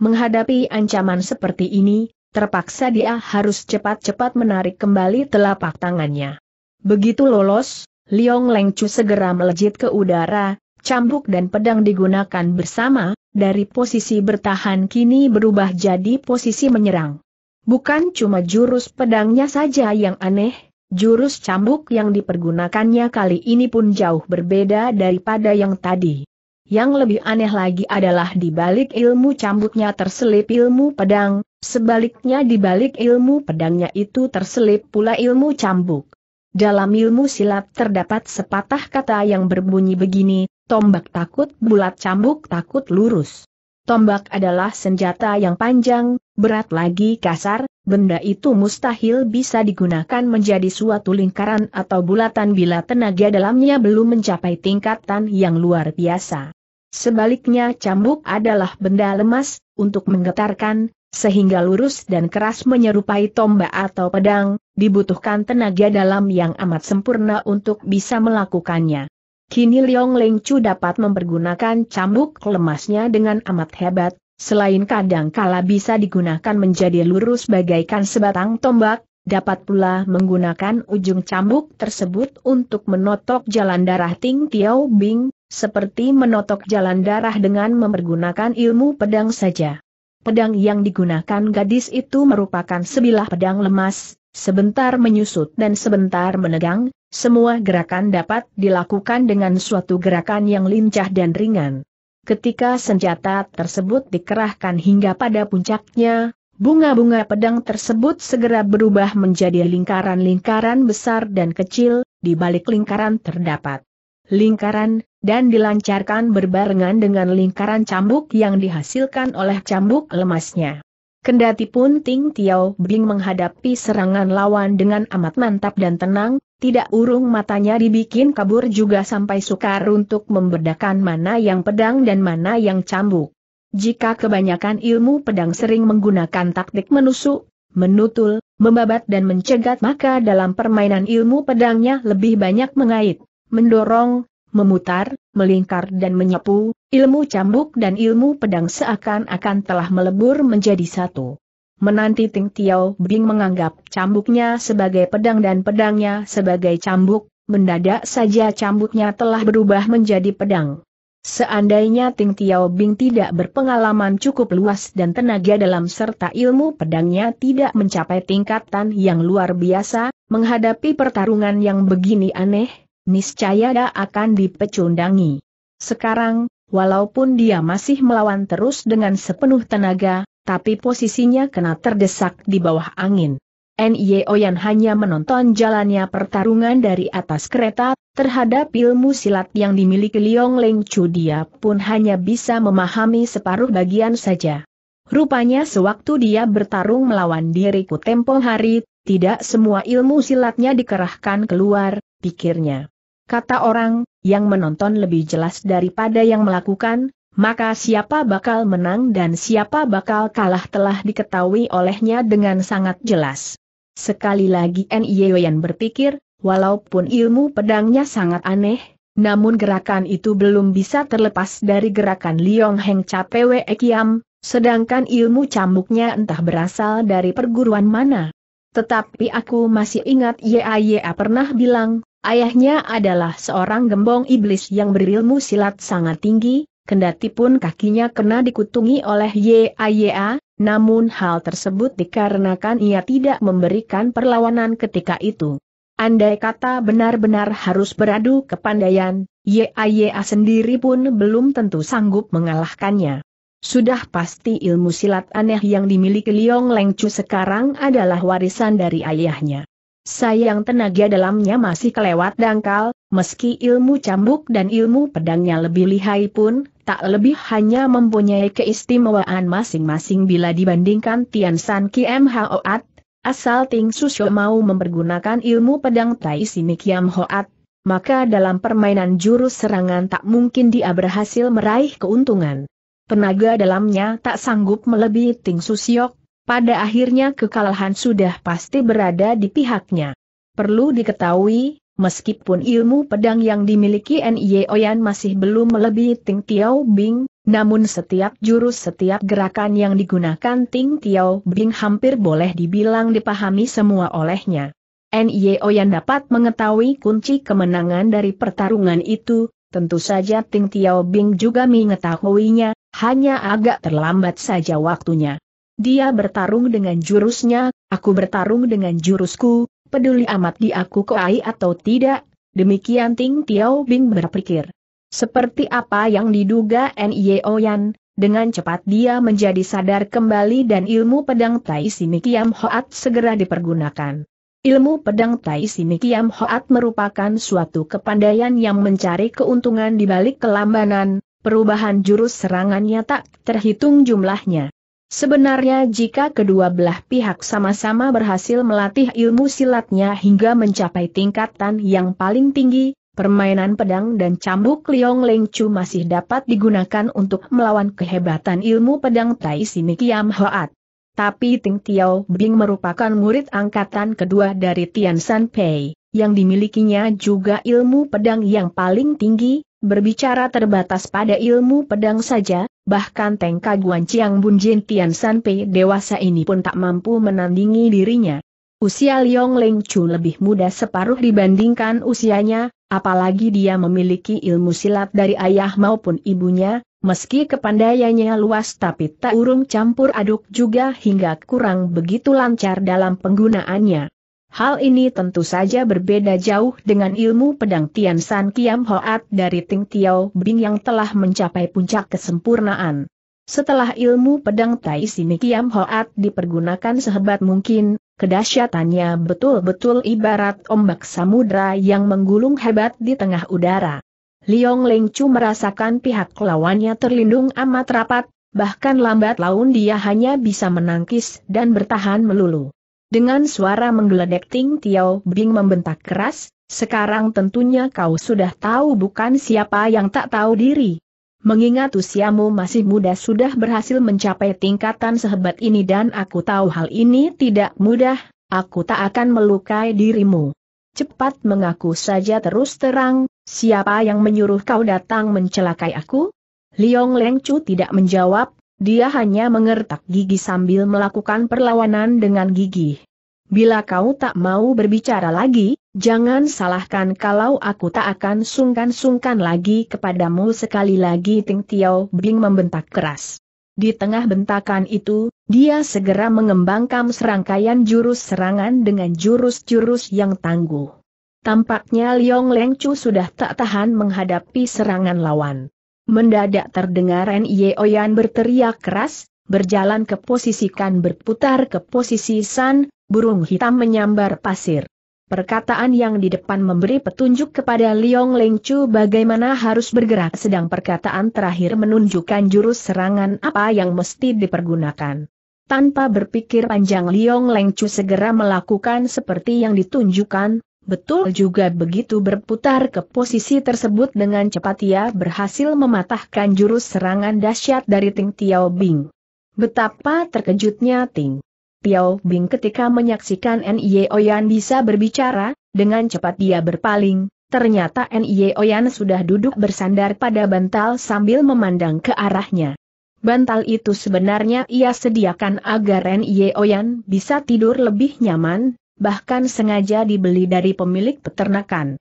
Menghadapi ancaman seperti ini, Terpaksa dia harus cepat-cepat menarik kembali telapak tangannya. Begitu lolos, Liong Lengcu segera melejit ke udara, cambuk dan pedang digunakan bersama, dari posisi bertahan kini berubah jadi posisi menyerang. Bukan cuma jurus pedangnya saja yang aneh, jurus cambuk yang dipergunakannya kali ini pun jauh berbeda daripada yang tadi. Yang lebih aneh lagi adalah di balik ilmu cambuknya terselip ilmu pedang, sebaliknya di balik ilmu pedangnya itu terselip pula ilmu cambuk. Dalam ilmu silat terdapat sepatah kata yang berbunyi begini, tombak takut bulat cambuk takut lurus. Tombak adalah senjata yang panjang, berat lagi kasar, benda itu mustahil bisa digunakan menjadi suatu lingkaran atau bulatan bila tenaga dalamnya belum mencapai tingkatan yang luar biasa. Sebaliknya cambuk adalah benda lemas, untuk menggetarkan, sehingga lurus dan keras menyerupai tombak atau pedang, dibutuhkan tenaga dalam yang amat sempurna untuk bisa melakukannya. Kini Liong Leng Chu dapat mempergunakan cambuk lemasnya dengan amat hebat, selain kadang kala bisa digunakan menjadi lurus bagaikan sebatang tombak, dapat pula menggunakan ujung cambuk tersebut untuk menotok jalan darah Ting Tiao Bing, seperti menotok jalan darah dengan mempergunakan ilmu pedang saja. Pedang yang digunakan gadis itu merupakan sebilah pedang lemas, sebentar menyusut dan sebentar menegang, semua gerakan dapat dilakukan dengan suatu gerakan yang lincah dan ringan. Ketika senjata tersebut dikerahkan hingga pada puncaknya, bunga-bunga pedang tersebut segera berubah menjadi lingkaran-lingkaran besar dan kecil, di balik lingkaran terdapat lingkaran, dan dilancarkan berbarengan dengan lingkaran cambuk yang dihasilkan oleh cambuk lemasnya. Kendati pun Ting Tiao Bing menghadapi serangan lawan dengan amat mantap dan tenang, tidak urung matanya dibikin kabur juga sampai sukar untuk membedakan mana yang pedang dan mana yang cambuk. Jika kebanyakan ilmu pedang sering menggunakan taktik menusuk, menutul, membabat dan mencegat maka dalam permainan ilmu pedangnya lebih banyak mengait, mendorong, memutar, melingkar dan menyapu, ilmu cambuk dan ilmu pedang seakan-akan telah melebur menjadi satu. Menanti Ting Tiao Bing menganggap cambuknya sebagai pedang dan pedangnya sebagai cambuk, mendadak saja cambuknya telah berubah menjadi pedang. Seandainya Ting Tiao Bing tidak berpengalaman cukup luas dan tenaga dalam serta ilmu pedangnya tidak mencapai tingkatan yang luar biasa, menghadapi pertarungan yang begini aneh, niscaya dia akan dipecundangi. Sekarang, walaupun dia masih melawan terus dengan sepenuh tenaga, tapi posisinya kena terdesak di bawah angin. Nye Oyan hanya menonton jalannya pertarungan dari atas kereta, terhadap ilmu silat yang dimiliki Liong Leng Chu dia pun hanya bisa memahami separuh bagian saja. Rupanya sewaktu dia bertarung melawan diriku tempo hari, tidak semua ilmu silatnya dikerahkan keluar, pikirnya kata orang, yang menonton lebih jelas daripada yang melakukan, maka siapa bakal menang dan siapa bakal kalah telah diketahui olehnya dengan sangat jelas. Sekali lagi Nyeoyan berpikir, walaupun ilmu pedangnya sangat aneh, namun gerakan itu belum bisa terlepas dari gerakan Liong Heng Capewe Ekiam, sedangkan ilmu cambuknya entah berasal dari perguruan mana. Tetapi aku masih ingat YAYA pernah bilang, Ayahnya adalah seorang gembong iblis yang berilmu silat sangat tinggi, kendati pun kakinya kena dikutungi oleh YAYA, namun hal tersebut dikarenakan ia tidak memberikan perlawanan ketika itu. Andai kata benar-benar harus beradu kepandaian, YAYA sendiri pun belum tentu sanggup mengalahkannya. Sudah pasti ilmu silat aneh yang dimiliki Liong Lengcu sekarang adalah warisan dari ayahnya. Sayang tenaga dalamnya masih kelewat dangkal, meski ilmu cambuk dan ilmu pedangnya lebih lihai pun, tak lebih hanya mempunyai keistimewaan masing-masing bila dibandingkan Tian San O Hoat, asal Ting Susyo mau mempergunakan ilmu pedang Tai Simi Kiam Hoat, maka dalam permainan jurus serangan tak mungkin dia berhasil meraih keuntungan. Tenaga dalamnya tak sanggup melebihi Ting Susyok, pada akhirnya kekalahan sudah pasti berada di pihaknya. Perlu diketahui, meskipun ilmu pedang yang dimiliki Nye Oyan masih belum melebihi Ting Tiao Bing, namun setiap jurus setiap gerakan yang digunakan Ting Tiao Bing hampir boleh dibilang dipahami semua olehnya. Nye Oyan dapat mengetahui kunci kemenangan dari pertarungan itu, tentu saja Ting Tiao Bing juga mengetahuinya, hanya agak terlambat saja waktunya. Dia bertarung dengan jurusnya, aku bertarung dengan jurusku, peduli amat di aku koai atau tidak, demikian Ting Tiao Bing berpikir. Seperti apa yang diduga N.I.O. Yan, dengan cepat dia menjadi sadar kembali dan ilmu pedang Tai Kiam Hoat segera dipergunakan. Ilmu pedang Tai Kiam Hoat merupakan suatu kepandaian yang mencari keuntungan di balik kelambanan, perubahan jurus serangannya tak terhitung jumlahnya. Sebenarnya jika kedua belah pihak sama-sama berhasil melatih ilmu silatnya hingga mencapai tingkatan yang paling tinggi, permainan pedang dan cambuk Liong Leng Chu masih dapat digunakan untuk melawan kehebatan ilmu pedang Tai Simi Kiam Hoat. Tapi Ting Tiao Bing merupakan murid angkatan kedua dari Tian San Pei, yang dimilikinya juga ilmu pedang yang paling tinggi, berbicara terbatas pada ilmu pedang saja, bahkan Teng Kaguan Chiang Bun Jin Tian Pei dewasa ini pun tak mampu menandingi dirinya. Usia Liong Leng Chu lebih muda separuh dibandingkan usianya, apalagi dia memiliki ilmu silat dari ayah maupun ibunya, meski kepandaiannya luas tapi tak urung campur aduk juga hingga kurang begitu lancar dalam penggunaannya. Hal ini tentu saja berbeda jauh dengan ilmu pedang Tian San Kiam Hoat dari Ting Tiao Bing yang telah mencapai puncak kesempurnaan. Setelah ilmu pedang Tai Sini Kiam Hoat dipergunakan sehebat mungkin, kedahsyatannya betul-betul ibarat ombak samudra yang menggulung hebat di tengah udara. Liong Leng Chu merasakan pihak lawannya terlindung amat rapat, bahkan lambat laun dia hanya bisa menangkis dan bertahan melulu. Dengan suara menggeledek Ting Tiao Bing membentak keras, sekarang tentunya kau sudah tahu bukan siapa yang tak tahu diri. Mengingat usiamu masih muda sudah berhasil mencapai tingkatan sehebat ini dan aku tahu hal ini tidak mudah, aku tak akan melukai dirimu. Cepat mengaku saja terus terang, siapa yang menyuruh kau datang mencelakai aku? Liong Leng tidak menjawab, dia hanya mengertak gigi sambil melakukan perlawanan dengan gigi. Bila kau tak mau berbicara lagi, jangan salahkan kalau aku tak akan sungkan-sungkan lagi kepadamu sekali lagi Ting Tiao Bing membentak keras. Di tengah bentakan itu, dia segera mengembangkan serangkaian jurus serangan dengan jurus-jurus yang tangguh. Tampaknya Liong Leng Chu sudah tak tahan menghadapi serangan lawan. Mendadak terdengar Nye Oyan berteriak keras, berjalan ke posisi kan berputar ke posisi san, burung hitam menyambar pasir. Perkataan yang di depan memberi petunjuk kepada Liong Lengchu bagaimana harus bergerak sedang perkataan terakhir menunjukkan jurus serangan apa yang mesti dipergunakan. Tanpa berpikir panjang Liong Lengchu segera melakukan seperti yang ditunjukkan, Betul juga begitu berputar ke posisi tersebut dengan cepat ia berhasil mematahkan jurus serangan dahsyat dari Ting Tiao Bing. Betapa terkejutnya Ting Tiao Bing ketika menyaksikan Nie Oyan bisa berbicara, dengan cepat dia berpaling, ternyata Nie Oyan sudah duduk bersandar pada bantal sambil memandang ke arahnya. Bantal itu sebenarnya ia sediakan agar Nie Oyan bisa tidur lebih nyaman, bahkan sengaja dibeli dari pemilik peternakan.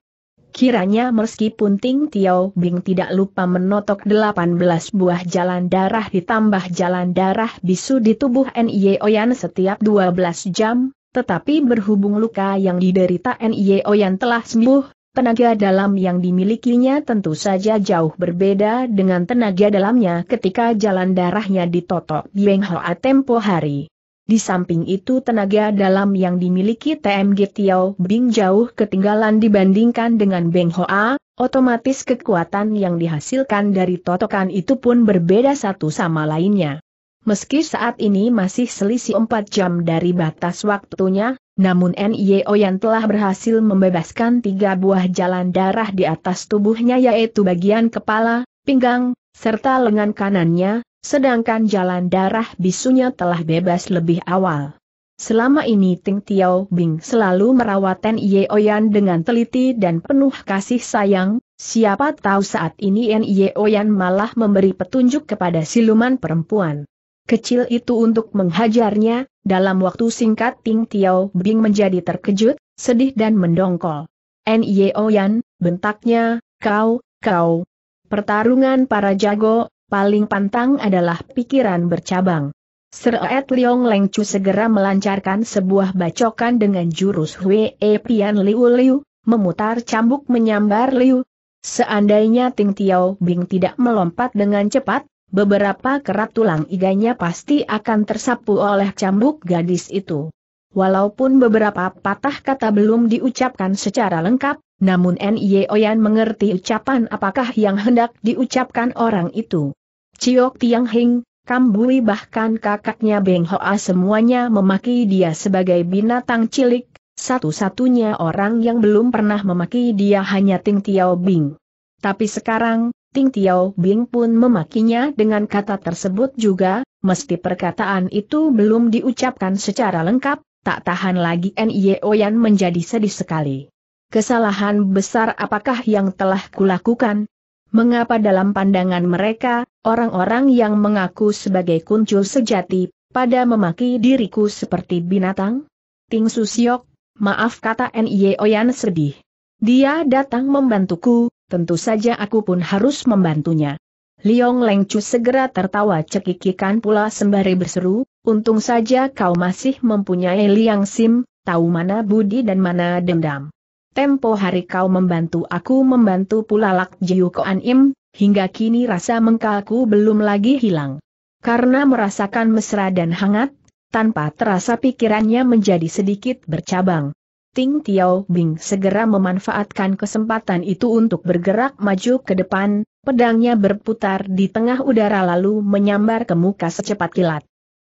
Kiranya meskipun Ting Tiao Bing tidak lupa menotok 18 buah jalan darah ditambah jalan darah bisu di tubuh N.I.E. Oyan setiap 12 jam, tetapi berhubung luka yang diderita N.I.E. Oyan telah sembuh, tenaga dalam yang dimilikinya tentu saja jauh berbeda dengan tenaga dalamnya ketika jalan darahnya ditotok Beng Hoa tempo hari. Di samping itu tenaga dalam yang dimiliki TMG Tiao Bing jauh ketinggalan dibandingkan dengan Beng Hoa, otomatis kekuatan yang dihasilkan dari totokan itu pun berbeda satu sama lainnya. Meski saat ini masih selisih 4 jam dari batas waktunya, namun NIO yang telah berhasil membebaskan tiga buah jalan darah di atas tubuhnya yaitu bagian kepala, pinggang, serta lengan kanannya, Sedangkan jalan darah bisunya telah bebas lebih awal. Selama ini Ting Tiao Bing selalu merawat Ten Ye dengan teliti dan penuh kasih sayang, siapa tahu saat ini N Ye Oyan malah memberi petunjuk kepada siluman perempuan. Kecil itu untuk menghajarnya, dalam waktu singkat Ting Tiao Bing menjadi terkejut, sedih dan mendongkol. Nyeo Ye bentaknya, kau, kau. Pertarungan para jago, paling pantang adalah pikiran bercabang. Seret Liong Leng Chu segera melancarkan sebuah bacokan dengan jurus Hwe E Pian Liu Liu, memutar cambuk menyambar Liu. Seandainya Ting Tiao Bing tidak melompat dengan cepat, beberapa kerat tulang iganya pasti akan tersapu oleh cambuk gadis itu. Walaupun beberapa patah kata belum diucapkan secara lengkap, namun N.Y. Oyan mengerti ucapan apakah yang hendak diucapkan orang itu. Ciok Tiang Hing, Bui bahkan kakaknya Beng Hoa semuanya memaki dia sebagai binatang cilik, satu-satunya orang yang belum pernah memaki dia hanya Ting Tiao Bing. Tapi sekarang, Ting Tiao Bing pun memakinya dengan kata tersebut juga, mesti perkataan itu belum diucapkan secara lengkap, tak tahan lagi N.I.O. Oyan menjadi sedih sekali. Kesalahan besar apakah yang telah kulakukan, Mengapa dalam pandangan mereka, orang-orang yang mengaku sebagai kuncul sejati, pada memaki diriku seperti binatang? Ting Susiok, maaf kata Nye Oyan sedih. Dia datang membantuku, tentu saja aku pun harus membantunya. Liong Lengcu segera tertawa cekikikan pula sembari berseru, untung saja kau masih mempunyai liang sim, tahu mana budi dan mana dendam tempo hari kau membantu aku membantu pula Lak Jiu Koan Im, hingga kini rasa mengkalku belum lagi hilang. Karena merasakan mesra dan hangat, tanpa terasa pikirannya menjadi sedikit bercabang. Ting Tiao Bing segera memanfaatkan kesempatan itu untuk bergerak maju ke depan, pedangnya berputar di tengah udara lalu menyambar ke muka secepat kilat.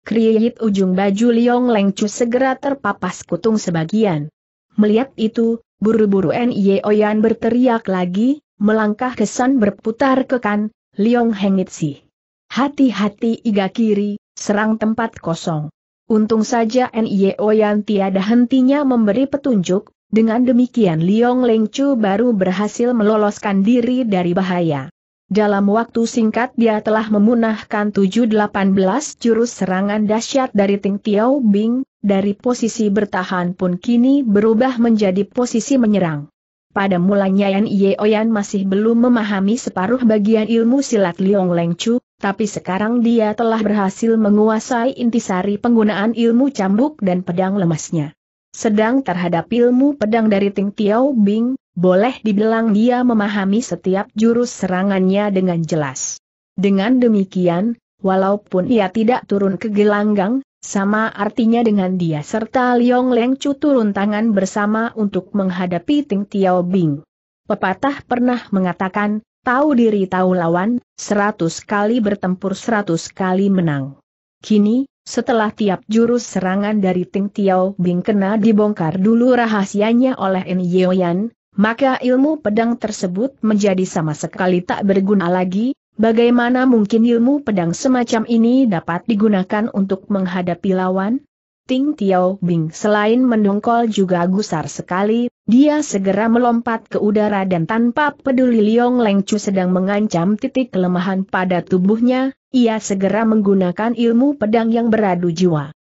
Kriyit ujung baju Liong Lengcu segera terpapas kutung sebagian. Melihat itu, buru-buru Nye Oyan berteriak lagi, melangkah kesan berputar ke kan, Liong Hengitsi. Hati-hati iga kiri, serang tempat kosong. Untung saja Nye Oyan tiada hentinya memberi petunjuk, dengan demikian Liong Lengcu baru berhasil meloloskan diri dari bahaya. Dalam waktu singkat dia telah memunahkan 7-18 jurus serangan dahsyat dari Ting Tiao Bing, dari posisi bertahan pun kini berubah menjadi posisi menyerang. Pada mulanya Yan Yeoyan masih belum memahami separuh bagian ilmu silat Liong Leng Chu, tapi sekarang dia telah berhasil menguasai intisari penggunaan ilmu cambuk dan pedang lemasnya. Sedang terhadap ilmu pedang dari Ting Tiao Bing, boleh dibilang dia memahami setiap jurus serangannya dengan jelas. Dengan demikian, walaupun ia tidak turun ke gelanggang, sama artinya dengan dia serta Liong Leng Chu turun tangan bersama untuk menghadapi Ting Tiao Bing. Pepatah pernah mengatakan, tahu diri tahu lawan, seratus kali bertempur seratus kali menang. Kini, setelah tiap jurus serangan dari Ting Tiao Bing kena dibongkar dulu rahasianya oleh En Yeoyan, maka ilmu pedang tersebut menjadi sama sekali tak berguna lagi, Bagaimana mungkin ilmu pedang semacam ini dapat digunakan untuk menghadapi lawan? Ting Tiao Bing selain mendongkol juga gusar sekali, dia segera melompat ke udara dan tanpa peduli Liong Lengcu sedang mengancam titik kelemahan pada tubuhnya, ia segera menggunakan ilmu pedang yang beradu jiwa.